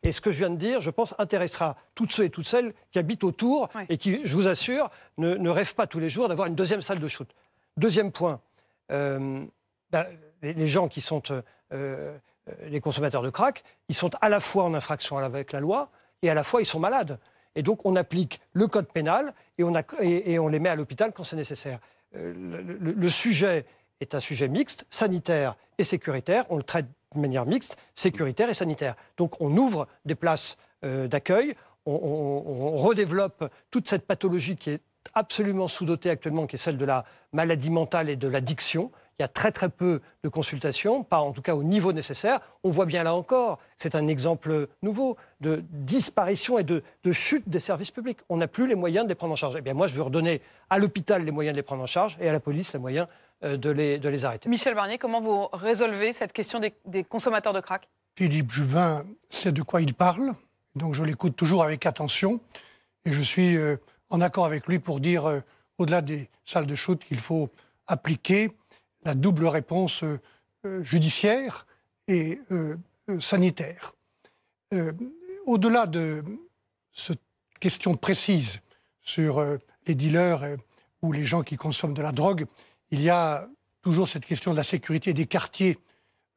et, ce que je viens de dire, je pense, intéressera toutes ceux et toutes celles qui habitent autour et qui, je vous assure, ne, ne rêvent pas tous les jours d'avoir une deuxième salle de shoot. Deuxième point. Euh, bah, les, gens qui sont euh, euh, les consommateurs de crack, ils sont à la fois en infraction avec la loi et à la fois ils sont malades. Et donc on applique le code pénal et on, les met à l'hôpital quand c'est nécessaire. Euh, le, sujet est un sujet mixte, sanitaire et sécuritaire. On le traite de manière mixte, sécuritaire et sanitaire. Donc on ouvre des places d'accueil, on redéveloppe toute cette pathologie qui est absolument sous-dotée actuellement, qui est celle de la maladie mentale et de l'addiction, il y a très très peu de consultations, pas en tout cas au niveau nécessaire. On voit bien là encore, c'est un exemple nouveau de disparition et de, chute des services publics. On n'a plus les moyens de les prendre en charge. Eh bien moi, je veux redonner à l'hôpital les moyens de les prendre en charge et à la police les moyens euh, de les, arrêter. Michel Barnier, comment vous résolvez cette question des, consommateurs de crack Philippe Juvin sait de quoi il parle, donc je l'écoute toujours avec attention et je suis euh, en accord avec lui pour dire, euh, au-delà des salles de shoot, qu'il faut appliquer la double réponse euh, euh, judiciaire et euh, sanitaire. Au-delà de cette question précise sur les dealers ou les gens qui consomment de la drogue, il y a toujours cette question de la sécurité des quartiers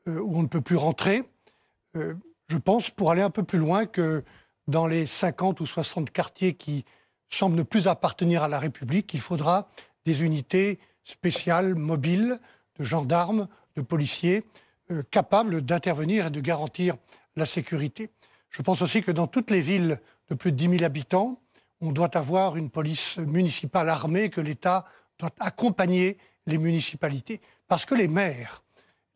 où on ne peut plus rentrer. je pense pour aller un peu plus loin que dans les 50 ou 60 quartiers qui semblent ne plus appartenir à la République, il faudra des unités spécial mobile de gendarmes, de policiers, euh, capables d'intervenir et de garantir la sécurité. Je pense aussi que dans toutes les villes de plus de 10 000 habitants, on doit avoir une police municipale armée, que l'État doit accompagner les municipalités. Parce que les maires,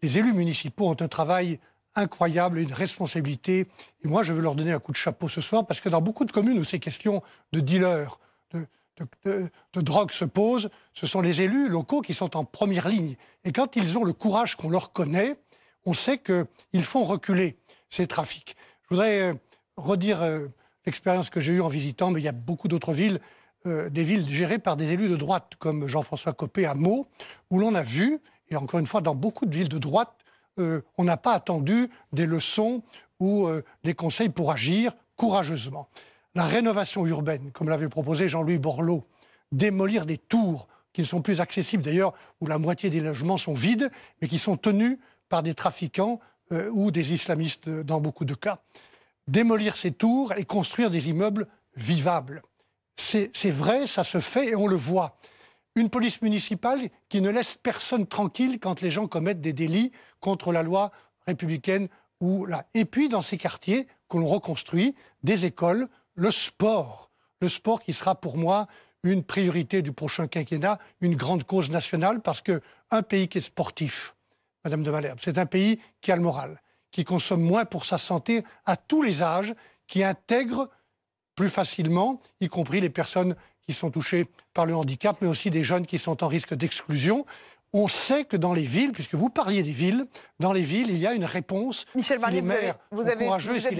les élus municipaux ont un travail incroyable, une responsabilité. Et moi, je veux leur donner un coup de chapeau ce soir, parce que dans beaucoup de communes où ces questions de dealers, de de, drogue se pose, ce sont les élus locaux qui sont en première ligne. Et quand ils ont le courage qu'on leur connaît, on sait qu'ils font reculer ces trafics. Je voudrais euh, redire euh, l'expérience que j'ai eue en visitant, mais il y a beaucoup d'autres villes, euh, des villes gérées par des élus de droite, comme Jean-François Copé à Meaux, où l'on a vu, et encore une fois, dans beaucoup de villes de droite, on n'a pas attendu des leçons ou des conseils pour agir courageusement la rénovation urbaine, comme l'avait proposé Jean-Louis Borloo, démolir des tours qui ne sont plus accessibles d'ailleurs, où la moitié des logements sont vides, mais qui sont tenus par des trafiquants euh, ou des islamistes euh, dans beaucoup de cas. Démolir ces tours et construire des immeubles vivables. C'est vrai, ça se fait et on le voit. Une police municipale qui ne laisse personne tranquille quand les gens commettent des délits contre la loi républicaine ou la. Et puis dans ces quartiers qu'on reconstruit, des écoles le sport, le sport qui sera pour moi une priorité du prochain quinquennat, une grande cause nationale, parce qu'un pays qui est sportif, Madame de Malherbe, c'est un pays qui a le moral, qui consomme moins pour sa santé à tous les âges, qui intègre plus facilement, y compris les personnes qui sont touchées par le handicap, mais aussi des jeunes qui sont en risque d'exclusion. On sait que dans les villes, puisque vous parliez des villes, dans les villes, il y a une réponse. Michel Barnier, vous avez,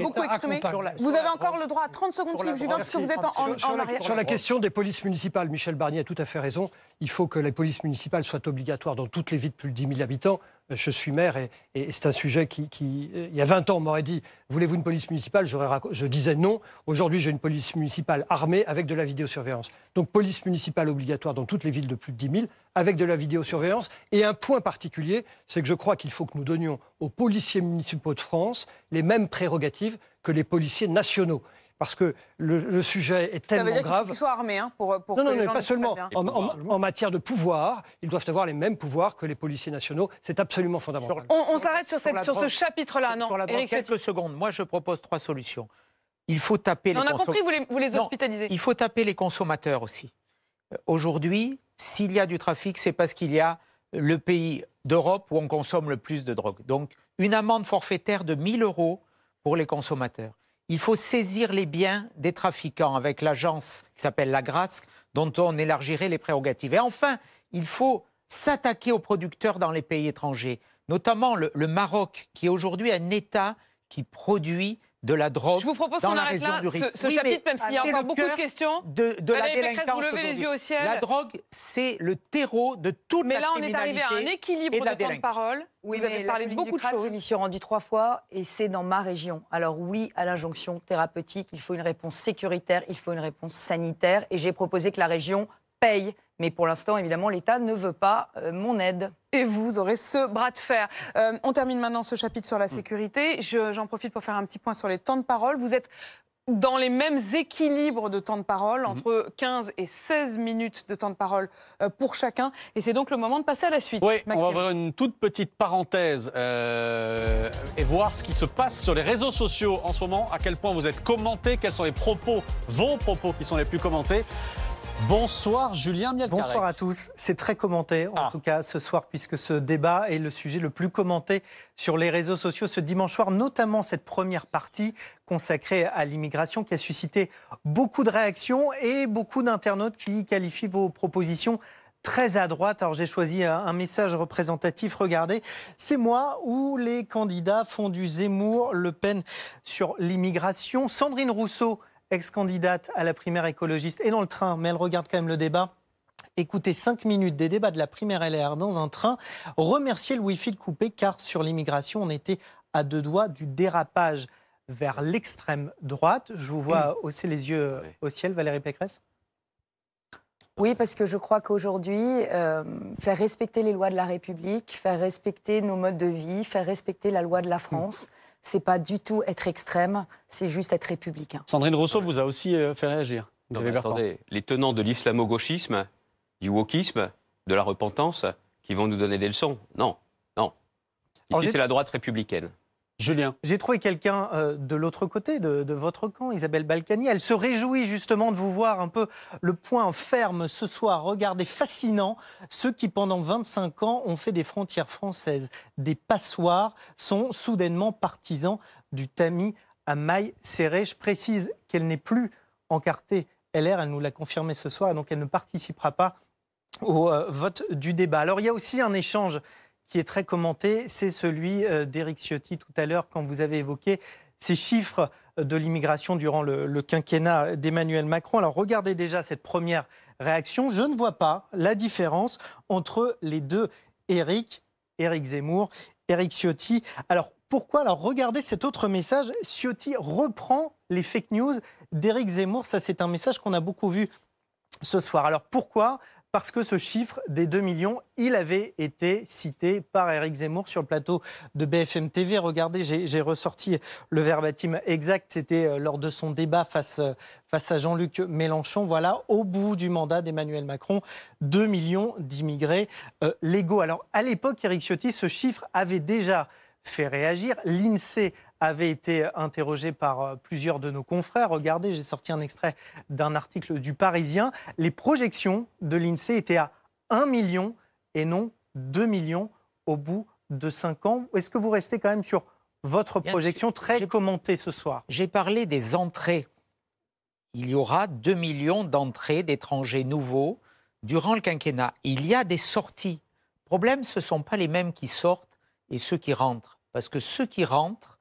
beaucoup exprimé. vous avez encore le droit à 30 secondes, de parce que vous êtes en, arrière. – sur, la, sur la question des polices municipales, Michel Barnier a tout à fait raison. Il faut que les polices municipales soient obligatoires dans toutes les villes de plus de 10 000 habitants. Euh, je suis maire et, c'est un sujet qui, qui, euh, il y a 20 ans, on m'aurait dit Voulez-vous une police municipale Je disais non. Aujourd'hui, j'ai une police municipale armée avec de la vidéosurveillance. Donc, police municipale obligatoire dans toutes les villes de plus de 10 000 avec de la vidéosurveillance. Et un point particulier, c'est que je crois qu'il faut que nous donnions aux policiers municipaux de France les mêmes prérogatives que les policiers nationaux parce que le, sujet est tellement grave. Ça veut dire qu'ils soient armés hein, pour, pour non, que non, les pas seulement. en, matière de pouvoir, ils doivent avoir les mêmes pouvoirs que les policiers nationaux. C'est absolument fondamental. on, s'arrête sur, ce chapitre-là, non quelques secondes. Moi, je propose trois solutions. Il faut taper les consommateurs. On a compris, vous les, hospitalisez. il faut taper les consommateurs aussi. Euh, aujourd'hui, s'il y a du trafic, c'est parce qu'il y a le pays d'Europe où on consomme le plus de drogue. Donc, une amende forfaitaire de 1000 euros pour les consommateurs il faut saisir les biens des trafiquants avec l'agence qui s'appelle la GRASC, dont on élargirait les prérogatives. Et enfin, il faut s'attaquer aux producteurs dans les pays étrangers, notamment le, le Maroc, qui est aujourd'hui un État qui produit de la drogue. Je vous propose qu'on arrête là ce, chapitre, même s'il y a encore beaucoup de questions. De, la délinquance. vous levez les yeux au ciel. La drogue, c'est le terreau de toute mais la là, criminalité. Mais là, on est arrivé à un équilibre de, temps de parole. vous avez parlé de beaucoup de choses. Je m'y suis rendu trois fois et c'est dans ma région. Alors oui, à l'injonction thérapeutique, il faut une réponse sécuritaire, il faut une réponse sanitaire. Et j'ai proposé que la région mais pour l'instant, évidemment, l'État ne veut pas euh, mon aide. Et vous aurez ce bras de fer. Euh, on termine maintenant ce chapitre sur la mm. sécurité. J'en profite pour faire un petit point sur les temps de parole. Vous êtes dans les mêmes équilibres de temps de parole, mm-hmm. entre 15 et 16 minutes de temps de parole euh, pour chacun. Et c'est donc le moment de passer à la suite. Oui, on va ouvrir une toute petite parenthèse et voir ce qui se passe sur les réseaux sociaux en ce moment, à quel point vous êtes commenté, quels sont les propos, vos propos qui sont les plus commentés. Bonsoir Julien Mielcarec. Bonsoir à tous. C'est très commenté en ah. tout cas ce soir puisque ce débat est le sujet le plus commenté sur les réseaux sociaux ce dimanche soir, notamment cette première partie consacrée à l'immigration qui a suscité beaucoup de réactions et beaucoup d'internautes qui qualifient vos propositions très à droite. Alors j'ai choisi un message représentatif. Regardez, c'est moi où les candidats font du Zemmour, Le Pen sur l'immigration. Sandrine Rousseau ex-candidate à la primaire écologiste, et dans le train, mais elle regarde quand même le débat Écoutez cinq minutes des débats de la primaire LR dans un train, remercier le wifi fi de couper, car sur l'immigration, on était à deux doigts du dérapage vers l'extrême droite. Je vous vois hausser les yeux au ciel, Valérie Pécresse. Oui, parce que je crois qu'aujourd'hui, euh, faire respecter les lois de la République, faire respecter nos modes de vie, faire respecter la loi de la mmh. France, c'est pas du tout être extrême, c'est juste être républicain. Sandrine Rousseau vous a aussi euh, fait réagir. attendez, les tenants de l'islamo-gauchisme, du wokisme, de la repentance, qui vont nous donner des leçons. Non, non. Ici, c'est la droite républicaine. Julien. J'ai trouvé quelqu'un euh, de l'autre côté de, votre camp, Isabelle Balkany. Elle se réjouit justement de vous voir un peu le point ferme ce soir. Regardez, fascinant, ceux qui pendant 25 ans ont fait des frontières françaises des passoires sont soudainement partisans du tamis à mailles serrées. Je précise qu'elle n'est plus encartée. LR, elle nous l'a confirmé ce soir, donc elle ne participera pas au euh, vote du débat. Alors il y a aussi un échange qui est très commenté, c'est celui euh, d'Éric Ciotti tout à l'heure quand vous avez évoqué ces chiffres euh, de l'immigration durant le, quinquennat d'Emmanuel Macron. Alors regardez déjà cette première réaction. Je ne vois pas la différence entre les deux Eric, Éric Zemmour, Éric Ciotti. Alors pourquoi Alors regardez cet autre message. Ciotti reprend les fake news d'Eric Zemmour. Ça, c'est un message qu'on a beaucoup vu ce soir. Alors pourquoi parce que ce chiffre des 2 millions, il avait été cité par Eric Zemmour sur le plateau de BFM TV. Regardez, j'ai ressorti le verbatim exact, c'était euh, lors de son débat euh, face, à Jean-Luc Mélenchon. Voilà, au bout du mandat d'Emmanuel Macron, 2 millions d'immigrés euh, légaux. Alors à l'époque, Eric Ciotti, ce chiffre avait déjà fait réagir. L'INSEE avait été euh, interrogé par euh, plusieurs de nos confrères. Regardez, j'ai sorti un extrait d'un article du Parisien. Les projections de l'INSEE étaient à 1 million et non 2 millions au bout de 5 ans. Est-ce que vous restez quand même sur votre projection très commentée ce soir J'ai parlé des entrées. Il y aura 2 millions d'entrées d'étrangers nouveaux durant le quinquennat. Il y a des sorties. Le problème, ce ne sont pas les mêmes qui sortent et ceux qui rentrent parce que ceux qui rentrent,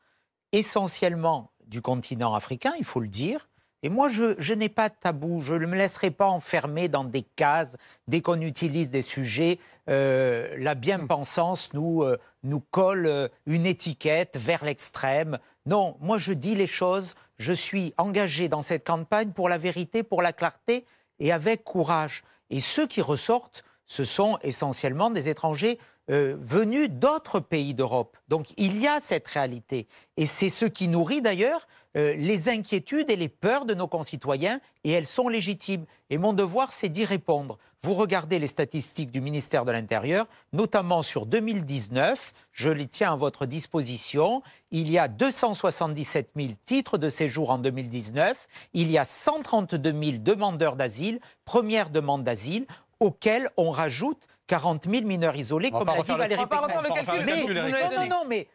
essentiellement du continent africain, il faut le dire, et moi, je, n'ai pas de tabou, je ne me laisserai pas enfermer dans des cases dès qu'on utilise des sujets. Euh, la bien-pensance nous, euh, nous colle euh, une étiquette vers l'extrême. Non, moi, je dis les choses, je suis engagé dans cette campagne pour la vérité, pour la clarté et avec courage. Et ceux qui ressortent, ce sont essentiellement des étrangers euh, venus d'autres pays d'Europe. Donc il y a cette réalité. Et c'est ce qui nourrit d'ailleurs euh, les inquiétudes et les peurs de nos concitoyens, et elles sont légitimes. Et mon devoir, c'est d'y répondre. Vous regardez les statistiques du ministère de l'Intérieur, notamment sur 2019, je les tiens à votre disposition, il y a 277 000 titres de séjour en 2019, il y a 132 000 demandeurs d'asile, première demande d'asile, auquel on rajoute 40 000 mineurs isolés, comme l'a dit Valérie On non, non, non, mais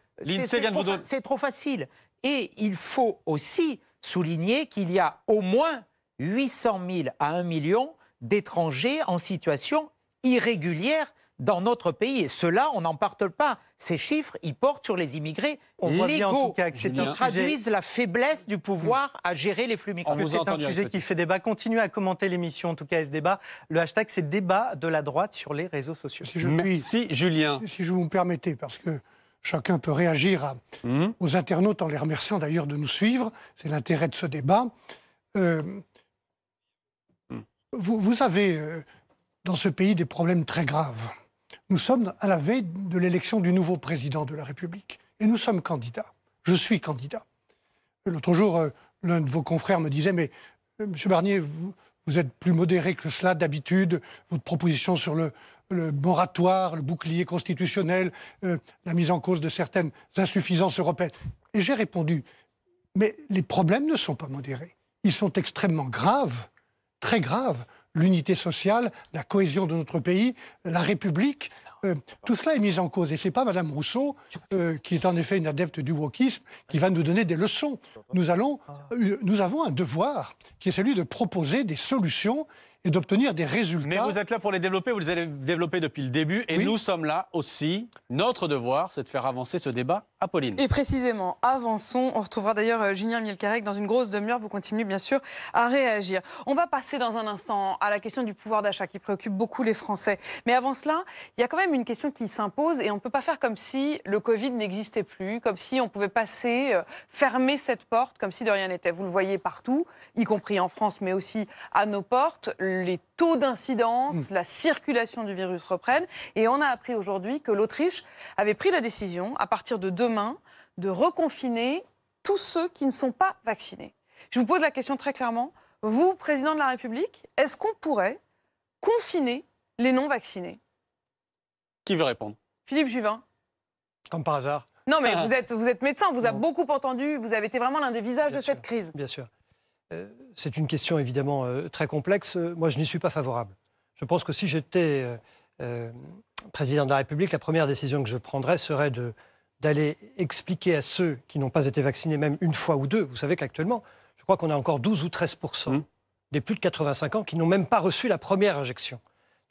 c'est trop facile. Et il faut aussi souligner qu'il y a au moins 800 000 à 1 million d'étrangers en situation irrégulière dans notre pays. Et cela, on n'en parle pas. Ces chiffres, ils portent sur les immigrés on Voit ils traduisent la faiblesse du pouvoir hmm. à gérer les flux migratoires. C'est un sujet qui fait débat. Continuez à commenter l'émission, en tout cas, ce débat. Le hashtag, c'est débat de la droite sur les réseaux sociaux. Si je Merci, Julien. Si je vous permettais, parce que chacun peut réagir hmm. aux internautes en les remerciant d'ailleurs de nous suivre. C'est l'intérêt de ce débat. Euh, hmm. vous, avez euh, dans ce pays des problèmes très graves. Nous sommes à la veille de l'élection du nouveau président de la République et nous sommes candidats. Je suis candidat. L'autre jour, euh, l'un de vos confrères me disait Mais, euh, monsieur Barnier, vous, êtes plus modéré que cela d'habitude. Votre proposition sur le, moratoire, le bouclier constitutionnel, euh, la mise en cause de certaines insuffisances européennes. Et j'ai répondu, mais les problèmes ne sont pas modérés. Ils sont extrêmement graves, très graves l'unité sociale, la cohésion de notre pays, la République. Euh, tout cela est mis en cause. Et ce n'est pas Mme Rousseau, euh, qui est en effet une adepte du wokisme, qui va nous donner des leçons. Euh, nous, avons un devoir, qui est celui de proposer des solutions et d'obtenir des résultats. Mais vous êtes là pour les développer, vous les avez développés depuis le début, et nous sommes là aussi. Notre devoir, c'est de faire avancer ce débat et précisément, avançons. On retrouvera d'ailleurs euh, Julien Mielcarec dans une grosse demi-heure. Vous continuez bien sûr à réagir. On va passer dans un instant à la question du pouvoir d'achat qui préoccupe beaucoup les Français. Mais avant cela, il y a quand même une question qui s'impose et on ne peut pas faire comme si le Covid n'existait plus, comme si on pouvait passer, euh, fermer cette porte, comme si de rien n'était. Vous le voyez partout, y compris en France, mais aussi à nos portes. Les taux d'incidence, mm. la circulation du virus reprennent. Et on a appris aujourd'hui que l'Autriche avait pris la décision, à partir de demain, de reconfiner tous ceux qui ne sont pas vaccinés. Je vous pose la question très clairement. Vous, président de la République, est-ce qu'on pourrait confiner les non-vaccinés Qui veut répondre Philippe Juvin. Comme par hasard. Non, mais ah. vous, êtes, vous êtes médecin, vous a beaucoup entendu, vous avez été vraiment l'un des visages de cette crise. Bien sûr. C'est une question évidemment euh, très complexe. Moi, je n'y suis pas favorable. Je pense que si j'étais euh, euh, président de la République, la première décision que je prendrais serait d'aller expliquer à ceux qui n'ont pas été vaccinés même une fois ou deux. Vous savez qu'actuellement, je crois qu'on a encore 12 ou 13 mmh. des plus de 85 ans qui n'ont même pas reçu la première injection.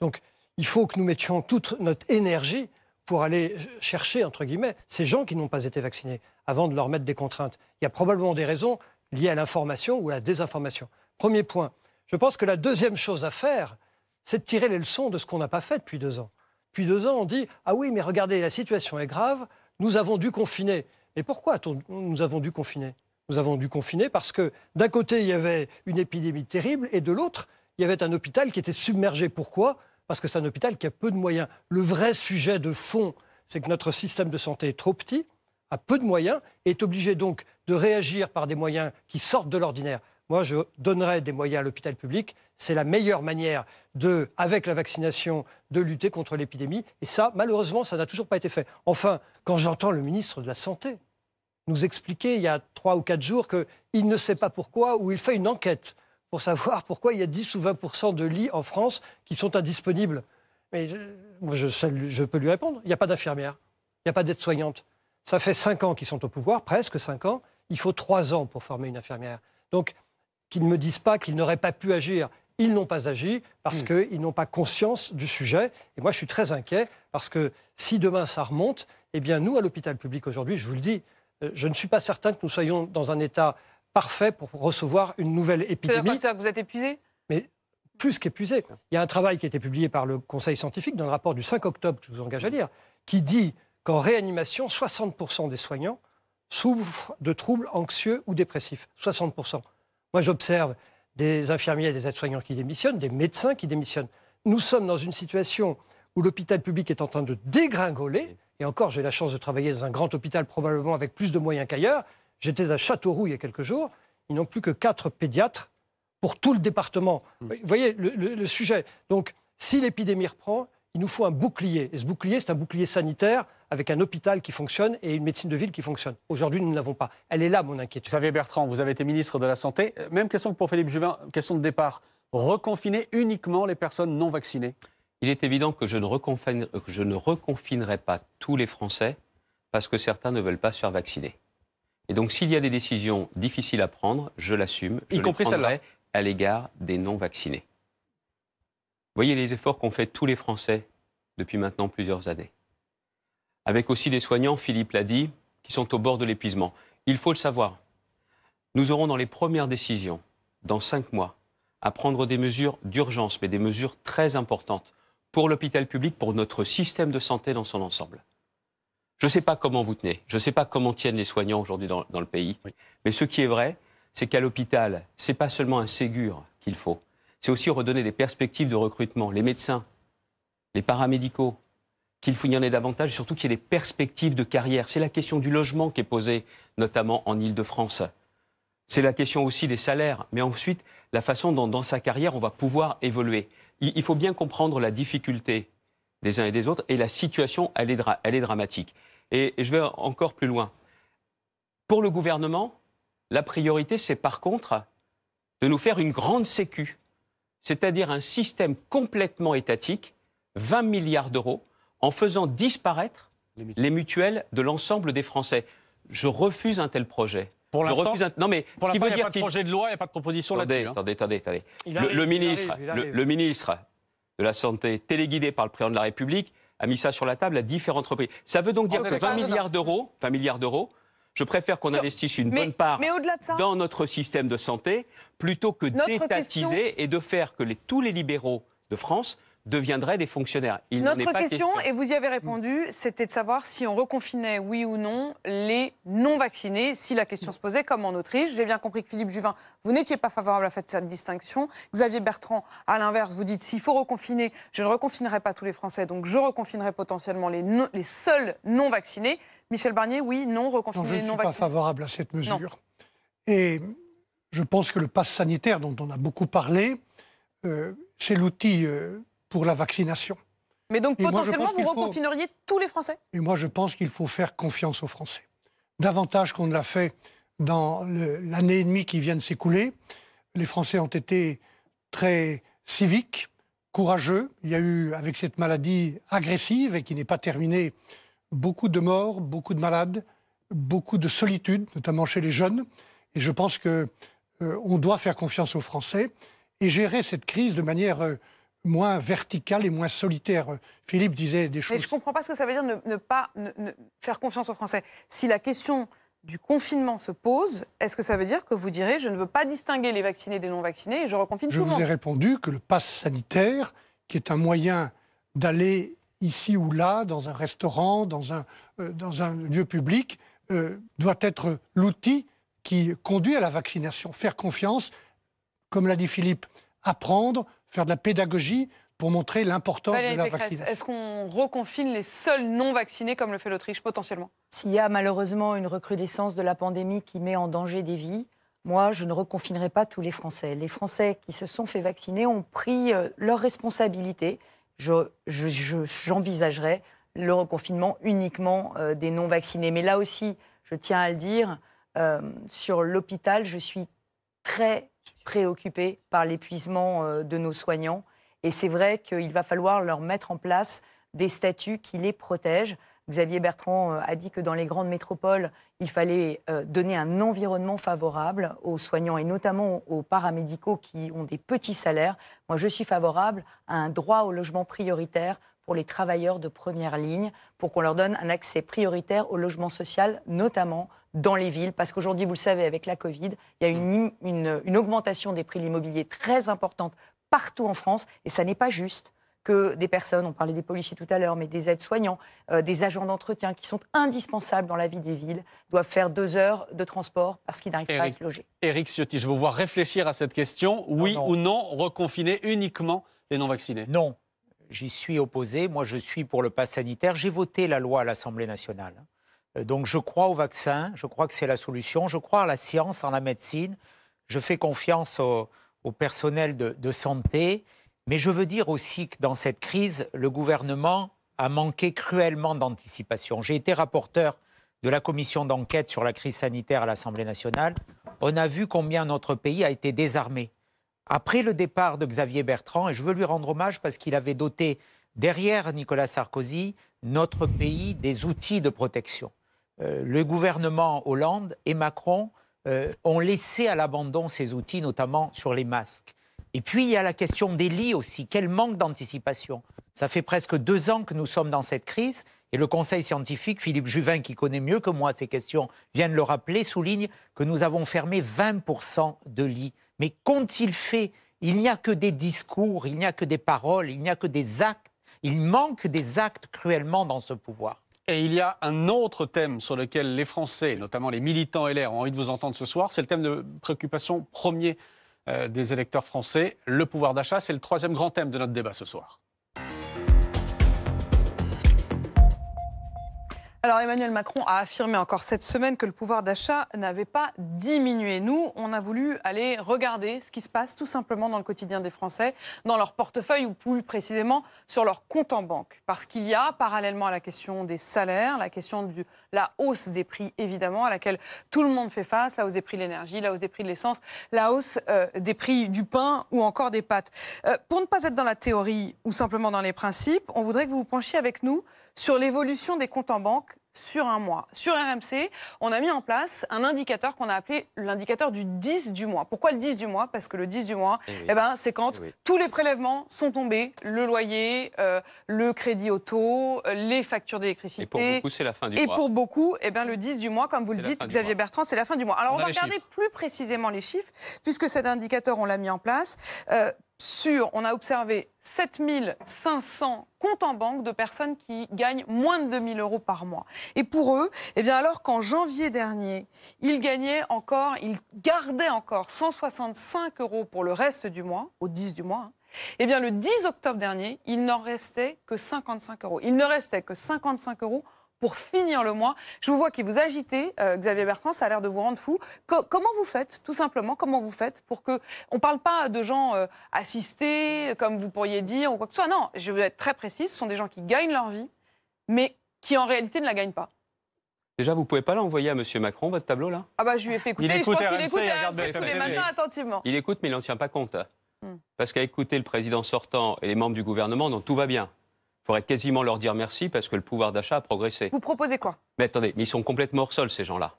Donc, il faut que nous mettions toute notre énergie pour aller chercher, entre guillemets, ces gens qui n'ont pas été vaccinés avant de leur mettre des contraintes. Il y a probablement des raisons liées à l'information ou à la désinformation. Premier point. Je pense que la deuxième chose à faire, c'est de tirer les leçons de ce qu'on n'a pas fait depuis deux ans. Depuis deux ans, on dit Ah oui, mais regardez, la situation est grave, nous avons dû confiner. Et pourquoi nous avons dû confiner Nous avons dû confiner parce que d'un côté, il y avait une épidémie terrible et de l'autre, il y avait un hôpital qui était submergé. Pourquoi Parce que c'est un hôpital qui a peu de moyens. Le vrai sujet de fond, c'est que notre système de santé est trop petit, a peu de moyens, et est obligé donc de réagir par des moyens qui sortent de l'ordinaire. Moi, je donnerais des moyens à l'hôpital public. C'est la meilleure manière de, avec la vaccination, de lutter contre l'épidémie. Et ça, malheureusement, ça n'a toujours pas été fait. Enfin, quand j'entends le ministre de la Santé nous expliquer il y a trois ou quatre jours qu'il ne sait pas pourquoi ou il fait une enquête pour savoir pourquoi il y a 10 ou 20 de lits en France qui sont indisponibles. Mais je peux lui répondre. Il n'y a pas d'infirmière. Il n'y a pas d'aide-soignante. Ça fait cinq ans qu'ils sont au pouvoir, presque cinq ans il faut trois ans pour former une infirmière. Donc, qu'ils ne me disent pas qu'ils n'auraient pas pu agir. Ils n'ont pas agi parce hmm. qu'ils n'ont pas conscience du sujet. Et moi, je suis très inquiet parce que si demain ça remonte, eh bien, nous, à l'hôpital public aujourd'hui, je vous le dis, euh, je ne suis pas certain que nous soyons dans un état parfait pour recevoir une nouvelle épidémie. C'est ça que vous êtes épuisé Mais plus qu'épuisé. Il y a un travail qui a été publié par le Conseil scientifique dans le rapport du 5 octobre que je vous engage à lire, qui dit qu'en réanimation, 60% des soignants souffrent de troubles anxieux ou dépressifs. 60%. Moi, j'observe des infirmiers et des aides-soignants qui démissionnent, des médecins qui démissionnent. Nous sommes dans une situation où l'hôpital public est en train de dégringoler. Et encore, j'ai la chance de travailler dans un grand hôpital, probablement avec plus de moyens qu'ailleurs. J'étais à Châteauroux il y a quelques jours. Ils n'ont plus que quatre pédiatres pour tout le département. Mmh. Vous voyez le sujet. Donc, si l'épidémie reprend, il nous faut un bouclier. Et ce bouclier, c'est un bouclier sanitaire avec un hôpital qui fonctionne et une médecine de ville qui fonctionne. Aujourd'hui, nous ne l'avons pas. Elle est là, mon inquiétude. Xavier Bertrand, vous avez été ministre de la Santé. Euh, même question que pour Philippe Juvin, question de départ. Reconfiner uniquement les personnes non vaccinées Il est évident euh, que je ne, reconfinerai pas tous les Français parce que certains ne veulent pas se faire vacciner. Et donc, s'il y a des décisions difficiles à prendre, je l'assume. Y compris celle À l'égard des non vaccinés. Voyez les efforts qu'ont fait tous les Français depuis maintenant plusieurs années. Avec aussi des soignants, Philippe l'a dit, qui sont au bord de l'épuisement. Il faut le savoir. Nous aurons dans les premières décisions, dans cinq mois, à prendre des mesures d'urgence, mais des mesures très importantes pour l'hôpital public, pour notre système de santé dans son ensemble. Je ne sais pas comment vous tenez, je ne sais pas comment tiennent les soignants aujourd'hui dans, le pays, mais ce qui est vrai, c'est qu'à l'hôpital, ce n'est pas seulement un Ségur qu'il faut, c'est aussi redonner des perspectives de recrutement. Les médecins, les paramédicaux, qu'il faut y en ait davantage, surtout qu'il y ait des perspectives de carrière. C'est la question du logement qui est posée, notamment en Ile-de-France. C'est la question aussi des salaires, mais ensuite, la façon dont, dans sa carrière, on va pouvoir évoluer. Il, faut bien comprendre la difficulté des uns et des autres, et la situation, elle est, dramatique. et je vais encore plus loin. Pour le gouvernement, la priorité, c'est par contre de nous faire une grande sécu c'est-à-dire un système complètement étatique, 20 milliards d'euros, en faisant disparaître les mutuelles, de l'ensemble des Français. Je refuse un tel projet. Pour l'instant, non mais il n'y a pas de projet de loi, il n'y a pas de proposition là-dessus. Hein. Attendez, attendez, attendez. Le, ministre, le, ministre de la santé, téléguidé par le président de la République, a mis ça sur la table à différentes reprises. Ça veut donc dire que 20 milliards d'euros, 20 milliards d'euros, je préfère qu'on investisse une bonne part dans notre système de santé plutôt que d'étatiser et de faire que les, tous les libéraux de France deviendraient des fonctionnaires. Notre question, et vous y avez répondu, c'était de savoir si on reconfinait, oui ou non, les non-vaccinés, si la question se posait, comme en Autriche. J'ai bien compris que Philippe Juvin, vous n'étiez pas favorable à cette distinction. Xavier Bertrand, à l'inverse, vous dites, s'il faut reconfiner, je ne reconfinerai pas tous les Français, donc je reconfinerai potentiellement les, seuls non-vaccinés. Michel Barnier, oui, non, reconfiner les non-vaccinés. Je ne suis pas favorable à cette mesure. Et je pense que le pass sanitaire, dont on a beaucoup parlé, euh, c'est l'outil euh, pour la vaccination. Mais donc potentiellement, vous reconfineriez tous les Français Et moi, je pense qu'il faut faire confiance aux Français. Davantage qu'on ne l'a fait dans l'année et demie qui vient de s'écouler. Les Français ont été très civiques, courageux. Il y a eu, avec cette maladie agressive et qui n'est pas terminée, beaucoup de morts, beaucoup de malades, beaucoup de solitude, notamment chez les jeunes. Et je pense que euh, on doit faire confiance aux Français et gérer cette crise de manière euh, moins vertical et moins solitaire. Philippe disait des choses. Mais je ne comprends pas ce que ça veut dire ne, pas faire confiance aux Français. Si la question du confinement se pose, est-ce que ça veut dire que vous direz je ne veux pas distinguer les vaccinés des non vaccinés et je reconfine je tout le monde Je vous ai répondu que le pass sanitaire, qui est un moyen d'aller ici ou là, dans un restaurant, dans un, euh, lieu public, euh, doit être l'outil qui conduit à la vaccination. Faire confiance, comme l'a dit Philippe, apprendre, faire de la pédagogie pour montrer l'importance de la vaccination. Est-ce qu'on reconfine les seuls non vaccinés comme le fait l'Autriche potentiellement S'il y a malheureusement une recrudescence de la pandémie qui met en danger des vies, moi, je ne reconfinerai pas tous les Français. Les Français qui se sont fait vacciner ont pris euh, leur leurs responsabilités. J'envisagerai je, le reconfinement uniquement euh, des non vaccinés. Mais là aussi, je tiens à le dire, euh, sur l'hôpital, je suis très préoccupé par l'épuisement euh, de nos soignants. Et c'est vrai qu'il va falloir leur mettre en place des statuts qui les protègent. Xavier Bertrand euh, a dit que dans les grandes métropoles, il fallait euh, donner un environnement favorable aux soignants et notamment aux paramédicaux qui ont des petits salaires. Moi, je suis favorable à un droit au logement prioritaire pour les travailleurs de première ligne, pour qu'on leur donne un accès prioritaire au logement social, notamment dans les villes, parce qu'aujourd'hui, vous le savez, avec la Covid, il y a une, augmentation des prix de l'immobilier très importante partout en France, et ça n'est pas juste que des personnes, on parlait des policiers tout à l'heure, mais des aides-soignants, euh, des agents d'entretien qui sont indispensables dans la vie des villes, doivent faire deux heures de transport parce qu'ils n'arrivent pas à se loger. Éric Ciotti, je veux vous voir réfléchir à cette question. Oui ou non, reconfiner uniquement les non-vaccinés Non, j'y suis opposé. Moi, je suis pour le pass sanitaire. J'ai voté la loi à l'Assemblée nationale. Euh, donc, je crois au vaccin. Je crois que c'est la solution. Je crois à la science, en la médecine. Je fais confiance au, personnel de, santé. Mais je veux dire aussi que dans cette crise, le gouvernement a manqué cruellement d'anticipation. J'ai été rapporteur de la commission d'enquête sur la crise sanitaire à l'Assemblée nationale. On a vu combien notre pays a été désarmé après le départ de Xavier Bertrand, et je veux lui rendre hommage parce qu'il avait doté, derrière Nicolas Sarkozy, notre pays des outils de protection. Euh, le gouvernement Hollande et Macron euh, ont laissé à l'abandon ces outils, notamment sur les masques. Et puis, il y a la question des lits aussi. Quel manque d'anticipation. Ça fait presque deux ans que nous sommes dans cette crise. Et le Conseil scientifique, Philippe Juvin, qui connaît mieux que moi ces questions, vient de le rappeler, souligne que nous avons fermé 20% de lits mais quont il fait, il n'y a que des discours, il n'y a que des paroles, il n'y a que des actes. Il manque des actes cruellement dans ce pouvoir. Et il y a un autre thème sur lequel les Français, notamment les militants LR, ont envie de vous entendre ce soir. C'est le thème de préoccupation premier euh, des électeurs français, le pouvoir d'achat. C'est le troisième grand thème de notre débat ce soir. Alors Emmanuel Macron a affirmé encore cette semaine que le pouvoir d'achat n'avait pas diminué. Nous, on a voulu aller regarder ce qui se passe tout simplement dans le quotidien des Français, dans leur portefeuille ou plus précisément sur leur compte en banque. Parce qu'il y a, parallèlement à la question des salaires, la question de la hausse des prix évidemment, à laquelle tout le monde fait face, la hausse des prix de l'énergie, la hausse des prix de l'essence, la hausse euh, des prix du pain ou encore des pâtes. Euh, pour ne pas être dans la théorie ou simplement dans les principes, on voudrait que vous vous penchiez avec nous sur l'évolution des comptes en banque sur un mois. Sur RMC, on a mis en place un indicateur qu'on a appelé l'indicateur du 10 du mois. Pourquoi le 10 du mois Parce que le 10 du mois, eh eh ben, c'est quand eh tous les prélèvements sont tombés, le loyer, euh, le crédit auto, euh, les factures d'électricité. Et pour beaucoup, c'est la fin du mois. Et pour beaucoup, ben, le 10 du mois, comme vous le dites, Xavier Bertrand, c'est la fin du mois. Alors on, va regarder plus précisément les chiffres, puisque cet indicateur, on l'a mis en place. Euh, sur, on a observé 7500 comptes en banque de personnes qui gagnent moins de 2000 euros par mois. Et pour eux, eh bien alors qu'en janvier dernier, ils gagnaient encore, ils gardaient encore 165 euros pour le reste du mois, au 10 du mois, eh bien le 10 octobre dernier, il n'en restait que 55 euros. Il ne restait que 55 euros pour finir le mois. Je vous vois qui vous agitez, euh, Xavier Bertrand, ça a l'air de vous rendre fou. comment vous faites, tout simplement, comment vous faites pour que... On ne parle pas de gens euh, assistés, comme vous pourriez dire, ou quoi que ce soit. Non, je veux être très précise, ce sont des gens qui gagnent leur vie, mais qui en réalité ne la gagnent pas. Déjà, vous pouvez pas l'envoyer à M. Macron, votre tableau, là Ah bah, je lui ai fait écouter, je pense qu'il écoute hein, tous les matins attentivement. Il écoute, mais il n'en tient pas compte. Hmm. Parce qu'à écouter le président sortant et les membres du gouvernement, donc tout va bien. Pourrait quasiment leur dire merci parce que le pouvoir d'achat a progressé. Vous proposez quoi Mais attendez, mais ils sont complètement hors sol, ces gens-là.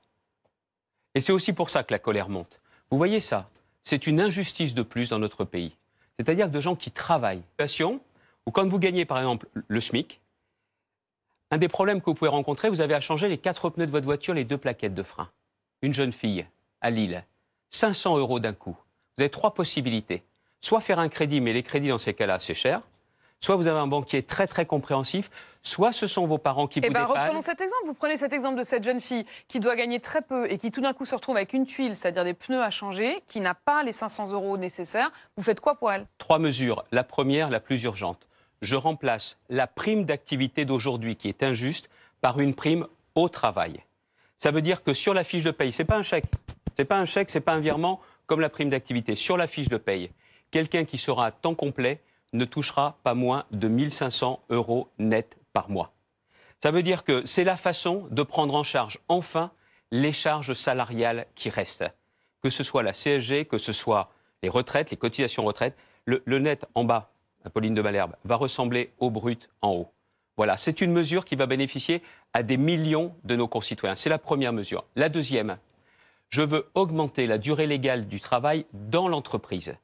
Et c'est aussi pour ça que la colère monte. Vous voyez ça C'est une injustice de plus dans notre pays. C'est-à-dire que de gens qui travaillent. Passion, ou quand vous gagnez par exemple le SMIC, un des problèmes que vous pouvez rencontrer, vous avez à changer les quatre pneus de votre voiture, les deux plaquettes de frein. Une jeune fille, à Lille, 500 euros d'un coup. Vous avez trois possibilités. Soit faire un crédit, mais les crédits dans ces cas-là, c'est cher. Soit vous avez un banquier très très compréhensif, soit ce sont vos parents qui et eh vous Et ben, dépannent. Reprenons cet exemple. Vous prenez cet exemple de cette jeune fille qui doit gagner très peu et qui tout d'un coup se retrouve avec une tuile, c'est-à-dire des pneus à changer, qui n'a pas les 500 euros nécessaires. Vous faites quoi pour elle Trois mesures. La première, la plus urgente. Je remplace la prime d'activité d'aujourd'hui, qui est injuste, par une prime au travail. Ça veut dire que sur la fiche de paye, n'est pas un chèque, c'est pas un chèque, c'est pas un virement comme la prime d'activité. Sur la fiche de paye, quelqu'un qui sera à temps complet ne touchera pas moins de 1500 euros net par mois. Ça veut dire que c'est la façon de prendre en charge enfin les charges salariales qui restent. Que ce soit la CSG, que ce soit les retraites, les cotisations retraites, le, net en bas, Pauline de Malherbe, va ressembler au brut en haut. Voilà, c'est une mesure qui va bénéficier à des millions de nos concitoyens. C'est la première mesure. La deuxième, je veux augmenter la durée légale du travail dans l'entreprise.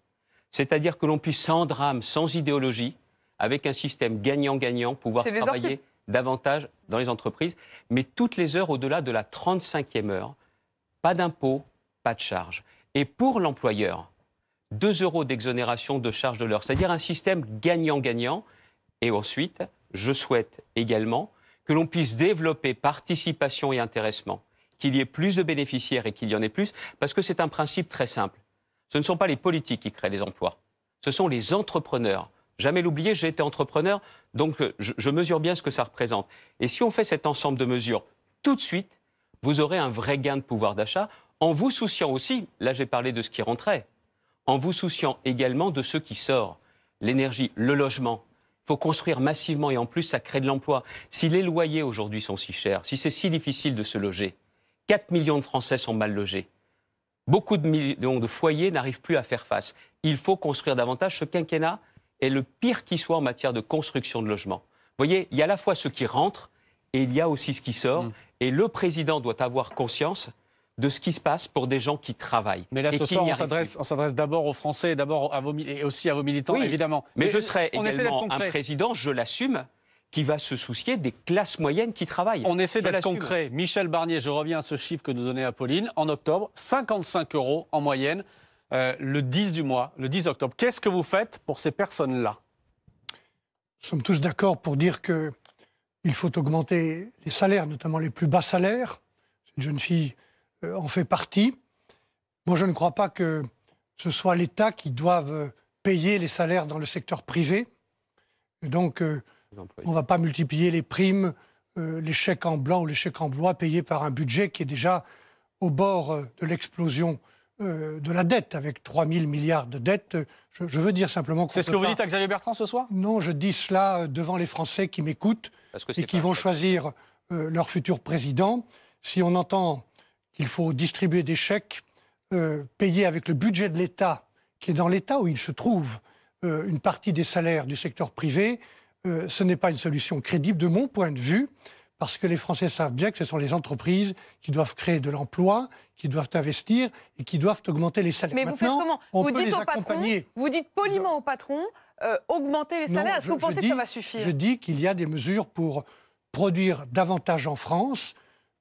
C'est-à-dire que l'on puisse sans drame, sans idéologie, avec un système gagnant-gagnant, pouvoir travailler davantage dans les entreprises, mais toutes les heures au-delà de la 35e heure, pas d'impôt, pas de charge. Et pour l'employeur, 2 euros d'exonération de charges de l'heure, c'est-à-dire un système gagnant-gagnant. Et ensuite, je souhaite également que l'on puisse développer participation et intéressement, qu'il y ait plus de bénéficiaires et qu'il y en ait plus, parce que c'est un principe très simple. Ce ne sont pas les politiques qui créent les emplois, ce sont les entrepreneurs. Jamais l'oublier, j'ai été entrepreneur, donc euh, je, mesure bien ce que ça représente. Et si on fait cet ensemble de mesures tout de suite, vous aurez un vrai gain de pouvoir d'achat en vous souciant aussi, là j'ai parlé de ce qui rentrait, en vous souciant également de ce qui sort, l'énergie, le logement. Il faut construire massivement et en plus ça crée de l'emploi. Si les loyers aujourd'hui sont si chers, si c'est si difficile de se loger, 4 millions de Français sont mal logés. Beaucoup de millions de foyers n'arrivent plus à faire face. Il faut construire davantage. Ce quinquennat est le pire qui soit en matière de construction de logements. Vous voyez, il y a à la fois ce qui rentre et il y a aussi ce qui sort. Mm. Et le président doit avoir conscience de ce qui se passe pour des gens qui travaillent. Mais là, ce soir, on s'adresse, d'abord aux Français, d'abord à vos, et aussi à vos militants, évidemment. Mais, je, je serai également un président, je l'assume, qui va se soucier des classes moyennes qui travaillent. On essaie d'être concret. Michel Barnier, je reviens à ce chiffre que nous donnait Apolline. En octobre, 55 euros en moyenne euh, le 10 du mois, le 10 octobre. Qu'est-ce que vous faites pour ces personnes-là Nous sommes tous d'accord pour dire que il faut augmenter les salaires, notamment les plus bas salaires. Cette jeune fille euh, en fait partie. Moi, je ne crois pas que ce soit l'État qui doive euh, payer les salaires dans le secteur privé. donc, on ne va pas multiplier les primes, euh, les chèques en blanc ou les chèques en bois payés par un budget qui est déjà au bord euh, de l'explosion euh, de la dette, avec 3 000 milliards de dettes. Je, veux dire simplement... C'est ce que vous dites à Xavier Bertrand ce soir Non, je dis cela devant les Français qui m'écoutent et qui vont choisir leur futur président. Si on entend qu'il faut distribuer des chèques payer payés avec le budget de l'État, qui est dans l'État où il se trouve une partie des salaires du secteur privé, euh, ce n'est pas une solution crédible de mon point de vue, parce que les Français savent bien que ce sont les entreprises qui doivent créer de l'emploi, qui doivent investir et qui doivent augmenter les salaires. Mais vous faites comment vous dites, au patron, vous dites poliment au patron, euh, augmenter les salaires. Est-ce que vous pensez que ça va suffire Je dis qu'il y a des mesures pour produire davantage en France,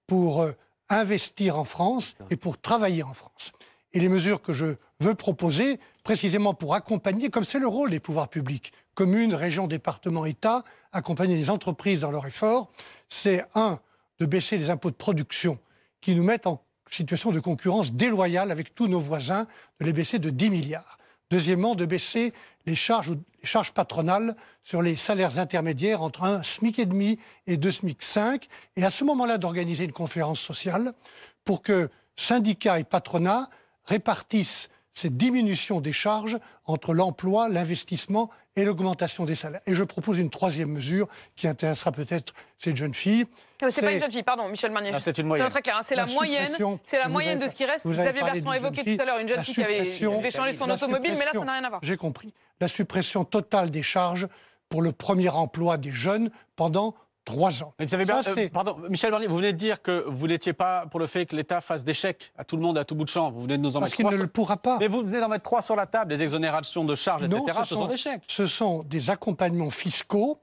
pour euh, investir en France et pour travailler en France. Et les mesures que je veux proposer, précisément pour accompagner, comme c'est le rôle des pouvoirs publics, communes, régions, départements, États, accompagner les entreprises dans leur effort, c'est un, de baisser les impôts de production qui nous mettent en situation de concurrence déloyale avec tous nos voisins, de les baisser de 10 milliards. Deuxièmement, de baisser les charges, charges patronales sur les salaires intermédiaires entre un SMIC et demi et deux SMIC 5, et à ce moment-là d'organiser une conférence sociale pour que syndicats et patronats répartissent cette diminution des charges entre l'emploi, l'investissement et l'augmentation des salaires. Et je propose une troisième mesure qui intéressera peut-être cette jeune fille. Ah, c'est pas une jeune fille, pardon, Michel Marnier. C'est une moyenne. C'est très hein, la, moyenne. la moyenne de ce qui reste. Xavier Bertrand évoqué tout à l'heure une jeune fille qui avait, avait changé son automobile, mais là, ça n'a rien à voir. J'ai compris. La suppression totale des charges pour le premier emploi des jeunes pendant trois ans. vous bien, euh, pardon, Michel Barnier, vous venez de dire que vous n'étiez pas pour le fait que l'État fasse des chèques à tout le monde, à tout bout de champ. Vous venez de nous en Parce mettre trois. qu'il ne le pourra pas. Mais vous venez d'en mettre trois sur la table, des exonérations de charges, etc. Ce, sont, des chèques. Ce sont des accompagnements fiscaux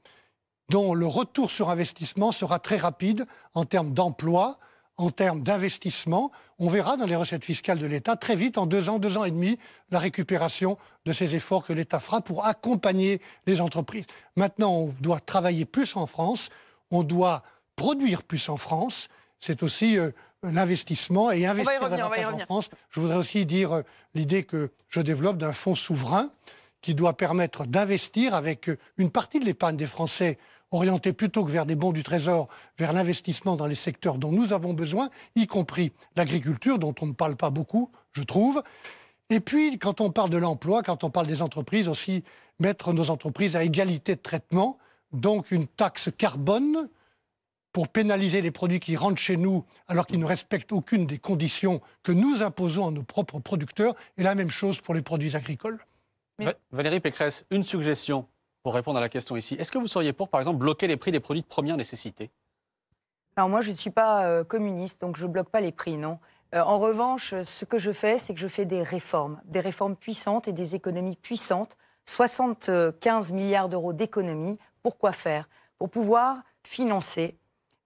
dont le retour sur investissement sera très rapide en termes d'emploi, en termes d'investissement. On verra dans les recettes fiscales de l'État très vite, en deux ans, deux ans et demi, la récupération de ces efforts que l'État fera pour accompagner les entreprises. Maintenant, on doit travailler plus en France on doit produire plus en France. C'est aussi euh, l'investissement et investir en France. Je voudrais aussi dire euh, l'idée que je développe d'un fonds souverain qui doit permettre d'investir avec euh, une partie de l'épargne des Français orientée plutôt que vers des bons du Trésor, vers l'investissement dans les secteurs dont nous avons besoin, y compris l'agriculture, dont on ne parle pas beaucoup, je trouve. Et puis, quand on parle de l'emploi, quand on parle des entreprises aussi, mettre nos entreprises à égalité de traitement donc une taxe carbone pour pénaliser les produits qui rentrent chez nous alors qu'ils ne respectent aucune des conditions que nous imposons à nos propres producteurs, et la même chose pour les produits agricoles. Valérie Pécresse, une suggestion pour répondre à la question ici. Est-ce que vous seriez pour, par exemple, bloquer les prix des produits de première nécessité Alors moi, je ne suis pas euh, communiste, donc je ne bloque pas les prix, non. Euh, en revanche, ce que je fais, c'est que je fais des réformes, des réformes puissantes et des économies puissantes. 75 milliards d'euros d'économies pourquoi faire Pour pouvoir financer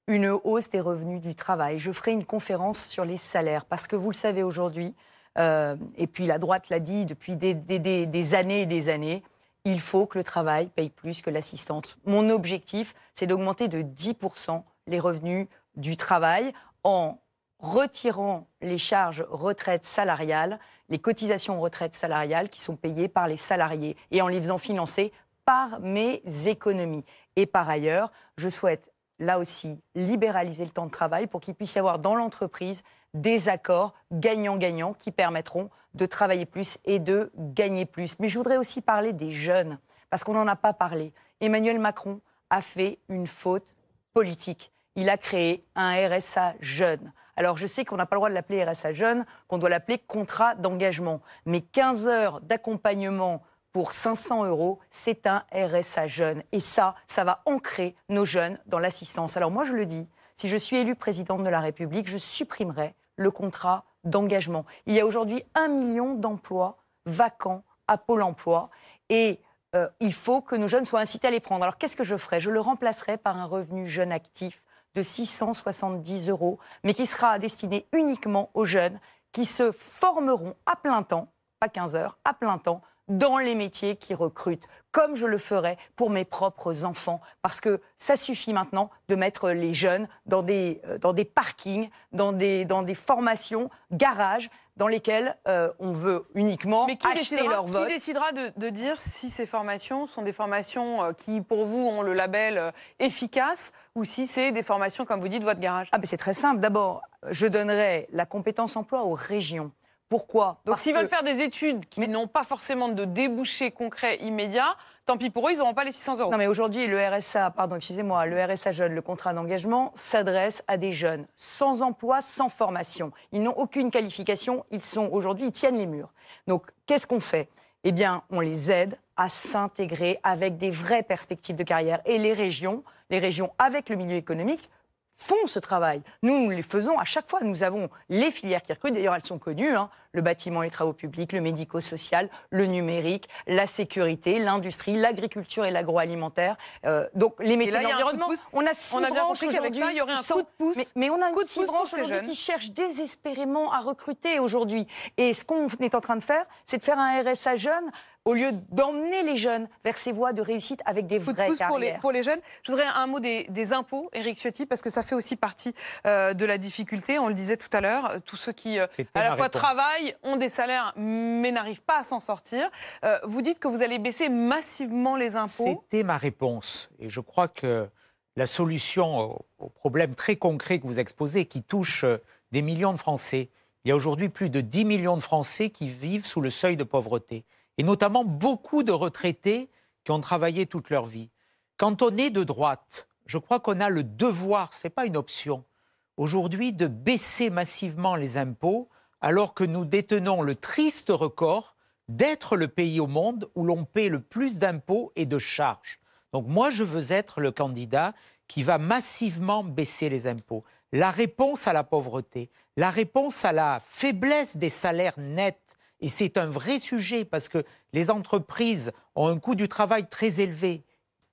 une hausse des revenus du travail. Je ferai une conférence sur les salaires parce que vous le savez aujourd'hui, euh, et puis la droite l'a dit depuis des, années et des années, il faut que le travail paye plus que l'assistante. Mon objectif, c'est d'augmenter de 10% les revenus du travail en retirant les charges retraite salariale, les cotisations retraite salariale qui sont payées par les salariés et en les faisant financer par mes économies. Et par ailleurs, je souhaite là aussi libéraliser le temps de travail pour qu'il puisse y avoir dans l'entreprise des accords gagnant-gagnant qui permettront de travailler plus et de gagner plus. Mais je voudrais aussi parler des jeunes, parce qu'on n'en a pas parlé. Emmanuel Macron a fait une faute politique. Il a créé un RSA jeune. Alors je sais qu'on n'a pas le droit de l'appeler RSA jeune, qu'on doit l'appeler contrat d'engagement. Mais 15 heures d'accompagnement pour 500 euros, c'est un RSA jeune. Et ça, ça va ancrer nos jeunes dans l'assistance. Alors moi, je le dis, si je suis élue présidente de la République, je supprimerai le contrat d'engagement. Il y a aujourd'hui un million d'emplois vacants à Pôle emploi et euh, il faut que nos jeunes soient incités à les prendre. Alors qu'est-ce que je ferai Je le remplacerai par un revenu jeune actif de 670 euros, mais qui sera destiné uniquement aux jeunes qui se formeront à plein temps, pas 15 heures, à plein temps, dans les métiers qui recrutent, comme je le ferai pour mes propres enfants. Parce que ça suffit maintenant de mettre les jeunes dans des, euh, dans des parkings, dans des, dans des formations, garages, dans lesquels euh, on veut uniquement Mais acheter leur vote. Qui décidera de, dire si ces formations sont des formations euh, qui, pour vous, ont le label efficace ou si c'est des formations, comme vous dites, de votre garage ah C'est très simple. D'abord, je donnerai la compétence emploi aux régions. Pourquoi Donc s'ils veulent faire des études qui n'ont pas forcément de débouchés concrets immédiats, tant pis pour eux, ils n'auront pas les 600 euros. Non mais aujourd'hui, le RSA, pardon, excusez-moi, le RSA jeune, le contrat d'engagement, s'adresse à des jeunes sans emploi, sans formation. Ils n'ont aucune qualification, ils sont aujourd'hui, ils tiennent les murs. Donc qu'est-ce qu'on fait Eh bien, on les aide à s'intégrer avec des vraies perspectives de carrière. Et les régions, les régions avec le milieu économique, font ce travail. Nous, nous les faisons à chaque fois. Nous avons les filières qui recrutent. D'ailleurs, elles sont connues. Hein. le bâtiment les travaux publics, le médico-social, le numérique, la sécurité, l'industrie, l'agriculture et l'agroalimentaire. Euh, donc, les métiers de On a six on a branches aujourd'hui. Il y aurait un coup de pouce. Mais, on a coup de six branches qui cherchent désespérément à recruter aujourd'hui. Et ce qu'on est en train de faire, c'est de faire un RSA jeune au lieu d'emmener les jeunes vers ces voies de réussite avec des vraies carrières. Pour les, jeunes, je voudrais un mot des, impôts, Éric Ciotti, parce que ça fait aussi partie euh, de la difficulté. On le disait tout à l'heure, euh, tous ceux qui euh, à la fois travaillent, ont des salaires, mais n'arrivent pas à s'en sortir. vous dites que vous allez baisser massivement les impôts. C'était ma réponse. Et je crois que la solution au problème très concret que vous exposez, qui touche des millions de Français, il y a aujourd'hui plus de 10 millions de Français qui vivent sous le seuil de pauvreté et notamment beaucoup de retraités qui ont travaillé toute leur vie. Quand on est de droite, je crois qu'on a le devoir, ce n'est pas une option, aujourd'hui de baisser massivement les impôts alors que nous détenons le triste record d'être le pays au monde où l'on paie le plus d'impôts et de charges. Donc moi, je veux être le candidat qui va massivement baisser les impôts. La réponse à la pauvreté, la réponse à la faiblesse des salaires nets et c'est un vrai sujet parce que les entreprises ont un coût du travail très élevé,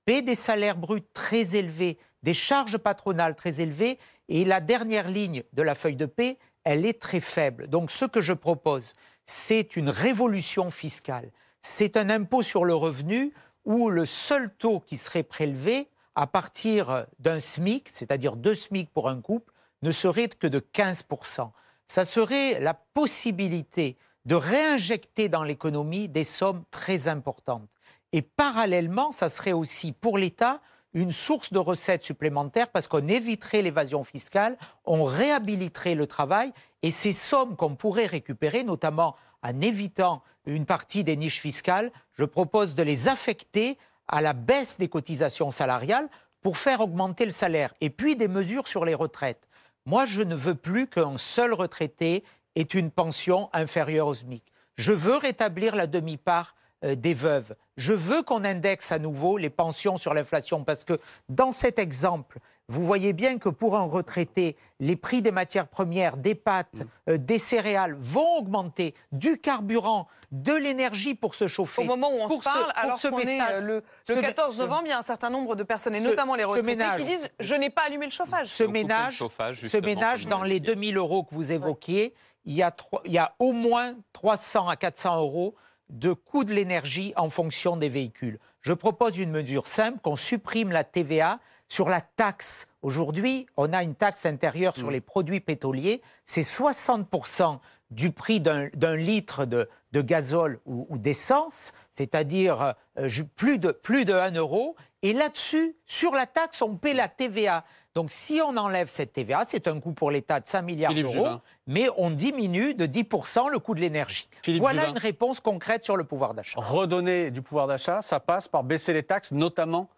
paient des salaires bruts très élevés, des charges patronales très élevées, et la dernière ligne de la feuille de paix, elle est très faible. Donc ce que je propose, c'est une révolution fiscale. C'est un impôt sur le revenu où le seul taux qui serait prélevé à partir d'un SMIC, c'est-à-dire deux SMIC pour un couple, ne serait que de 15%. Ça serait la possibilité de réinjecter dans l'économie des sommes très importantes. Et parallèlement, ça serait aussi pour l'État une source de recettes supplémentaires parce qu'on éviterait l'évasion fiscale, on réhabiliterait le travail et ces sommes qu'on pourrait récupérer, notamment en évitant une partie des niches fiscales, je propose de les affecter à la baisse des cotisations salariales pour faire augmenter le salaire et puis des mesures sur les retraites. Moi, je ne veux plus qu'un seul retraité est une pension inférieure au SMIC. Je veux rétablir la demi-part euh, des veuves. Je veux qu'on indexe à nouveau les pensions sur l'inflation parce que dans cet exemple, vous voyez bien que pour un retraité, les prix des matières premières, des pâtes, mm. euh, des céréales vont augmenter, du carburant, de l'énergie pour se chauffer. Au moment où on se parle, alors qu'on est euh, le, 14 novembre, il y a un certain nombre de personnes, et notamment les retraités, qui disent « je n'ai pas allumé le chauffage ». Ce ménage, ce ménage dans les 2000 euros que vous évoquiez, il y, a au moins 300 à 400 euros de coût de l'énergie en fonction des véhicules. Je propose une mesure simple, qu'on supprime la TVA sur la taxe. Aujourd'hui, on a une taxe intérieure sur mm. les produits pétroliers. C'est 60% du prix d'un litre de, gazole ou, d'essence, c'est-à-dire euh, plus, de, plus de 1 euro. Et là-dessus, sur la taxe, on paie la TVA. Donc si on enlève cette TVA, c'est un coût pour l'État de 5 milliards d'euros, mais on diminue de 10% le coût de l'énergie. Voilà une réponse concrète sur le pouvoir d'achat. Redonner du pouvoir d'achat, ça passe par baisser les taxes, notamment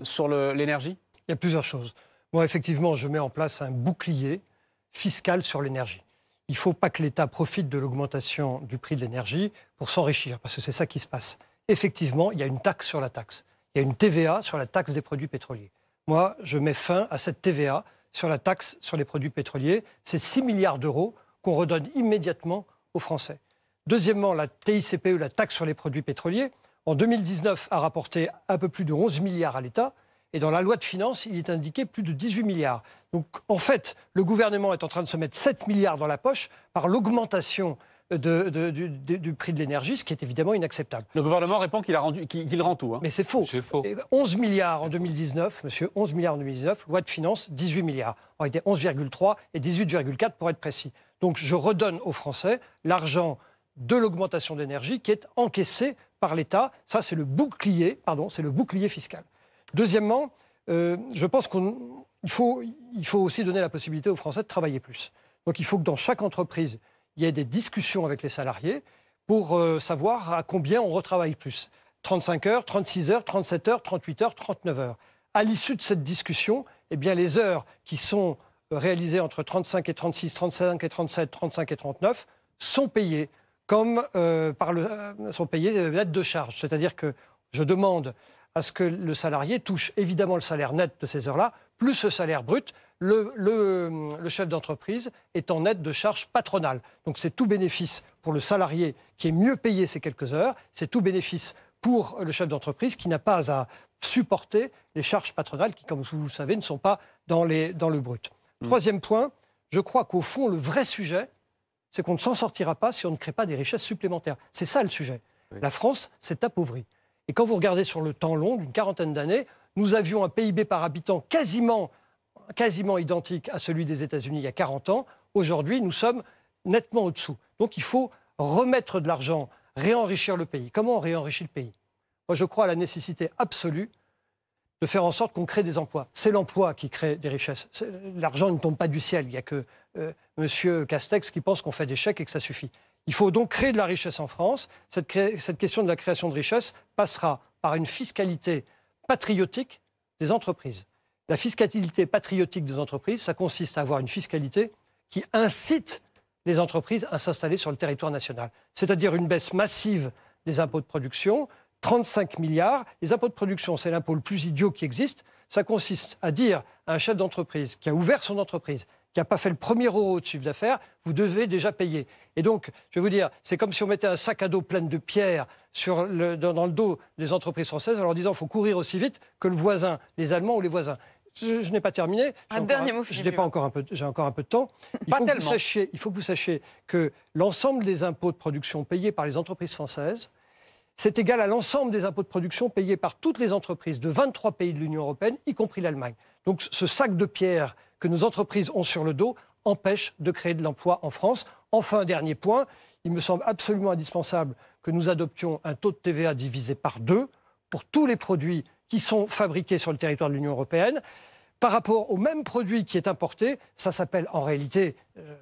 sur l'énergie Il y a plusieurs choses. Moi, effectivement, je mets en place un bouclier fiscal sur l'énergie. Il ne faut pas que l'État profite de l'augmentation du prix de l'énergie pour s'enrichir, parce que c'est ça qui se passe. Effectivement, il y a une taxe sur la taxe il y a une TVA sur la taxe des produits pétroliers. Moi, je mets fin à cette TVA sur la taxe sur les produits pétroliers. C'est 6 milliards d'euros qu'on redonne immédiatement aux Français. Deuxièmement, la TICPE, la taxe sur les produits pétroliers, en 2019 a rapporté un peu plus de 11 milliards à l'État. Et dans la loi de finances, il est indiqué plus de 18 milliards. Donc en fait, le gouvernement est en train de se mettre 7 milliards dans la poche par l'augmentation de, du, prix de l'énergie, ce qui est évidemment inacceptable. Le gouvernement répond qu'il rend tout. Hein. Mais c'est faux. faux. 11 milliards en 2019, monsieur, 11 milliards en 2019, loi de finances, 18 milliards. En réalité, 11,3 et 18,4 pour être précis. Donc je redonne aux Français l'argent de l'augmentation d'énergie qui est encaissé par l'État. Ça, c'est le bouclier, pardon, c'est le bouclier fiscal. Deuxièmement, euh, je pense qu'il faut, il faut aussi donner la possibilité aux Français de travailler plus. Donc il faut que dans chaque entreprise, il y a des discussions avec les salariés pour euh, savoir à combien on retravaille plus. 35 heures, 36 heures, 37 heures, 38 heures, 39 heures. À l'issue de cette discussion, eh bien, les heures qui sont euh, réalisées entre 35 et 36, 35 et 37, 35 et 39 sont payées comme euh, par le, sont payées l'aide de charge. C'est-à-dire que je demande à ce que le salarié touche évidemment le salaire net de ces heures-là, plus le salaire brut, le, chef d'entreprise est en aide de charges patronales. Donc c'est tout bénéfice pour le salarié qui est mieux payé ces quelques heures, c'est tout bénéfice pour le chef d'entreprise qui n'a pas à supporter les charges patronales qui, comme vous le savez, ne sont pas dans, les, dans le brut. Hmm. Troisième point, je crois qu'au fond, le vrai sujet, c'est qu'on ne s'en sortira pas si on ne crée pas des richesses supplémentaires. C'est ça le sujet. La France s'est appauvrie. Et quand vous regardez sur le temps long, d'une quarantaine d'années, nous avions un PIB par habitant quasiment quasiment identique à celui des États-Unis il y a 40 ans. Aujourd'hui, nous sommes nettement au-dessous. Donc il faut remettre de l'argent, réenrichir le pays. Comment on réenrichit le pays Moi, je crois à la nécessité absolue de faire en sorte qu'on crée des emplois. C'est l'emploi qui crée des richesses. L'argent ne tombe pas du ciel. Il n'y a que euh, M. Castex qui pense qu'on fait des chèques et que ça suffit. Il faut donc créer de la richesse en France. Cette, question de la création de richesses passera par une fiscalité patriotique des entreprises. La fiscalité patriotique des entreprises, ça consiste à avoir une fiscalité qui incite les entreprises à s'installer sur le territoire national. C'est-à-dire une baisse massive des impôts de production, 35 milliards. Les impôts de production, c'est l'impôt le plus idiot qui existe. Ça consiste à dire à un chef d'entreprise qui a ouvert son entreprise, qui n'a pas fait le premier euro de chiffre d'affaires, vous devez déjà payer. Et donc, je vais vous dire, c'est comme si on mettait un sac à dos plein de pierres dans, dans, le dos des entreprises françaises en leur disant il faut courir aussi vite que le voisin, les Allemands ou les voisins. Je, n'ai pas terminé. Un dernier mot, J'ai encore un peu, j'ai encore un peu de temps. (laughs) Il faut Que vous sachiez, il faut que vous sachiez que l'ensemble des impôts de production payés par les entreprises françaises, c'est égal à l'ensemble des impôts de production payés par toutes les entreprises de 23 pays de l'Union européenne, y compris l'Allemagne. Donc ce sac de pierre que nos entreprises ont sur le dos empêche de créer de l'emploi en France. Enfin, dernier point, il me semble absolument indispensable que nous adoptions un taux de TVA divisé par deux pour tous les produits qui sont fabriqués sur le territoire de l'Union européenne par rapport au même produit qui est importé, ça s'appelle en réalité euh,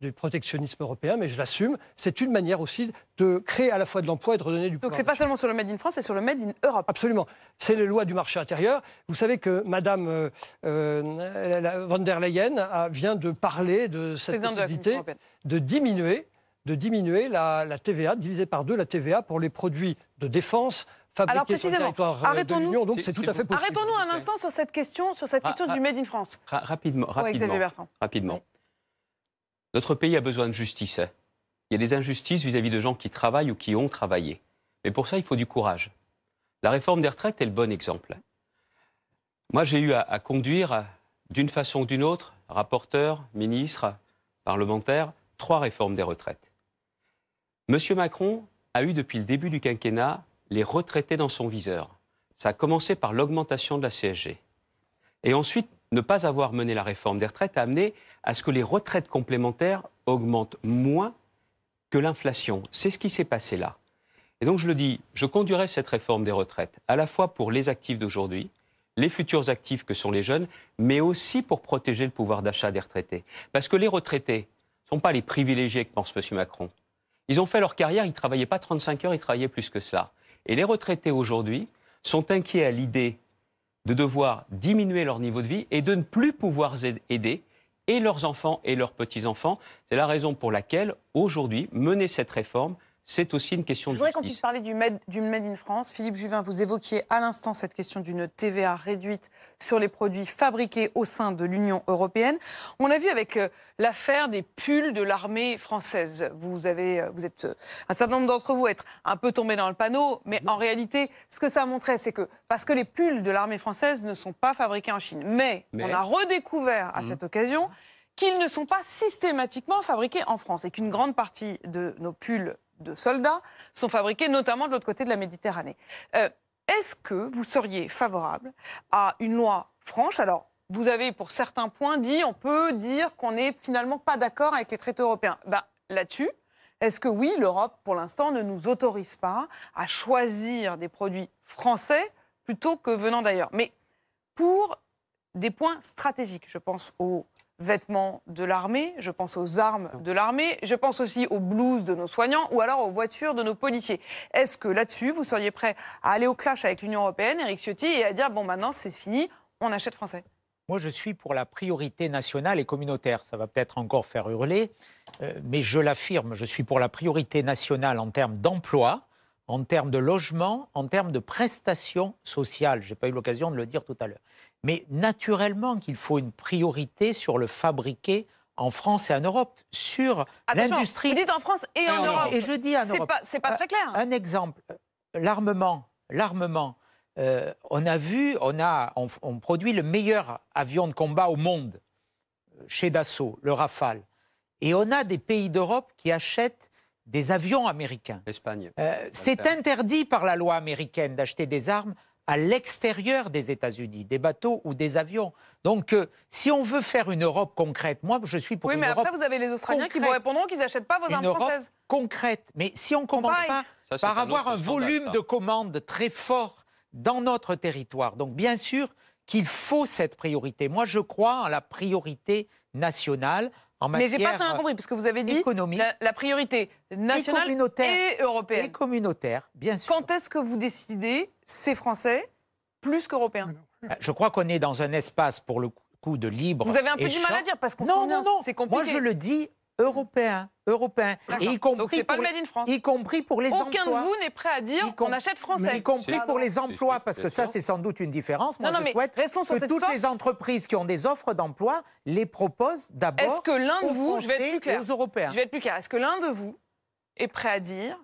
du protectionnisme européen, mais je l'assume, c'est une manière aussi de créer à la fois de l'emploi et de redonner du pouvoir. Donc c'est pas seulement sur le Made in France, c'est sur le Made in Europe. Absolument. C'est les lois du marché intérieur. Vous savez que Madame euh, euh, von der Leyen vient de parler de cette possibilité de, diminuer de diminuer la, la TVA, divisée par deux la TVA pour les produits de défense, alors, précisément, euh, c'est tout à fait possible. Arrêtons-nous un instant sur cette question, sur cette question du Made in France. rapidement, rapidement. rapidement. Notre pays a besoin de justice. Il y a des injustices vis-à-vis de gens qui travaillent ou qui ont travaillé. Mais pour ça, il faut du courage. La réforme des retraites est le bon exemple. Moi, j'ai eu à, à conduire, d'une façon ou d'une autre, rapporteur, ministre, parlementaire, trois réformes des retraites. Monsieur Macron a eu depuis le début du quinquennat les retraités dans son viseur. Ça a commencé par l'augmentation de la CSG. Et ensuite, ne pas avoir mené la réforme des retraites a amené à ce que les retraites complémentaires augmentent moins que l'inflation. C'est ce qui s'est passé là. Et donc je le dis, je conduirai cette réforme des retraites, à la fois pour les actifs d'aujourd'hui, les futurs actifs que sont les jeunes, mais aussi pour protéger le pouvoir d'achat des retraités. Parce que les retraités ne sont pas les privilégiés que pense M. Macron. Ils ont fait leur carrière, ils ne travaillaient pas 35 heures, ils travaillaient plus que ça. Et les retraités aujourd'hui sont inquiets à l'idée de devoir diminuer leur niveau de vie et de ne plus pouvoir aider et leurs enfants et leurs petits-enfants. C'est la raison pour laquelle, aujourd'hui, mener cette réforme, c'est aussi une question de justice. Je voudrais qu'on puisse parler du made, in France. Philippe Juvin, vous évoquiez à l'instant cette question d'une TVA réduite sur les produits fabriqués au sein de l'Union européenne. On l'a vu avec euh, l'affaire des pulls de l'armée française. Vous, avez, euh, vous êtes euh, un certain nombre d'entre vous être un peu tombés dans le panneau, mais en réalité, ce que ça montrait, c'est que parce que les pulls de l'armée française ne sont pas fabriqués en Chine, mais, on a redécouvert à mmh. cette occasion qu'ils ne sont pas systématiquement fabriqués en France et qu'une grande partie de nos pulls de soldats sont fabriqués notamment de l'autre côté de la Méditerranée. Euh, est-ce que vous seriez favorable à une loi franche Alors, vous avez pour certains points dit, on peut dire qu'on n'est finalement pas d'accord avec les traités européens. Ben, Là-dessus, est-ce que oui, l'Europe, pour l'instant, ne nous autorise pas à choisir des produits français plutôt que venant d'ailleurs Mais pour des points stratégiques, je pense aux vêtements de l'armée, je pense aux armes de l'armée, je pense aussi aux blouses de nos soignants ou alors aux voitures de nos policiers. Est-ce que là-dessus, vous seriez prêt à aller au clash avec l'Union européenne, Eric Ciotti, et à dire bon, maintenant c'est fini, on achète français moi, je suis pour la priorité nationale et communautaire. Ça va peut-être encore faire hurler, euh, mais je l'affirme, je suis pour la priorité nationale en termes d'emploi, en termes de logement, en termes de prestations sociales. Je n'ai pas eu l'occasion de le dire tout à l'heure. Mais naturellement qu'il faut une priorité sur le fabriquer en France et en Europe, sur l'industrie. Vous dites en France et, en, Europe. Et je dis en Europe. C'est pas, très clair. Un, exemple, l'armement. L'armement. Euh, on a vu, on, a, on produit le meilleur avion de combat au monde chez Dassault, le Rafale. Et on a des pays d'Europe qui achètent des avions américains. L'Espagne. Euh, c'est interdit par la loi américaine d'acheter des armes à l'extérieur des États-Unis, des bateaux ou des avions. Donc, euh, si on veut faire une Europe concrète, moi, je suis pour une Europe. Oui, mais après, vous avez les Australiens qui vous répondront qu'ils n'achètent pas vos armes une Europe françaises. concrète. Mais si on commence pas par avoir un volume de commandes très fort dans notre territoire, donc bien sûr qu'il faut cette priorité. Moi, je crois en la priorité nationale, mais j'ai pas très bien compris, parce que vous avez dit la, priorité nationale et, européenne. Et communautaire, bien sûr. Quand est-ce que vous décidez, ces Français, plus qu'Européens ah, Je crois qu'on est dans un espace, pour le coup, de libre. Vous avez un peu du mal à dire, parce qu'on non, non, c'est compliqué. Moi, je le dis européen. européen. y compris pour les emplois. Aucun de vous n'est prêt à dire qu'on achète français. y compris pour les emplois, parce que ça, c'est sans doute une différence. Moi, je souhaite que toutes les entreprises qui ont des offres d'emploi les proposent d'abord Est-ce que l'un de vous, je vais être plus clair, aux Européens. Je vais être plus clair. Est-ce que l'un de vous est prêt à dire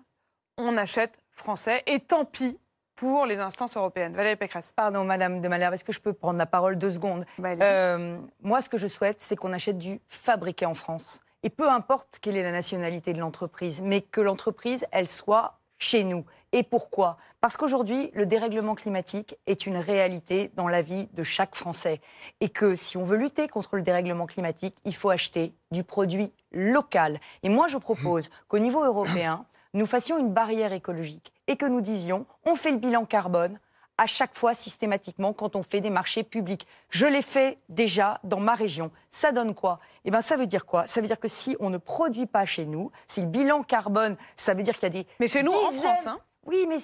on achète français et tant pis pour les instances européennes. Valérie Pécresse. Pardon, Madame de Malherbe, est-ce que je peux prendre la parole deux secondes bah, euh, Moi, ce que je souhaite, c'est qu'on achète du fabriqué en France et peu importe quelle est la nationalité de l'entreprise, mais que l'entreprise, elle soit chez nous. Et pourquoi Parce qu'aujourd'hui, le dérèglement climatique est une réalité dans la vie de chaque Français. Et que si on veut lutter contre le dérèglement climatique, il faut acheter du produit local. Et moi, je propose mmh. qu'au niveau européen, nous fassions une barrière écologique et que nous disions, on fait le bilan carbone à chaque fois systématiquement quand on fait des marchés publics. Je l'ai fait déjà dans ma région. Ça donne quoi Eh bien, ça veut dire quoi Ça veut dire que si on ne produit pas chez nous, si le bilan carbone, ça veut dire qu'il y a des. Mais chez nous, en France, hein Oui, mais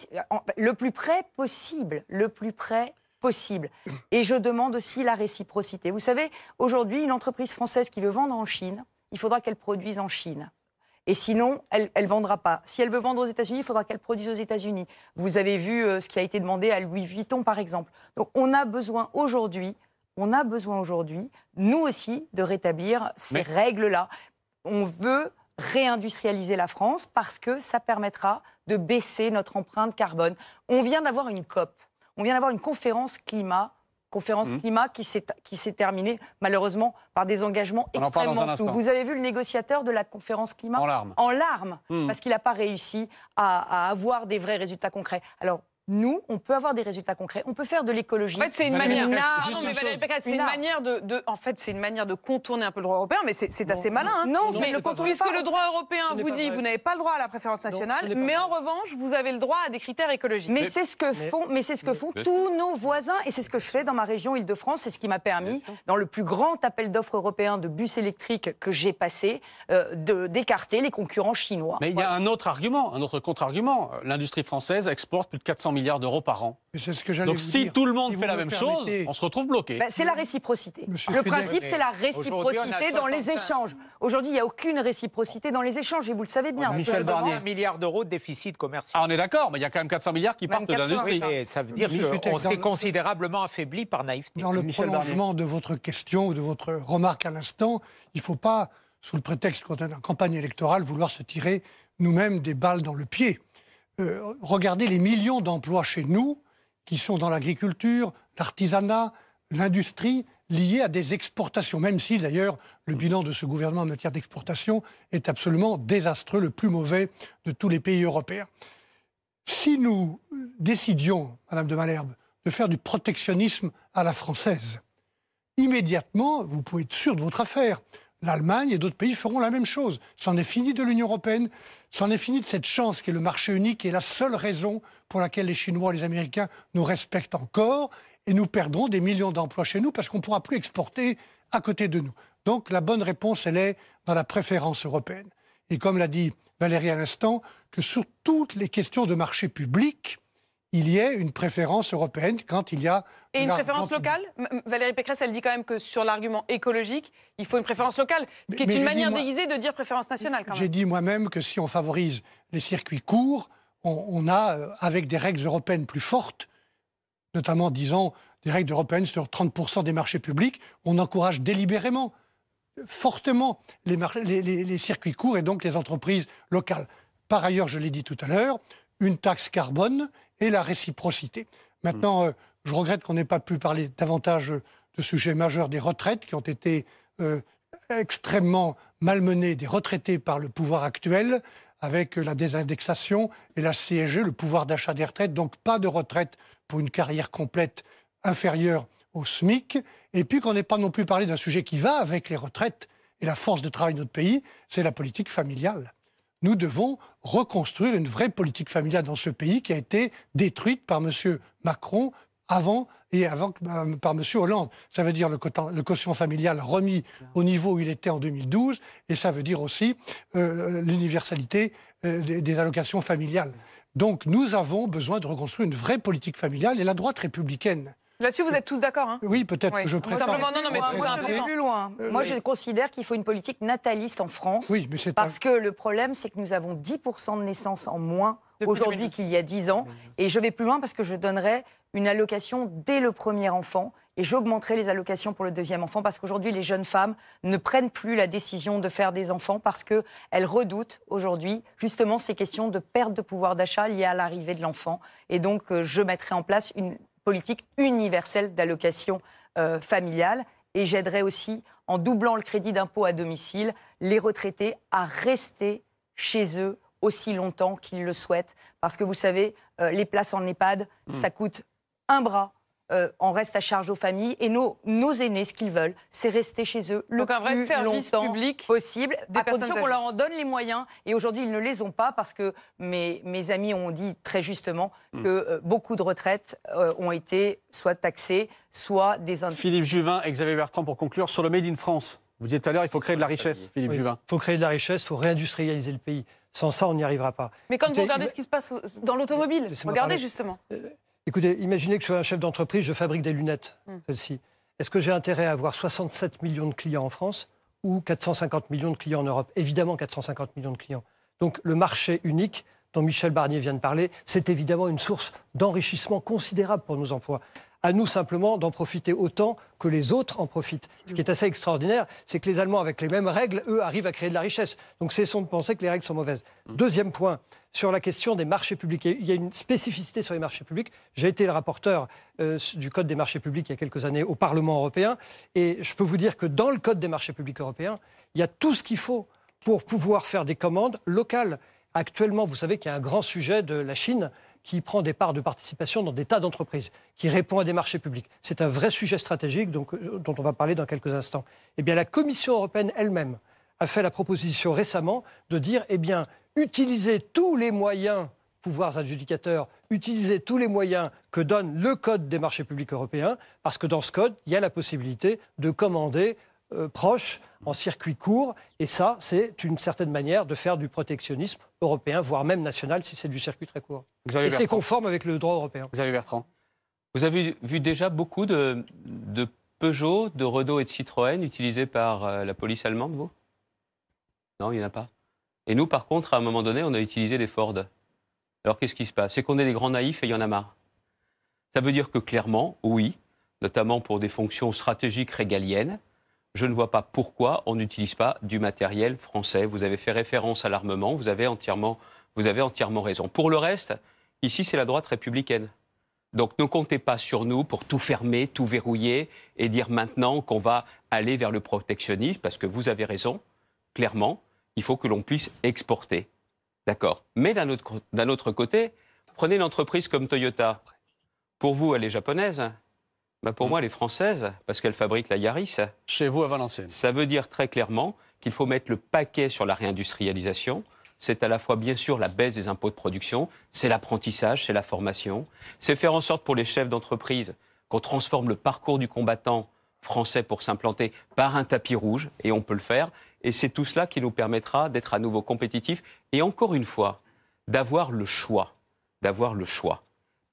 le plus près possible, le plus près possible. Et je demande aussi la réciprocité. Vous savez, aujourd'hui, une entreprise française qui veut vendre en Chine, il faudra qu'elle produise en Chine. Et sinon, elle ne vendra pas. Si elle veut vendre aux États-Unis, il faudra qu'elle produise aux États-Unis. Vous avez vu euh, ce qui a été demandé à Louis Vuitton, par exemple. Donc on a besoin aujourd'hui, on a besoin aujourd'hui, nous aussi, de rétablir ces règles-là. On veut réindustrialiser la France parce que ça permettra de baisser notre empreinte carbone. On vient d'avoir une COP, on vient d'avoir une conférence climat conférence mmh. climat qui s'est terminée malheureusement par des engagements extrêmement en Vous avez vu le négociateur de la conférence climat en larmes, mmh. parce qu'il n'a pas réussi à, à, avoir des vrais résultats concrets. Alors nous, on peut avoir des résultats concrets. On peut faire de l'écologie. En fait, c'est une manière. une, manière de, En fait, c'est une manière de contourner un peu le droit européen, mais c'est assez malin. Hein. Non, mais le contourner. Puisque le droit européen vous dit, vous n'avez pas le droit à la préférence nationale, mais en revanche, vous avez le droit à des critères écologiques. Mais, c'est ce que font, mais c'est ce que font tous nos voisins, et c'est ce que je fais dans ma région Île-de-France. C'est ce qui m'a permis, dans le plus grand appel d'offres européen de bus électriques que j'ai passé, euh, d'écarter les concurrents chinois. Mais il y a un autre argument, un autre contre-argument. L'industrie française exporte plus de 400 000 milliards d'euros par an. C'est ce que Donc si tout le monde fait la même chose, on se retrouve bloqué. Bah, c'est la réciprocité. le principe, c'est la réciprocité dans les échanges. Aujourd'hui, il n'y a aucune réciprocité dans les échanges, et vous le savez bien. On Michel Barnier. un milliard d'euros de déficit commercial. Ah, on est d'accord, mais il y a quand même 400 milliards qui partent de l'industrie. ça veut dire qu'on s'est considérablement affaibli par naïveté. Dans le prolongement de votre question ou de votre remarque à l'instant, il ne faut pas, sous le prétexte qu'on est en campagne électorale, vouloir se tirer nous-mêmes des balles dans le pied. Euh, regardez les millions d'emplois chez nous qui sont dans l'agriculture, l'artisanat, l'industrie, liés à des exportations, même si d'ailleurs le bilan de ce gouvernement en matière d'exportation est absolument désastreux, le plus mauvais de tous les pays européens. Si nous décidions, Madame de Malherbe, de faire du protectionnisme à la française, immédiatement, vous pouvez être sûr de votre affaire, L'Allemagne et d'autres pays feront la même chose. C'en est fini de l'Union européenne, c'en est fini de cette chance qui le marché unique et la seule raison pour laquelle les Chinois et les Américains nous respectent encore et nous perdrons des millions d'emplois chez nous parce qu'on ne pourra plus exporter à côté de nous. Donc la bonne réponse, elle est dans la préférence européenne. Et comme l'a dit Valérie à l'instant, que sur toutes les questions de marché public, il y ait une préférence européenne quand il y a... Et une préférence locale Valérie Pécresse, elle dit quand même que sur l'argument écologique, il faut une préférence locale, ce qui est une manière déguisée de dire préférence nationale quand J'ai dit moi-même que si on favorise les circuits courts, on, a, euh, avec des règles européennes plus fortes, notamment, disons, des règles européennes sur 30% des marchés publics, on encourage délibérément, fortement, les, les circuits courts et donc les entreprises locales. Par ailleurs, je l'ai dit tout à l'heure, une taxe carbone et la réciprocité. Maintenant, hmm. euh, je regrette qu'on n'ait pas pu parler davantage de sujets majeurs des retraites qui ont été euh, extrêmement malmenés des retraités par le pouvoir actuel, avec euh, la désindexation et la CSG, le pouvoir d'achat des retraites. Donc pas de retraite pour une carrière complète inférieure au SMIC. Et puis qu'on n'ait pas non plus parlé d'un sujet qui va avec les retraites et la force de travail de notre pays, c'est la politique familiale nous devons reconstruire une vraie politique familiale dans ce pays qui a été détruite par M. Macron avant et avant euh, par M. Hollande. Ça veut dire le, quotient familial remis au niveau où il était en 2012, et ça veut dire aussi euh, l'universalité euh, des, allocations familiales. Donc nous avons besoin de reconstruire une vraie politique familiale, et la droite républicaine Là-dessus, vous êtes tous d'accord hein Oui, peut-être que je préfère. Simplement, non, non, mais moi, je vais plus loin. Euh, moi, je considère qu'il faut une politique nataliste en France. Oui, mais c'est Parce que le problème, c'est que nous avons 10% de naissances en moins aujourd'hui qu'il y a 10 ans. Et je vais plus loin parce que je donnerai une allocation dès le premier enfant et j'augmenterai les allocations pour le deuxième enfant parce qu'aujourd'hui les jeunes femmes ne prennent plus la décision de faire des enfants parce que redoutent aujourd'hui justement ces questions de perte de pouvoir d'achat liées à l'arrivée de l'enfant et donc euh, je mettrai en place une politique universelle d'allocation euh, familiale. Et j'aiderai aussi, en doublant le crédit d'impôt à domicile, les retraités à rester chez eux aussi longtemps qu'ils le souhaitent. Parce que vous savez, euh, les places en EHPAD, mmh. ça coûte un bras en euh, on reste à charge aux familles. Et nos, aînés, ce qu'ils veulent, c'est rester chez eux le Donc un vrai plus service public possible, des à qu'on leur en donne les moyens. Et aujourd'hui, ils ne les ont pas parce que mes, mes amis ont dit très justement hmm. que euh, beaucoup de retraites euh, ont été soit taxées, soit des... Philippe Juvin et Xavier Bertrand, pour conclure, sur le Made in France. Vous disiez tout à l'heure, il faut créer de la ah, richesse, Philippe Juvin. Il faut créer de la richesse, il faut réindustrialiser le pays. Sans ça, on n'y arrivera pas. Mais quand vous regardez ce qui se passe dans l'automobile, regardez justement. Écoutez, imaginez que je sois un chef d'entreprise, je fabrique des lunettes, hmm. celles-ci. Est-ce que j'ai intérêt à avoir 67 millions de clients en France ou 450 millions de clients en Europe Évidemment 450 millions de clients. Donc le marché unique dont Michel Barnier vient de parler, c'est évidemment une source d'enrichissement considérable pour nos emplois. À nous simplement d'en profiter autant que les autres en profitent. Ce qui est assez extraordinaire, c'est que les Allemands, avec les mêmes règles, eux, arrivent à créer de la richesse. Donc cessons de penser que les règles sont mauvaises. Hmm. Deuxième point, sur la question des marchés publics. Il y a une spécificité sur les marchés publics. J'ai été le rapporteur euh, du Code des marchés publics il y a quelques années au Parlement européen, et je peux vous dire que dans le Code des marchés publics européens, il y a tout ce qu'il faut pour pouvoir faire des commandes locales. Actuellement, vous savez qu'il y a un grand sujet de la Chine qui prend des parts de participation dans des tas d'entreprises, qui répond à des marchés publics. C'est un vrai sujet stratégique donc, euh, dont on va parler dans quelques instants. Eh bien, la Commission européenne elle-même a fait la proposition récemment de dire, eh bien, utiliser tous les moyens, pouvoirs adjudicateurs, utiliser tous les moyens que donne le Code des marchés publics européens, parce que dans ce Code, il y a la possibilité de commander euh, proche, en circuit court, et ça, c'est une certaine manière de faire du protectionnisme européen, voire même national, si c'est du circuit très court. et c'est conforme avec le droit européen. Xavier Bertrand. Vous avez vu déjà beaucoup de, de Peugeot, de Renault et de Citroën utilisés par euh, la police allemande, vous Non, il n'y en a pas et nous, par contre, à un moment donné, on a utilisé des Ford. Alors qu'est-ce qui se passe C'est qu'on est des grands naïfs et il y en a marre. Ça veut dire que clairement, oui, notamment pour des fonctions stratégiques régaliennes, je ne vois pas pourquoi on n'utilise pas du matériel français. Vous avez fait référence à l'armement, vous avez entièrement, vous avez entièrement raison. Pour le reste, ici, c'est la droite républicaine. Donc ne comptez pas sur nous pour tout fermer, tout verrouiller et dire maintenant qu'on va aller vers le protectionnisme, parce que vous avez raison, clairement, il faut que l'on puisse exporter. D'accord. Mais d'un autre, côté, prenez une entreprise comme Toyota. Pour vous, elle est japonaise. Ben, pour mm. moi, elle est française, parce qu'elle fabrique la Yaris. Chez vous, à Valenciennes. Ça veut dire très clairement qu'il faut mettre le paquet sur la réindustrialisation. C'est à la fois, bien sûr, la baisse des impôts de production, c'est l'apprentissage, c'est la formation, c'est faire en sorte pour les chefs d'entreprise qu'on transforme le parcours du combattant français pour s'implanter par un tapis rouge, et on peut le faire, et c'est tout cela qui nous permettra d'être à nouveau compétitifs et encore une fois, d'avoir le choix. D'avoir le choix.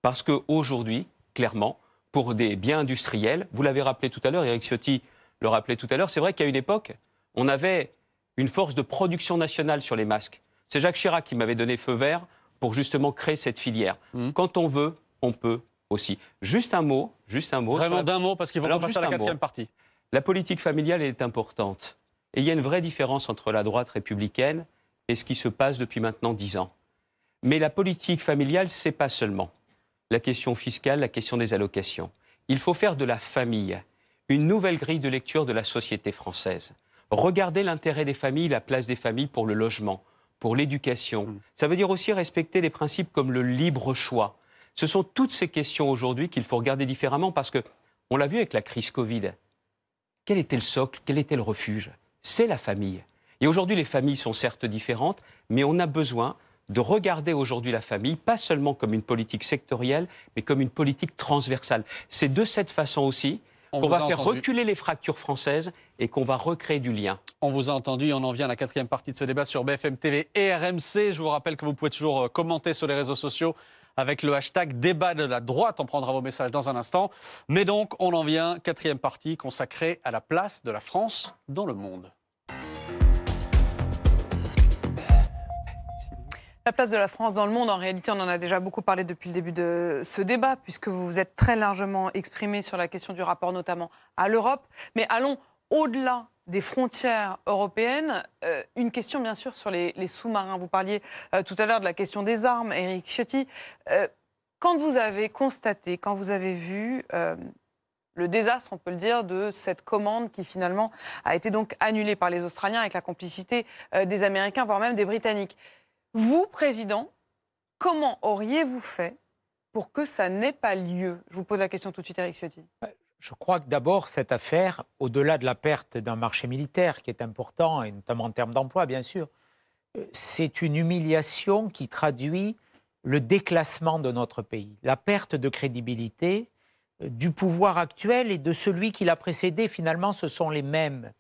Parce qu'aujourd'hui, clairement, pour des biens industriels, vous l'avez rappelé tout à l'heure, Eric Ciotti le rappelait tout à l'heure, c'est vrai qu'à une époque, on avait une force de production nationale sur les masques. C'est Jacques Chirac qui m'avait donné feu vert pour justement créer cette filière. Mmh. Quand on veut, on peut aussi. Juste un mot, juste un mot. Vraiment d'un mot, parce qu'il faut qu'on à la quatrième partie. La politique familiale est importante. Et il y a une vraie différence entre la droite républicaine et ce qui se passe depuis maintenant dix ans. Mais la politique familiale, c'est pas seulement la question fiscale, la question des allocations. Il faut faire de la famille une nouvelle grille de lecture de la société française. Regarder l'intérêt des familles, la place des familles pour le logement, pour l'éducation. Mmh. Ça veut dire aussi respecter des principes comme le libre choix. Ce sont toutes ces questions aujourd'hui qu'il faut regarder différemment parce que on l'a vu avec la crise Covid. Quel était le socle Quel était le refuge c'est la famille. Et aujourd'hui, les familles sont certes différentes, mais on a besoin de regarder aujourd'hui la famille, pas seulement comme une politique sectorielle, mais comme une politique transversale. C'est de cette façon aussi qu'on va faire reculer les fractures françaises et qu'on va recréer du lien. On vous a entendu, on en vient à la quatrième partie de ce débat sur BFM TV et RMC. Je vous rappelle que vous pouvez toujours euh, commenter sur les réseaux sociaux, avec le hashtag débat de la droite. On prendra vos messages dans un instant. Mais donc, on en vient, quatrième partie consacrée à la place de la France dans le monde. La place de la France dans le monde, en réalité, on en a déjà beaucoup parlé depuis le début de ce débat, puisque vous vous êtes très largement exprimé sur la question du rapport notamment à l'Europe. Mais allons au-delà des frontières européennes. Euh, une question, bien sûr, sur les, sous-marins. Vous parliez euh, tout à l'heure de la question des armes, Eric Ciotti. Euh, quand vous avez constaté, quand vous avez vu le désastre, on peut le dire, de cette commande qui finalement a été donc annulée par les Australiens avec la complicité des Américains, voire même des Britanniques, vous, président, comment auriez-vous fait pour que ça n'ait pas lieu Je vous pose la question tout de suite, Eric Ciotti. Je crois que d'abord, cette affaire, au-delà de la perte d'un marché militaire qui est important, et notamment en termes d'emploi, bien sûr, euh, c'est une humiliation qui traduit le déclassement de notre pays, la perte de crédibilité euh, du pouvoir actuel et de celui qui l'a précédé. Finalement, ce sont les mêmes.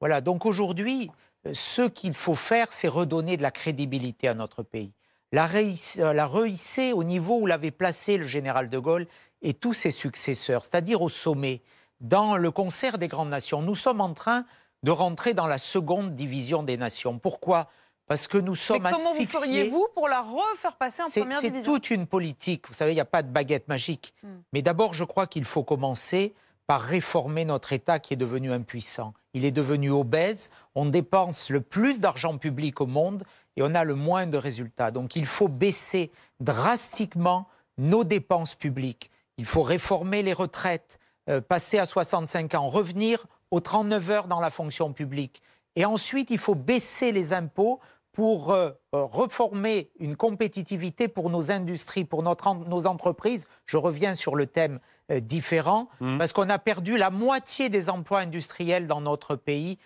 Voilà, donc aujourd'hui, euh, ce qu'il faut faire, c'est redonner de la crédibilité à notre pays, la, rehisser au niveau où l'avait placé le général de Gaulle et tous ses successeurs, c'est-à-dire au sommet, dans le concert des grandes nations. Nous sommes en train de rentrer dans la seconde division des nations. Pourquoi parce que nous sommes Mais comment vous feriez-vous pour la refaire passer en première division C'est toute une politique. Vous savez, il n'y a pas de baguette magique. Hmm. Mais d'abord, je crois qu'il faut commencer par réformer notre État qui est devenu impuissant. Il est devenu obèse. On dépense le plus d'argent public au monde et on a le moins de résultats. Donc il faut baisser drastiquement nos dépenses publiques. Il faut réformer les retraites, euh, passer à 65 ans, revenir aux 39 heures dans la fonction publique. Et ensuite, il faut baisser les impôts pour euh, euh, reformer une compétitivité pour nos industries, pour nos entreprises. Je reviens sur le thème différent, mmh. parce qu'on a perdu la moitié des emplois industriels dans notre pays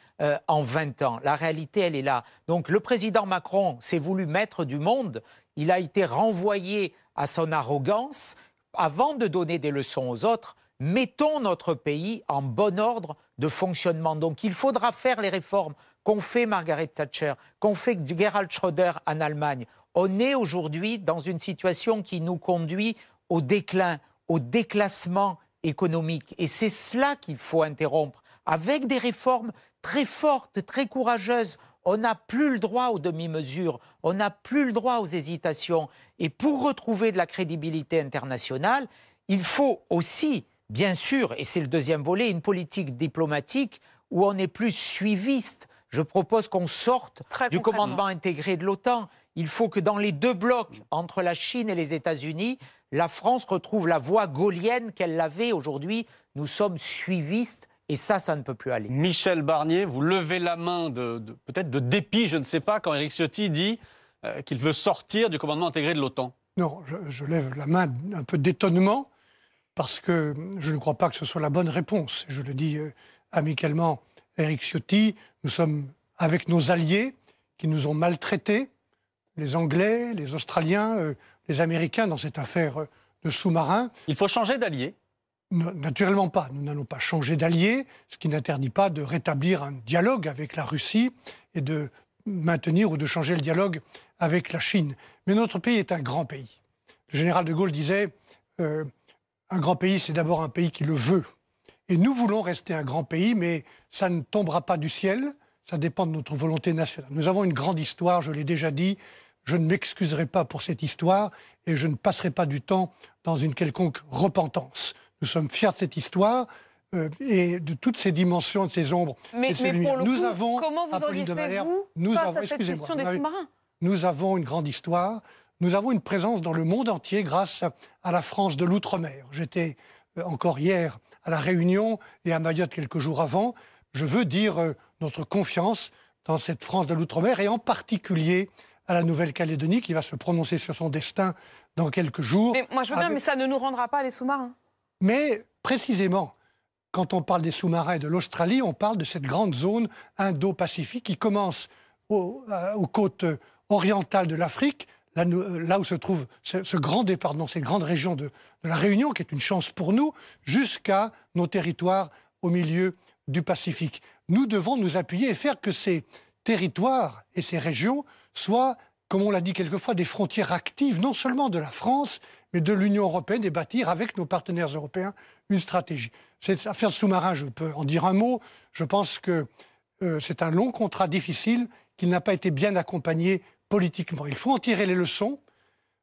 en 20 ans. La réalité, elle est là. Donc le président Macron s'est voulu maître du monde. Il a été renvoyé à son arrogance avant de donner des leçons aux autres, mettons notre pays en bon ordre de fonctionnement. Donc il faudra faire les réformes qu'ont fait Margaret Thatcher, qu'ont fait Gerhard Schröder en Allemagne. On est aujourd'hui dans une situation qui nous conduit au déclin, au déclassement économique. Et c'est cela qu'il faut interrompre avec des réformes très fortes, très courageuses on n'a plus le droit aux demi-mesures, on n'a plus le droit aux hésitations. Et pour retrouver de la crédibilité internationale, il faut aussi, bien sûr, et c'est le deuxième volet, une politique diplomatique où on est plus suiviste. Je propose qu'on sorte du commandement intégré de l'OTAN. Il faut que dans les deux blocs, entre la Chine et les États-Unis, la France retrouve la voie gaulienne qu'elle l'avait. Aujourd'hui, nous sommes suivistes et ça, ça ne peut plus aller. Michel Barnier, vous levez la main de, peut-être de dépit, je ne sais pas, quand Eric Ciotti dit euh, qu'il veut sortir du commandement intégré de l'OTAN. Non, je, lève la main un peu d'étonnement parce que je ne crois pas que ce soit la bonne réponse. Je le dis euh, amicalement, Eric Ciotti, nous sommes avec nos alliés qui nous ont maltraités, les Anglais, les Australiens, euh, les Américains dans cette affaire de sous marin Il faut changer d'allié Naturellement pas. Nous n'allons pas changer d'allié, ce qui n'interdit pas de rétablir un dialogue avec la Russie et de maintenir ou de changer le dialogue avec la Chine. Mais notre pays est un grand pays. Le général de Gaulle disait, euh, un grand pays, c'est d'abord un pays qui le veut. Et nous voulons rester un grand pays, mais ça ne tombera pas du ciel, ça dépend de notre volonté nationale. Nous avons une grande histoire, je l'ai déjà dit, je ne m'excuserai pas pour cette histoire et je ne passerai pas du temps dans une quelconque repentance. Nous sommes fiers de cette histoire. Euh, et de toutes ces dimensions, de ces ombres. Mais, pour le coup, comment vous en vous nous face avons, à cette question des sous-marins Nous avons une grande histoire. Nous avons une présence dans le monde entier grâce à la France de l'outre-mer. J'étais euh, encore hier à la Réunion et à Mayotte quelques jours avant. Je veux dire euh, notre confiance dans cette France de l'outre-mer et en particulier à la Nouvelle-Calédonie qui va se prononcer sur son destin dans quelques jours. Mais moi je veux bien, mais ça ne nous rendra pas les sous-marins. Mais précisément, quand on parle des sous-marins de l'Australie, on parle de cette grande zone indo-pacifique qui commence euh, aux côtes euh, orientales de l'Afrique, euh, là, où se trouve ce, grand départ, dans cette grande région de, la Réunion, qui est une chance pour nous, jusqu'à nos territoires au milieu du Pacifique. Nous devons nous appuyer et faire que ces territoires et ces régions soient, comme on l'a dit quelquefois, des frontières actives, non seulement de la France, mais de l'Union européenne et bâtir avec nos partenaires européens une stratégie. Cette affaire sous-marin, je peux en dire un mot. Je pense que euh, c'est un long contrat difficile qui n'a pas été bien accompagné politiquement. Il faut en tirer les leçons.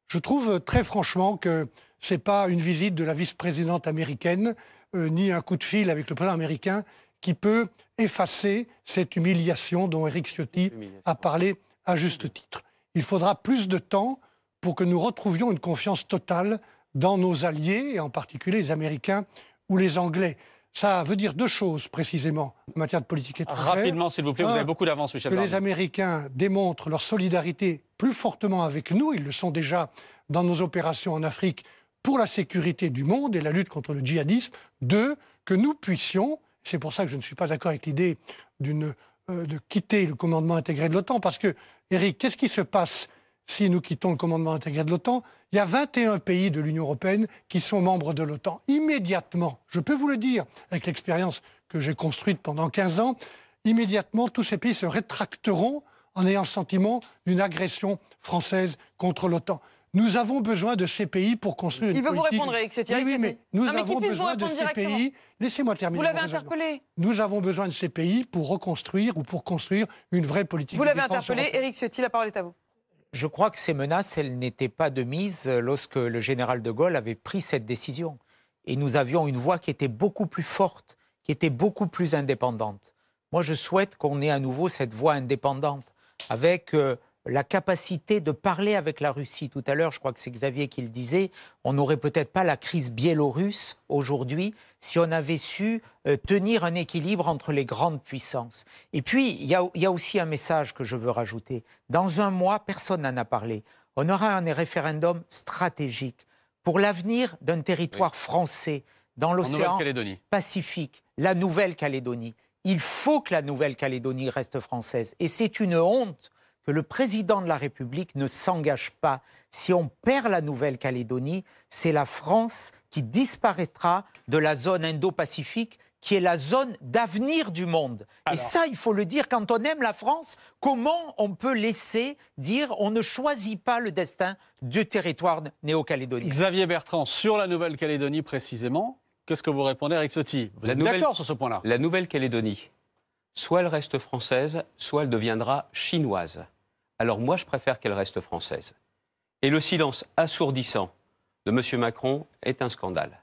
Je trouve euh, très franchement que ce n'est pas une visite de la vice-présidente américaine, euh, ni un coup de fil avec le président américain qui peut effacer cette humiliation dont Eric Ciotti a parlé à juste titre. Il faudra plus de temps pour que nous retrouvions une confiance totale dans nos alliés, et en particulier les Américains ou les Anglais. Ça veut dire deux choses précisément en matière de politique étrangère. Rapidement, s'il vous plaît, vous avez beaucoup d'avance, Michel. Que les Américains démontrent leur solidarité plus fortement avec nous, ils le sont déjà dans nos opérations en Afrique pour la sécurité du monde et la lutte contre le djihadisme. Deux, que nous puissions, c'est pour ça que je ne suis pas d'accord avec l'idée euh, de quitter le commandement intégré de l'OTAN, parce que, Eric, qu'est-ce qui se passe si nous quittons le commandement intégré de l'OTAN, il y a 21 pays de l'Union européenne qui sont membres de l'OTAN. Immédiatement, je peux vous le dire, avec l'expérience que j'ai construite pendant 15 ans, immédiatement, tous ces pays se rétracteront en ayant le sentiment d'une agression française contre l'OTAN. Nous avons besoin de ces pays pour construire une politique... Il veut vous répondre, avec nous avons besoin de ces pays. Laissez-moi terminer. Vous l'avez interpellé. Nous avons besoin de ces pays pour reconstruire ou pour construire une vraie politique. Vous l'avez interpellé, Eric Ciotti, la parole est à vous. Je crois que ces menaces, elles n'étaient pas de mise euh, lorsque le général de Gaulle avait pris cette décision. Et nous avions une voix qui était beaucoup plus forte, qui était beaucoup plus indépendante. Moi, je souhaite qu'on ait à nouveau cette voix indépendante, avec euh, la capacité de parler avec la Russie. Tout à l'heure, je crois que c'est Xavier qui le disait, on n'aurait peut-être pas la crise biélorusse aujourd'hui si on avait su euh, tenir un équilibre entre les grandes puissances. Et puis, il y, a, aussi un message que je veux rajouter. Dans un mois, personne n'en a parlé. On aura un référendum stratégique pour l'avenir d'un territoire français dans l'océan Pacifique, la Nouvelle-Calédonie. Il faut que la Nouvelle-Calédonie reste française. Et c'est une honte que le président de la République ne s'engage pas. Si on perd la Nouvelle-Calédonie, c'est la France qui disparaîtra de la zone indo-pacifique qui est la zone d'avenir du monde. et ça, il faut le dire, quand on aime la France, comment on peut laisser dire on ne choisit pas le destin du territoire néo-calédonien Xavier Bertrand, sur la Nouvelle-Calédonie précisément, qu'est-ce que vous répondez, Eric Soti Vous êtes d'accord sur ce point-là La Nouvelle-Calédonie, soit elle reste française, soit elle deviendra chinoise alors moi je préfère qu'elle reste française. Et le silence assourdissant de M. Macron est un scandale.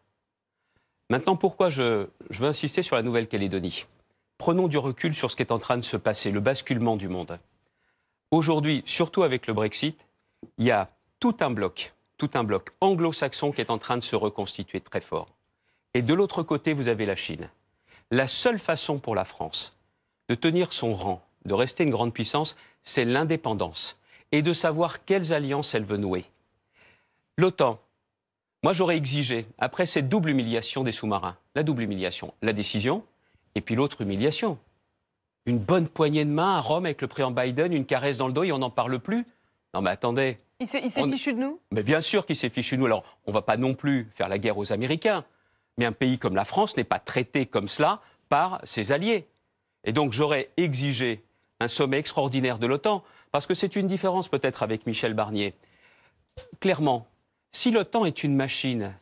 Maintenant, pourquoi je, je veux insister sur la Nouvelle-Calédonie Prenons du recul sur ce qui est en train de se passer, le basculement du monde. Aujourd'hui, surtout avec le Brexit, il y a tout un bloc, tout un bloc anglo-saxon qui est en train de se reconstituer très fort. Et de l'autre côté, vous avez la Chine. La seule façon pour la France de tenir son rang, de rester une grande puissance, c'est l'indépendance et de savoir quelles alliances elle veut nouer. L'OTAN, moi j'aurais exigé, après cette double humiliation des sous-marins, la double humiliation, la décision, et puis l'autre humiliation, une bonne poignée de main à Rome avec le président Biden, une caresse dans le dos et on n'en parle plus. Non mais attendez. Il s'est fichu de nous Mais bien sûr qu'il s'est fichu de nous. Alors on ne va pas non plus faire la guerre aux Américains, mais un pays comme la France n'est pas traité comme cela par ses alliés. Et donc j'aurais exigé un sommet extraordinaire de l'OTAN, parce que c'est une différence peut-être avec Michel Barnier. Clairement, si l'OTAN est une machine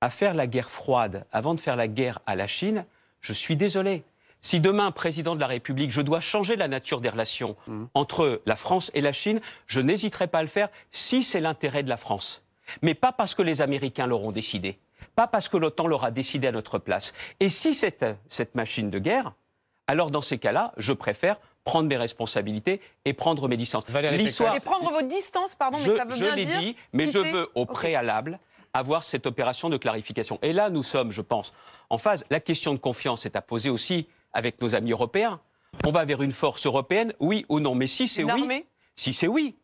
à faire la guerre froide avant de faire la guerre à la Chine, je suis désolé. Si demain, président de la République, je dois changer la nature des relations mmh. entre la France et la Chine, je n'hésiterai pas à le faire si c'est l'intérêt de la France. Mais pas parce que les Américains l'auront décidé, pas parce que l'OTAN l'aura décidé à notre place. Et si c'est euh, cette machine de guerre, alors dans ces cas-là, je préfère prendre mes responsabilités et prendre mes distances. L'histoire. Et prendre vos distances, pardon, mais ça veut bien dire. Je l'ai dit, mais je veux au préalable avoir cette opération de clarification. Et là, nous sommes, je pense, en phase. La question de confiance est à poser aussi avec nos amis européens. On va vers une force européenne, oui ou non Mais si c'est oui, si c'est oui,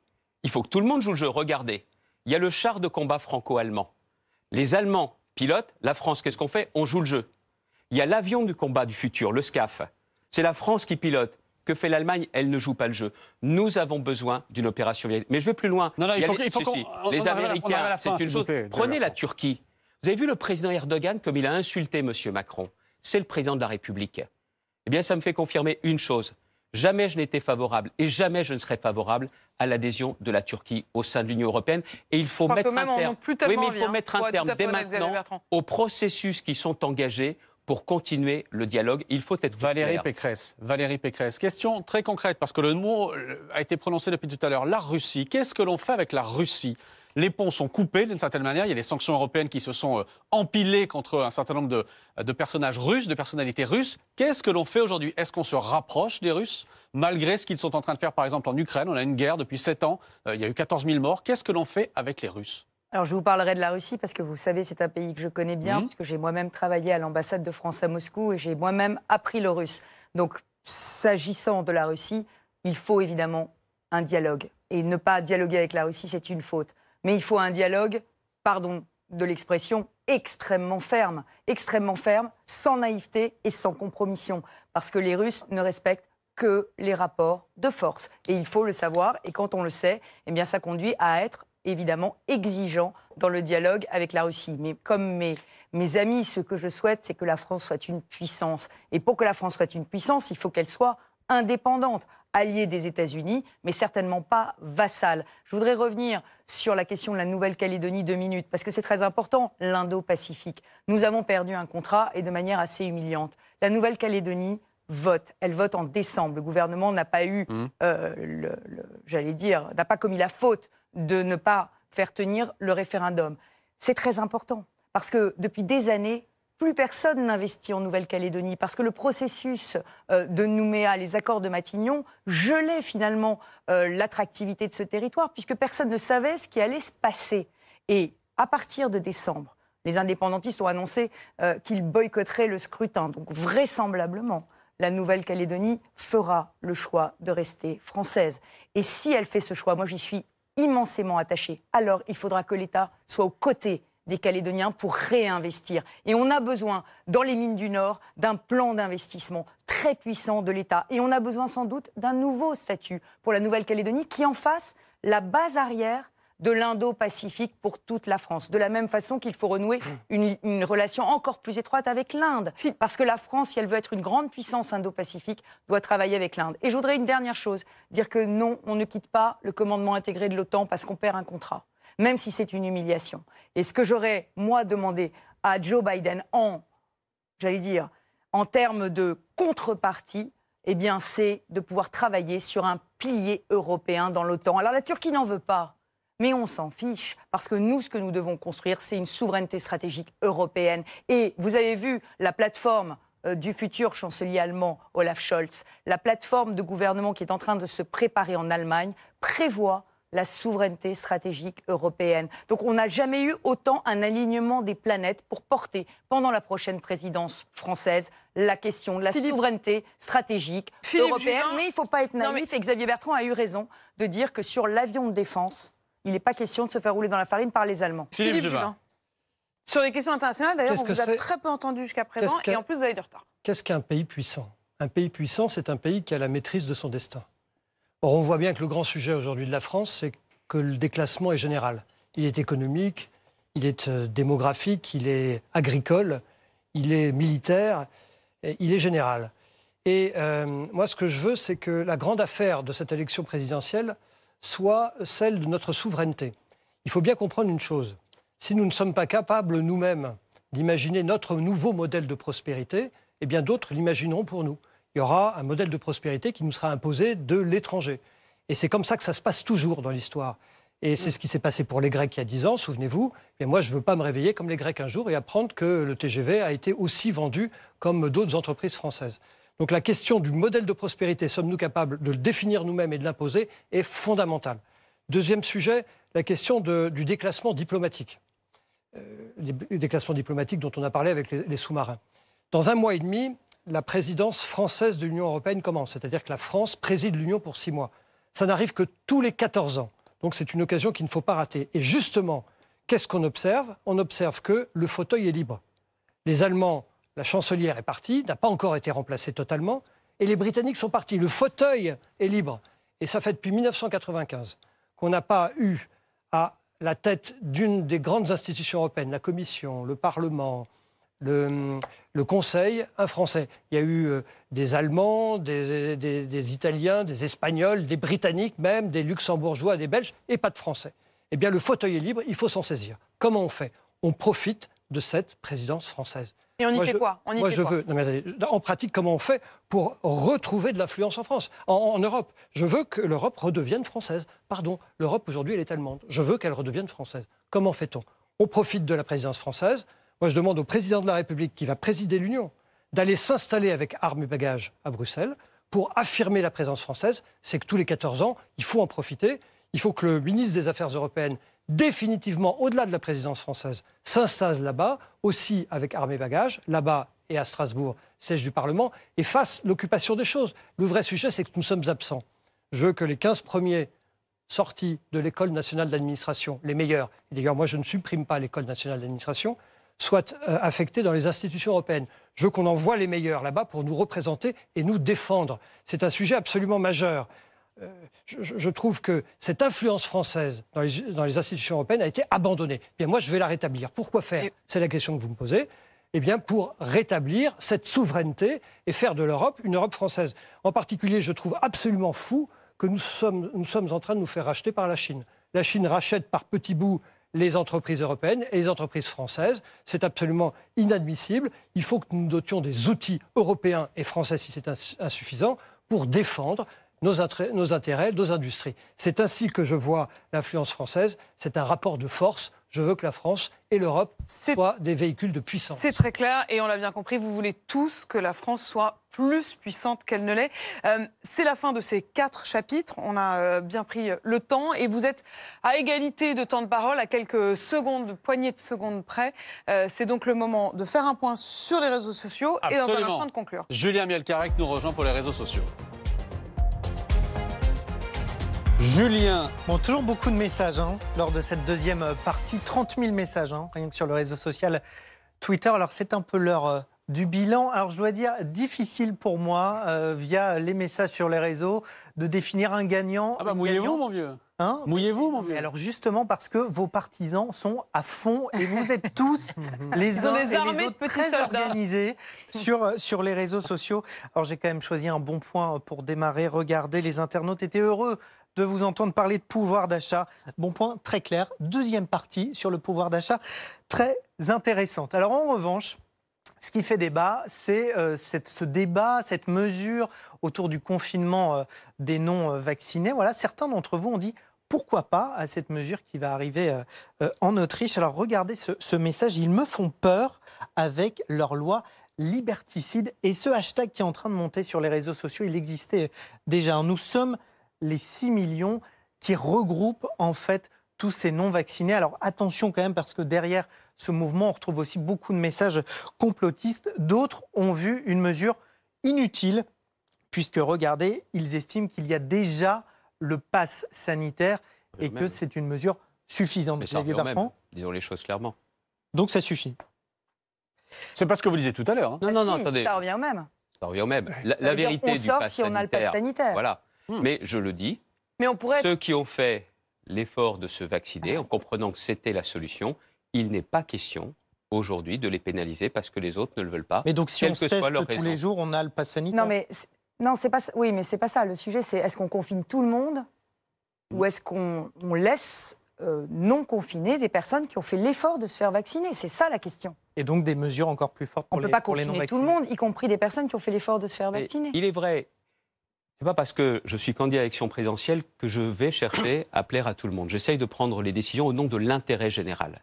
il faut que tout le monde joue le jeu. Regardez, il y a le char de combat franco-allemand. Les Allemands pilotent, la France, qu'est-ce qu'on fait On joue le jeu. Il y a l'avion du combat du futur, le SCAF. C'est la France qui pilote. Que fait l'Allemagne Elle ne joue pas le jeu. Nous avons besoin d'une opération. Mais je vais plus loin. Non, non, il, faut, les, les Américains, c'est une chose. Prenez la Turquie. Vous avez vu le président Erdogan comme il a insulté M. Macron. C'est le président de la République. Eh bien, ça me fait confirmer une chose. Jamais je n'étais favorable et jamais je ne serai favorable à l'adhésion de la Turquie au sein de l'Union européenne. Et il faut mettre un terme, oui, mais il faut hein. mettre un terme dès maintenant aux processus qui sont engagés pour continuer le dialogue. Il faut être Valérie Pécresse. Valérie Pécresse. Question très concrète parce que le mot euh, a été prononcé depuis tout à l'heure. La Russie. Qu'est-ce que l'on fait avec la Russie les ponts sont coupés d'une certaine manière. Il y a les sanctions européennes qui se sont euh, empilées contre un certain nombre de, euh, de personnages russes, de personnalités russes. Qu'est-ce que l'on fait aujourd'hui Est-ce qu'on se rapproche des Russes malgré ce qu'ils sont en train de faire par exemple en Ukraine On a une guerre depuis 7 ans, il y a eu 14 000 morts. Qu'est-ce que l'on fait avec les Russes alors je vous parlerai de la Russie parce que vous savez, c'est un pays que je connais bien, puisque j'ai moi-même travaillé à l'ambassade de France à Moscou et j'ai moi-même appris le russe. Donc s'agissant de la Russie, il faut évidemment un dialogue. Et ne pas dialoguer avec la Russie, c'est une faute. Mais il faut un dialogue, pardon de l'expression, extrêmement ferme, extrêmement ferme, sans naïveté et sans compromission, parce que les Russes ne respectent que les rapports de force. Et il faut le savoir, et quand on le sait, eh bien ça conduit à être évidemment exigeant dans le dialogue avec la Russie. Mais comme mes, amis, ce que je souhaite, c'est que la France soit une puissance. Et pour que la France soit une puissance, il faut qu'elle soit indépendante, alliée des États-Unis, mais certainement pas vassale. Je voudrais revenir sur la question de la Nouvelle-Calédonie deux minutes, parce que c'est très important, l'Indo-Pacifique. Nous avons perdu un contrat et de manière assez humiliante. La Nouvelle-Calédonie vote. Elle vote en décembre. Le gouvernement n'a pas eu, mmh. euh, j'allais dire, n'a pas commis la faute de ne pas faire tenir le référendum. C'est très important parce que depuis des années, plus personne n'investit en Nouvelle-Calédonie parce que le processus euh, de Nouméa, les accords de Matignon, gelait finalement euh, l'attractivité de ce territoire puisque personne ne savait ce qui allait se passer. Et à partir de décembre, les indépendantistes ont annoncé euh, qu'ils boycotteraient le scrutin. Donc vraisemblablement, la Nouvelle-Calédonie fera le choix de rester française. Et si elle fait ce choix, moi j'y suis immensément attaché. Alors, il faudra que l'État soit aux côtés des Calédoniens pour réinvestir. Et on a besoin, dans les mines du Nord, d'un plan d'investissement très puissant de l'État. Et on a besoin sans doute d'un nouveau statut pour la Nouvelle-Calédonie qui en fasse la base arrière de l'Indo-Pacifique pour toute la France. De la même façon qu'il faut renouer mmh. une, relation encore plus étroite avec l'Inde. Parce que la France, si elle veut être une grande puissance Indo-Pacifique, doit travailler avec l'Inde. Et je voudrais une dernière chose, dire que non, on ne quitte pas le commandement intégré de l'OTAN parce qu'on perd un contrat, même si c'est une humiliation. Et ce que j'aurais, moi, demandé à Joe Biden en, j'allais dire, en termes de contrepartie, eh bien, c'est de pouvoir travailler sur un pilier européen dans l'OTAN. Alors la Turquie n'en veut pas mais on s'en fiche, parce que nous, ce que nous devons construire, c'est une souveraineté stratégique européenne. Et vous avez vu la plateforme euh, du futur chancelier allemand Olaf Scholz, la plateforme de gouvernement qui est en train de se préparer en Allemagne prévoit la souveraineté stratégique européenne. Donc on n'a jamais eu autant un alignement des planètes pour porter, pendant la prochaine présidence française, la question de la souveraineté stratégique européenne. Mais il ne faut pas être naïf, et Xavier Bertrand a eu raison de dire que sur l'avion de défense, il n'est pas question de se faire rouler dans la farine par les Allemands. Philippe, Philippe Sur les questions internationales, d'ailleurs, on vous a très peu entendu jusqu'à présent, et en plus, vous avez du retard. Qu'est-ce qu'un pays puissant Un pays puissant, c'est un pays qui a la maîtrise de son destin. Or, on voit bien que le grand sujet aujourd'hui de la France, c'est que le déclassement est général. Il est économique, il est euh, démographique, il est agricole, il est militaire, il est général. Et euh, moi, ce que je veux, c'est que la grande affaire de cette élection présidentielle, soit celle de notre souveraineté. Il faut bien comprendre une chose. Si nous ne sommes pas capables nous-mêmes d'imaginer notre nouveau modèle de prospérité, eh bien d'autres l'imagineront pour nous. Il y aura un modèle de prospérité qui nous sera imposé de l'étranger. Et c'est comme ça que ça se passe toujours dans l'histoire. Et c'est ce qui s'est passé pour les Grecs il y a dix ans, souvenez-vous. Mais moi, je ne veux pas me réveiller comme les Grecs un jour et apprendre que le TGV a été aussi vendu comme d'autres entreprises françaises. Donc la question du modèle de prospérité, sommes-nous capables de le définir nous-mêmes et de l'imposer, est fondamentale. Deuxième sujet, la question du déclassement diplomatique. le euh, déclassement diplomatique dont on a parlé avec les, les sous-marins. Dans un mois et demi, la présidence française de l'Union européenne commence, c'est-à-dire que la France préside l'Union pour six mois. Ça n'arrive que tous les 14 ans. Donc c'est une occasion qu'il ne faut pas rater. Et justement, qu'est-ce qu'on observe On observe que le fauteuil est libre. Les Allemands la chancelière est partie, n'a pas encore été remplacée totalement, et les Britanniques sont partis. Le fauteuil est libre. Et ça fait depuis 1995 qu'on n'a pas eu à la tête d'une des grandes institutions européennes, la Commission, le Parlement, le, Conseil, un Français. Il y a eu euh, des Allemands, des, Italiens, des Espagnols, des Britanniques même, des Luxembourgeois, des Belges, et pas de Français. Eh bien, le fauteuil est libre, il faut s'en saisir. Comment on fait On profite de cette présidence française. Et on y fait quoi Moi, je veux. en pratique, comment on fait pour retrouver de l'influence en France, en, en Europe Je veux que l'Europe redevienne française. Pardon, l'Europe aujourd'hui, elle est allemande. Je veux qu'elle redevienne française. Comment fait-on On profite de la présidence française. Moi, je demande au président de la République qui va présider l'Union d'aller s'installer avec armes et bagages à Bruxelles pour affirmer la présence française. C'est que tous les 14 ans, il faut en profiter. Il faut que le ministre des Affaires européennes définitivement, au-delà de la présidence française, s'installe là-bas, aussi avec armée bagages là-bas et à Strasbourg, siège du Parlement, et fasse l'occupation des choses. Le vrai sujet, c'est que nous sommes absents. Je veux que les 15 premiers sortis de l'école nationale d'administration, les meilleurs, et d'ailleurs moi je ne supprime pas l'école nationale d'administration, soient euh, affectés dans les institutions européennes. Je veux qu'on envoie les meilleurs là-bas pour nous représenter et nous défendre. C'est un sujet absolument majeur je, trouve que cette influence française dans les, institutions européennes a été abandonnée. Bien, moi, je vais la rétablir. Pourquoi faire C'est la question que vous me posez. Eh bien, pour rétablir cette souveraineté et faire de l'Europe une Europe française. En particulier, je trouve absolument fou que nous sommes, nous sommes en train de nous faire racheter par la Chine. La Chine rachète par petits bouts les entreprises européennes et les entreprises françaises. C'est absolument inadmissible. Il faut que nous dotions des outils européens et français si c'est insuffisant pour défendre nos, intérêts, nos industries. C'est ainsi que je vois l'influence française. C'est un rapport de force je veux que la France et l'Europe soient des véhicules de puissance. C'est très clair et on l'a bien compris, vous voulez tous que la France soit plus puissante qu'elle ne l'est. Euh, c'est la fin de ces quatre chapitres, on a euh, bien pris le temps et vous êtes à égalité de temps de parole, à quelques secondes, poignées de secondes près. Euh, c'est donc le moment de faire un point sur les réseaux sociaux et dans un instant de conclure. Julien Mielcarec nous rejoint pour les réseaux sociaux. Julien. Bon, toujours beaucoup de messages hein, lors de cette deuxième euh, partie. 30 000 messages, hein, rien que sur le réseau social Twitter. Alors, c'est un peu l'heure euh, du bilan. Alors je dois dire, difficile pour moi, euh, via les messages sur les réseaux, de définir un gagnant. Ah bah, mouillez-vous mon vieux hein Mouillez-vous, mon vieux. Alors justement parce que vos partisans sont à fond et vous êtes (laughs) tous les uns les les autres très organisés sur, euh, sur les réseaux sociaux. Alors j'ai quand même choisi un bon point euh, pour démarrer. Regardez, les internautes étaient heureux de vous entendre parler de pouvoir d'achat. Bon point, très clair. Deuxième partie sur le pouvoir d'achat, très intéressante. Alors en revanche, ce qui fait débat, c'est euh, ce débat, cette mesure autour du confinement euh, des non-vaccinés. Voilà, certains d'entre vous ont dit pourquoi pas à cette mesure qui va arriver euh, en Autriche. Alors regardez ce, ce message, ils me font peur avec leur loi liberticide et ce hashtag qui est en train de monter sur les réseaux sociaux, il existait déjà. Nous sommes les 6 millions qui regroupent en fait tous ces non vaccinés. Alors attention quand même parce que derrière ce mouvement, on retrouve aussi beaucoup de messages complotistes. D'autres ont vu une mesure inutile, puisque regardez, ils estiment qu'il y a déjà le pass sanitaire et que c'est une mesure suffisante. Mais ça disons les choses clairement. Donc ça suffit. C'est pas ce que vous disiez tout à l'heure. Hein. Non, non, ah, non, attendez. Ça revient au même. Ça revient au même. La, vérité du sanitaire. on a le pass sanitaire. Voilà. Hmm. Mais je le dis, Mais on pourrait... ceux qui ont fait l'effort de se vacciner en comprenant que c'était la solution, il n'est pas question aujourd'hui de les pénaliser parce que les autres ne le veulent pas. Mais donc si on se teste tous les jours, on a le pass sanitaire. Non mais non, c'est pas oui, mais c'est pas ça le sujet, c'est est-ce qu'on confine tout le monde ou mm. est-ce qu'on laisse euh, non confiner des personnes qui ont fait l'effort de se faire vacciner. C'est ça la question. Et donc des mesures encore plus fortes pour on ne peut pas confiner tout le monde, y compris des personnes qui ont fait l'effort de se faire vacciner. il est vrai. ce n'est pas parce que je suis candidat à l'élection présidentielle que je vais chercher à plaire à tout le monde. J'essaye de prendre les décisions au nom de l'intérêt général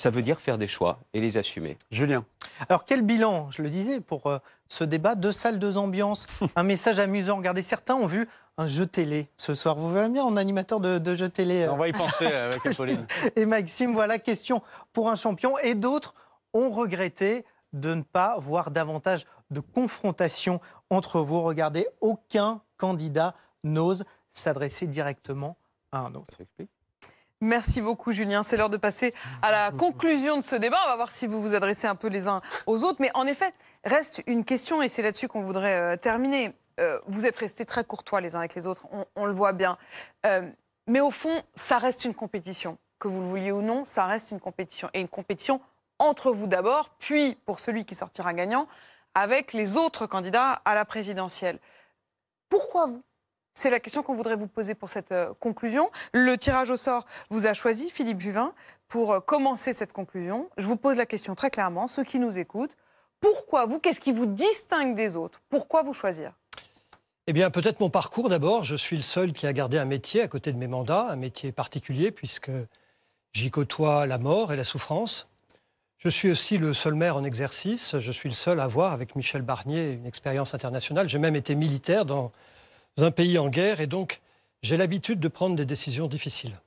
ça veut dire faire des choix et les assumer. Julien. Alors quel bilan, je le disais, pour euh, ce débat, deux salles, deux ambiances, (laughs) un message amusant. Regardez, certains ont vu un jeu télé ce soir. Vous verrez bien en animateur de, de jeu télé. Euh. On va y penser euh, avec (laughs) Apolline et Maxime, voilà, question pour un champion. Et d'autres ont regretté de ne pas voir davantage de confrontation entre vous. Regardez, aucun candidat n'ose s'adresser directement à un autre. Ça Merci beaucoup Julien. C'est l'heure de passer à la conclusion de ce débat. On va voir si vous vous adressez un peu les uns aux autres. Mais en effet, reste une question et c'est là-dessus qu'on voudrait euh, terminer. Euh, vous êtes restés très courtois les uns avec les autres, on, le voit bien. Euh, mais au fond, ça reste une compétition. Que vous le vouliez ou non, ça reste une compétition. Et une compétition entre vous d'abord, puis pour celui qui sortira gagnant, avec les autres candidats à la présidentielle. Pourquoi vous c'est la question qu'on voudrait vous poser pour cette euh, conclusion. Le tirage au sort vous a choisi, Philippe Juvin, pour euh, commencer cette conclusion. Je vous pose la question très clairement, ceux qui nous écoutent, pourquoi vous Qu'est-ce qui vous distingue des autres Pourquoi vous choisir eh bien, peut-être mon parcours d'abord. Je suis le seul qui a gardé un métier à côté de mes mandats, un métier particulier, puisque j'y côtoie la mort et la souffrance. Je suis aussi le seul maire en exercice. Je suis le seul à avoir, avec Michel Barnier, une expérience internationale. J'ai même été militaire dans un pays en guerre et donc j'ai l'habitude de prendre des décisions difficiles.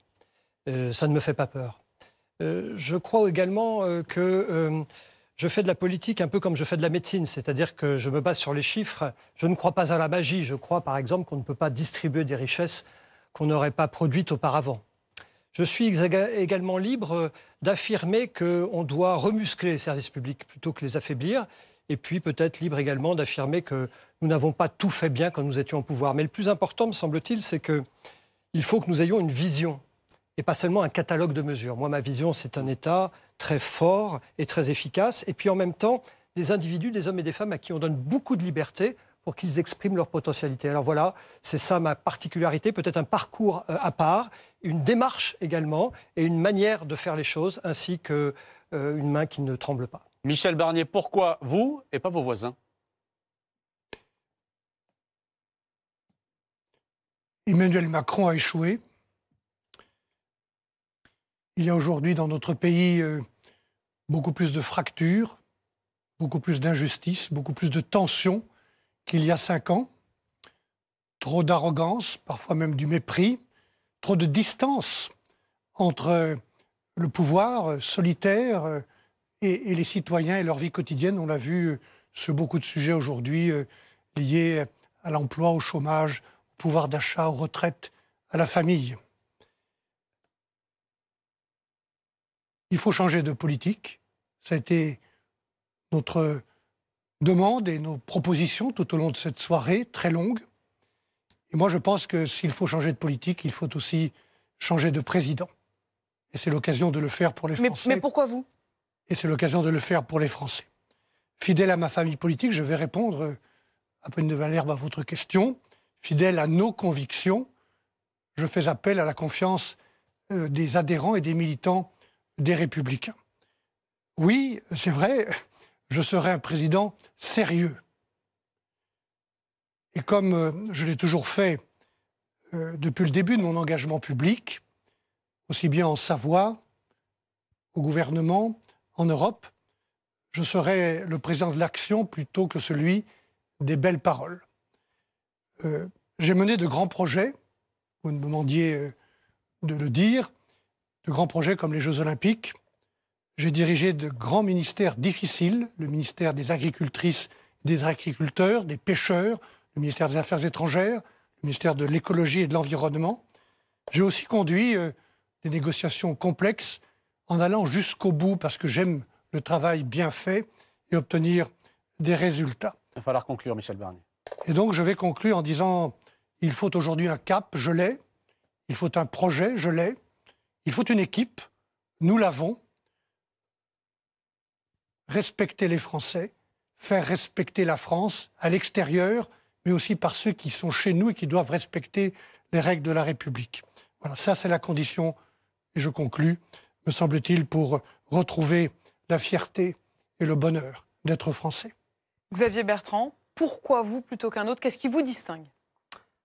Euh, ça ne me fait pas peur. Euh, je crois également euh, que je fais de la politique un peu comme je fais de la médecine, c'est-à-dire que je me base sur les chiffres. Je ne crois pas à la magie. Je crois, par exemple, qu'on ne peut pas distribuer des richesses qu'on n'aurait pas produites auparavant. Je suis également libre d'affirmer qu'on doit remuscler les services publics plutôt que les affaiblir et puis peut-être libre également d'affirmer que nous n'avons pas tout fait bien quand nous étions au pouvoir. Mais le plus important, me semble-t-il, c'est qu'il faut que nous ayons une vision et pas seulement un catalogue de mesures. Moi, ma vision, c'est un État très fort et très efficace, et puis en même temps, des individus, des hommes et des femmes à qui on donne beaucoup de liberté pour qu'ils expriment leur potentialité. Alors voilà, c'est ça ma particularité, peut-être un parcours euh, à part, une démarche également, et une manière de faire les choses, ainsi qu'une euh, une main qui ne tremble pas. Michel Barnier, pourquoi vous et pas vos voisins Emmanuel Macron a échoué. Il y a aujourd'hui dans notre pays euh, beaucoup plus de fractures, beaucoup plus d'injustices, beaucoup plus de tensions qu'il y a cinq ans. Trop d'arrogance, parfois même du mépris, trop de distance entre le pouvoir euh, solitaire, euh, et, les citoyens et leur vie quotidienne. On l'a vu sur beaucoup de sujets aujourd'hui euh, liés à l'emploi, au chômage, au pouvoir d'achat, aux retraites, à la famille. Il faut changer de politique. Ça a été notre demande et nos propositions tout au long de cette soirée très longue. Et moi, je pense que s'il faut changer de politique, il faut aussi changer de président. Et c'est l'occasion de le faire pour les Français. mais pourquoi vous et c'est l'occasion de le faire pour les Français. Fidèle à ma famille politique, je vais répondre euh, à peine de Valère à votre question. Fidèle à nos convictions, je fais appel à la confiance euh, des adhérents et des militants des Républicains. Oui, c'est vrai, je serai un président sérieux. Et comme euh, je l'ai toujours fait depuis le début de mon engagement public, aussi bien en Savoie, au gouvernement, en Europe, je serai le président de l'action plutôt que celui des belles paroles. Euh, j'ai mené de grands projets, vous me demandiez euh, de le dire, de grands projets comme les Jeux olympiques. J'ai dirigé de grands ministères difficiles, le ministère des agricultrices, des agriculteurs, des pêcheurs, le ministère des Affaires étrangères, le ministère de l'écologie et de l'environnement. J'ai aussi conduit euh, des négociations complexes en allant jusqu'au bout, parce que j'aime le travail bien fait et obtenir des résultats. Il va falloir conclure, Michel Barnier. Et donc, je vais conclure en disant, il faut aujourd'hui un cap, je l'ai. Il faut un projet, je l'ai. Il faut une équipe, nous l'avons. Respecter les Français, faire respecter la France à l'extérieur, mais aussi par ceux qui sont chez nous et qui doivent respecter les règles de la République. Voilà, ça c'est la condition, et je conclus, me semble-t-il, pour retrouver la fierté et le bonheur d'être français. Xavier Bertrand, pourquoi vous plutôt qu'un autre Qu'est-ce qui vous distingue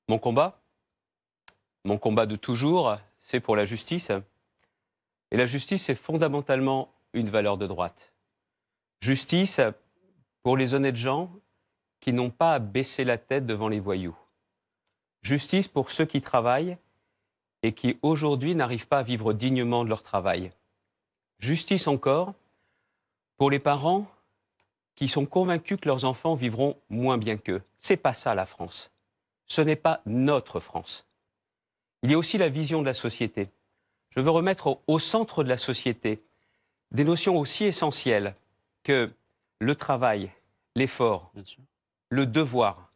Mon combat, mon combat de toujours, c'est pour la justice. Et la justice est fondamentalement une valeur de droite. Justice pour les honnêtes gens qui n'ont pas à baisser la tête devant les voyous. Justice pour ceux qui travaillent et qui aujourd'hui n'arrivent pas à vivre dignement de leur travail. Justice encore pour les parents qui sont convaincus que leurs enfants vivront moins bien qu'eux. C'est pas ça la France. Ce n'est pas notre France. Il y a aussi la vision de la société. Je veux remettre au centre de la société des notions aussi essentielles que le travail, l'effort, le devoir.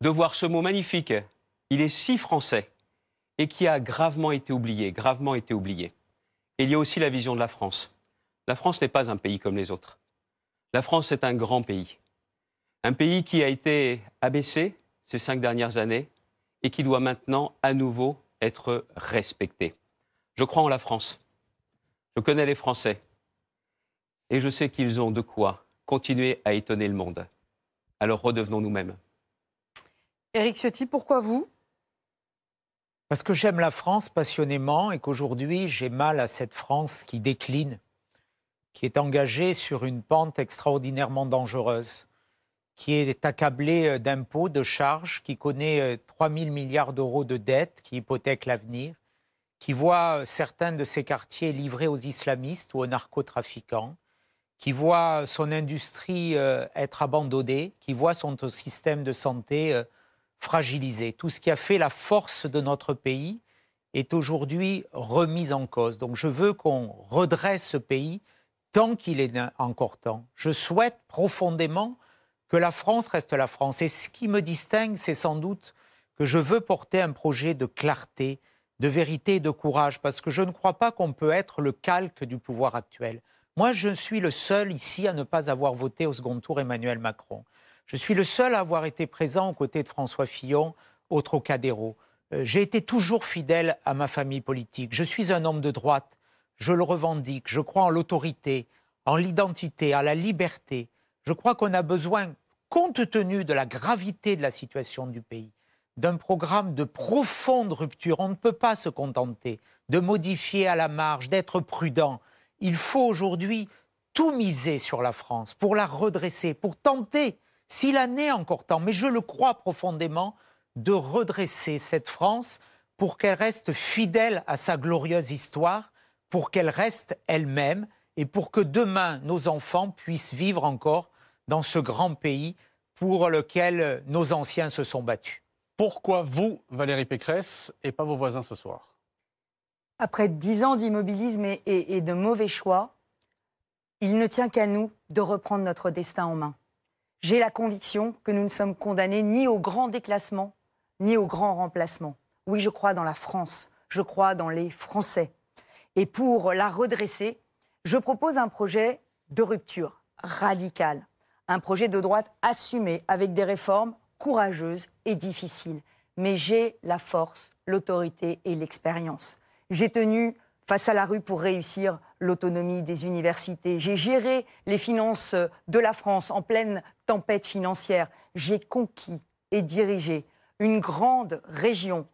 Devoir, ce mot magnifique, il est si français et qui a gravement été oublié, gravement été oublié. Et il y a aussi la vision de la France. La France n'est pas un pays comme les autres. La France est un grand pays. Un pays qui a été abaissé ces cinq dernières années et qui doit maintenant à nouveau être respecté. Je crois en la France. Je connais les Français. Et je sais qu'ils ont de quoi continuer à étonner le monde. Alors redevenons nous-mêmes. Éric Ciotti, pourquoi vous parce que j'aime la France passionnément et qu'aujourd'hui j'ai mal à cette France qui décline, qui est engagée sur une pente extraordinairement dangereuse, qui est accablée euh, d'impôts, de charges, qui connaît 3 euh, 000 milliards d'euros de dettes qui hypothèquent l'avenir, qui voit euh, certains de ses quartiers livrés aux islamistes ou aux narcotrafiquants, qui voit son industrie être abandonnée, qui voit son système de santé fragilisé. Tout ce qui a fait la force de notre pays est aujourd'hui remis en cause. Donc je veux qu'on redresse ce pays tant qu'il est encore temps. Je souhaite profondément que la France reste la France. Et ce qui me distingue, c'est sans doute que je veux porter un projet de clarté, de vérité et de courage, parce que je ne crois pas qu'on peut être le calque du pouvoir actuel. Moi, je suis le seul ici à ne pas avoir voté au second tour Emmanuel Macron. Je suis le seul à avoir été présent aux côtés de François Fillon au Trocadéro. Euh, j'ai été toujours fidèle à ma famille politique. Je suis un homme de droite. Je le revendique. Je crois en l'autorité, en l'identité, à la liberté. Je crois qu'on a besoin, compte tenu de la gravité de la situation du pays, d'un programme de profonde rupture. On ne peut pas se contenter de modifier à la marge, d'être prudent. Il faut aujourd'hui tout miser sur la France pour la redresser, pour tenter s'il en est encore temps, mais je le crois profondément, de redresser cette France pour qu'elle reste fidèle à sa glorieuse histoire, pour qu'elle reste elle-même et pour que demain nos enfants puissent vivre encore dans ce grand pays pour lequel nos anciens se sont battus. Pourquoi vous, Valérie Pécresse, et pas vos voisins ce soir Après dix ans d'immobilisme et, de mauvais choix, il ne tient qu'à nous de reprendre notre destin en main. J'ai la conviction que nous ne sommes condamnés ni au grand déclassement, ni au grand remplacement. Oui, je crois dans la France, je crois dans les Français. Et pour la redresser, je propose un projet de rupture radicale, un projet de droite assumé avec des réformes courageuses et difficiles. Mais j'ai la force, l'autorité et l'expérience. J'ai tenu face à la rue pour réussir l'autonomie des universités. J'ai géré les finances de la France en pleine tempête financière. J'ai conquis et dirigé une grande région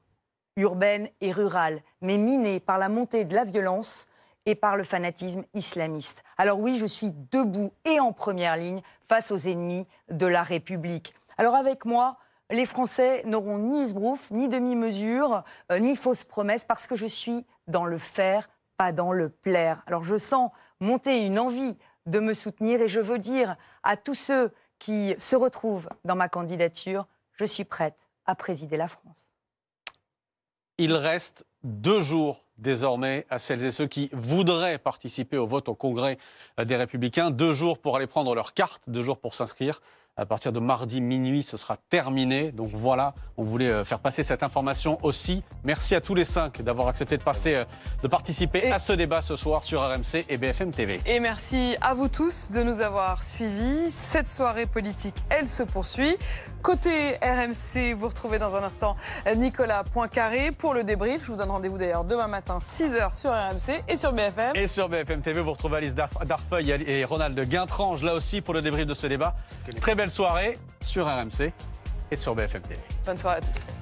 urbaine et rurale, mais minée par la montée de la violence et par le fanatisme islamiste. Alors oui, je suis debout et en première ligne face aux ennemis de la République. Alors avec moi, les Français n'auront ni esbrouf, ni demi-mesure, euh, ni fausses promesses, parce que je suis dans le faire, pas dans le plaire. Alors je sens monter une envie de me soutenir et je veux dire à tous ceux qui se retrouvent dans ma candidature, je suis prête à présider la France. Il reste deux jours désormais à celles et ceux qui voudraient participer au vote au Congrès des Républicains. Deux jours pour aller prendre leur carte, deux jours pour s'inscrire. À partir de mardi minuit, ce sera terminé. Donc voilà, on voulait euh, faire passer cette information aussi. Merci à tous les cinq d'avoir accepté de passer, euh, de participer à ce débat ce soir sur RMC et BFM TV. Et merci à vous tous de nous avoir suivis. Cette soirée politique, elle se poursuit. Côté RMC, vous retrouvez dans un instant euh, Nicolas Poincaré pour le débrief. Je vous donne rendez-vous d'ailleurs demain matin, 6h sur RMC et sur BFM. Et sur BFM TV, vous retrouvez Alice Darfeuille et Ronald Guintrange là aussi pour le débrief de ce débat. Très belle soirée sur RMC et sur BFM TV. Bonne soirée à tous.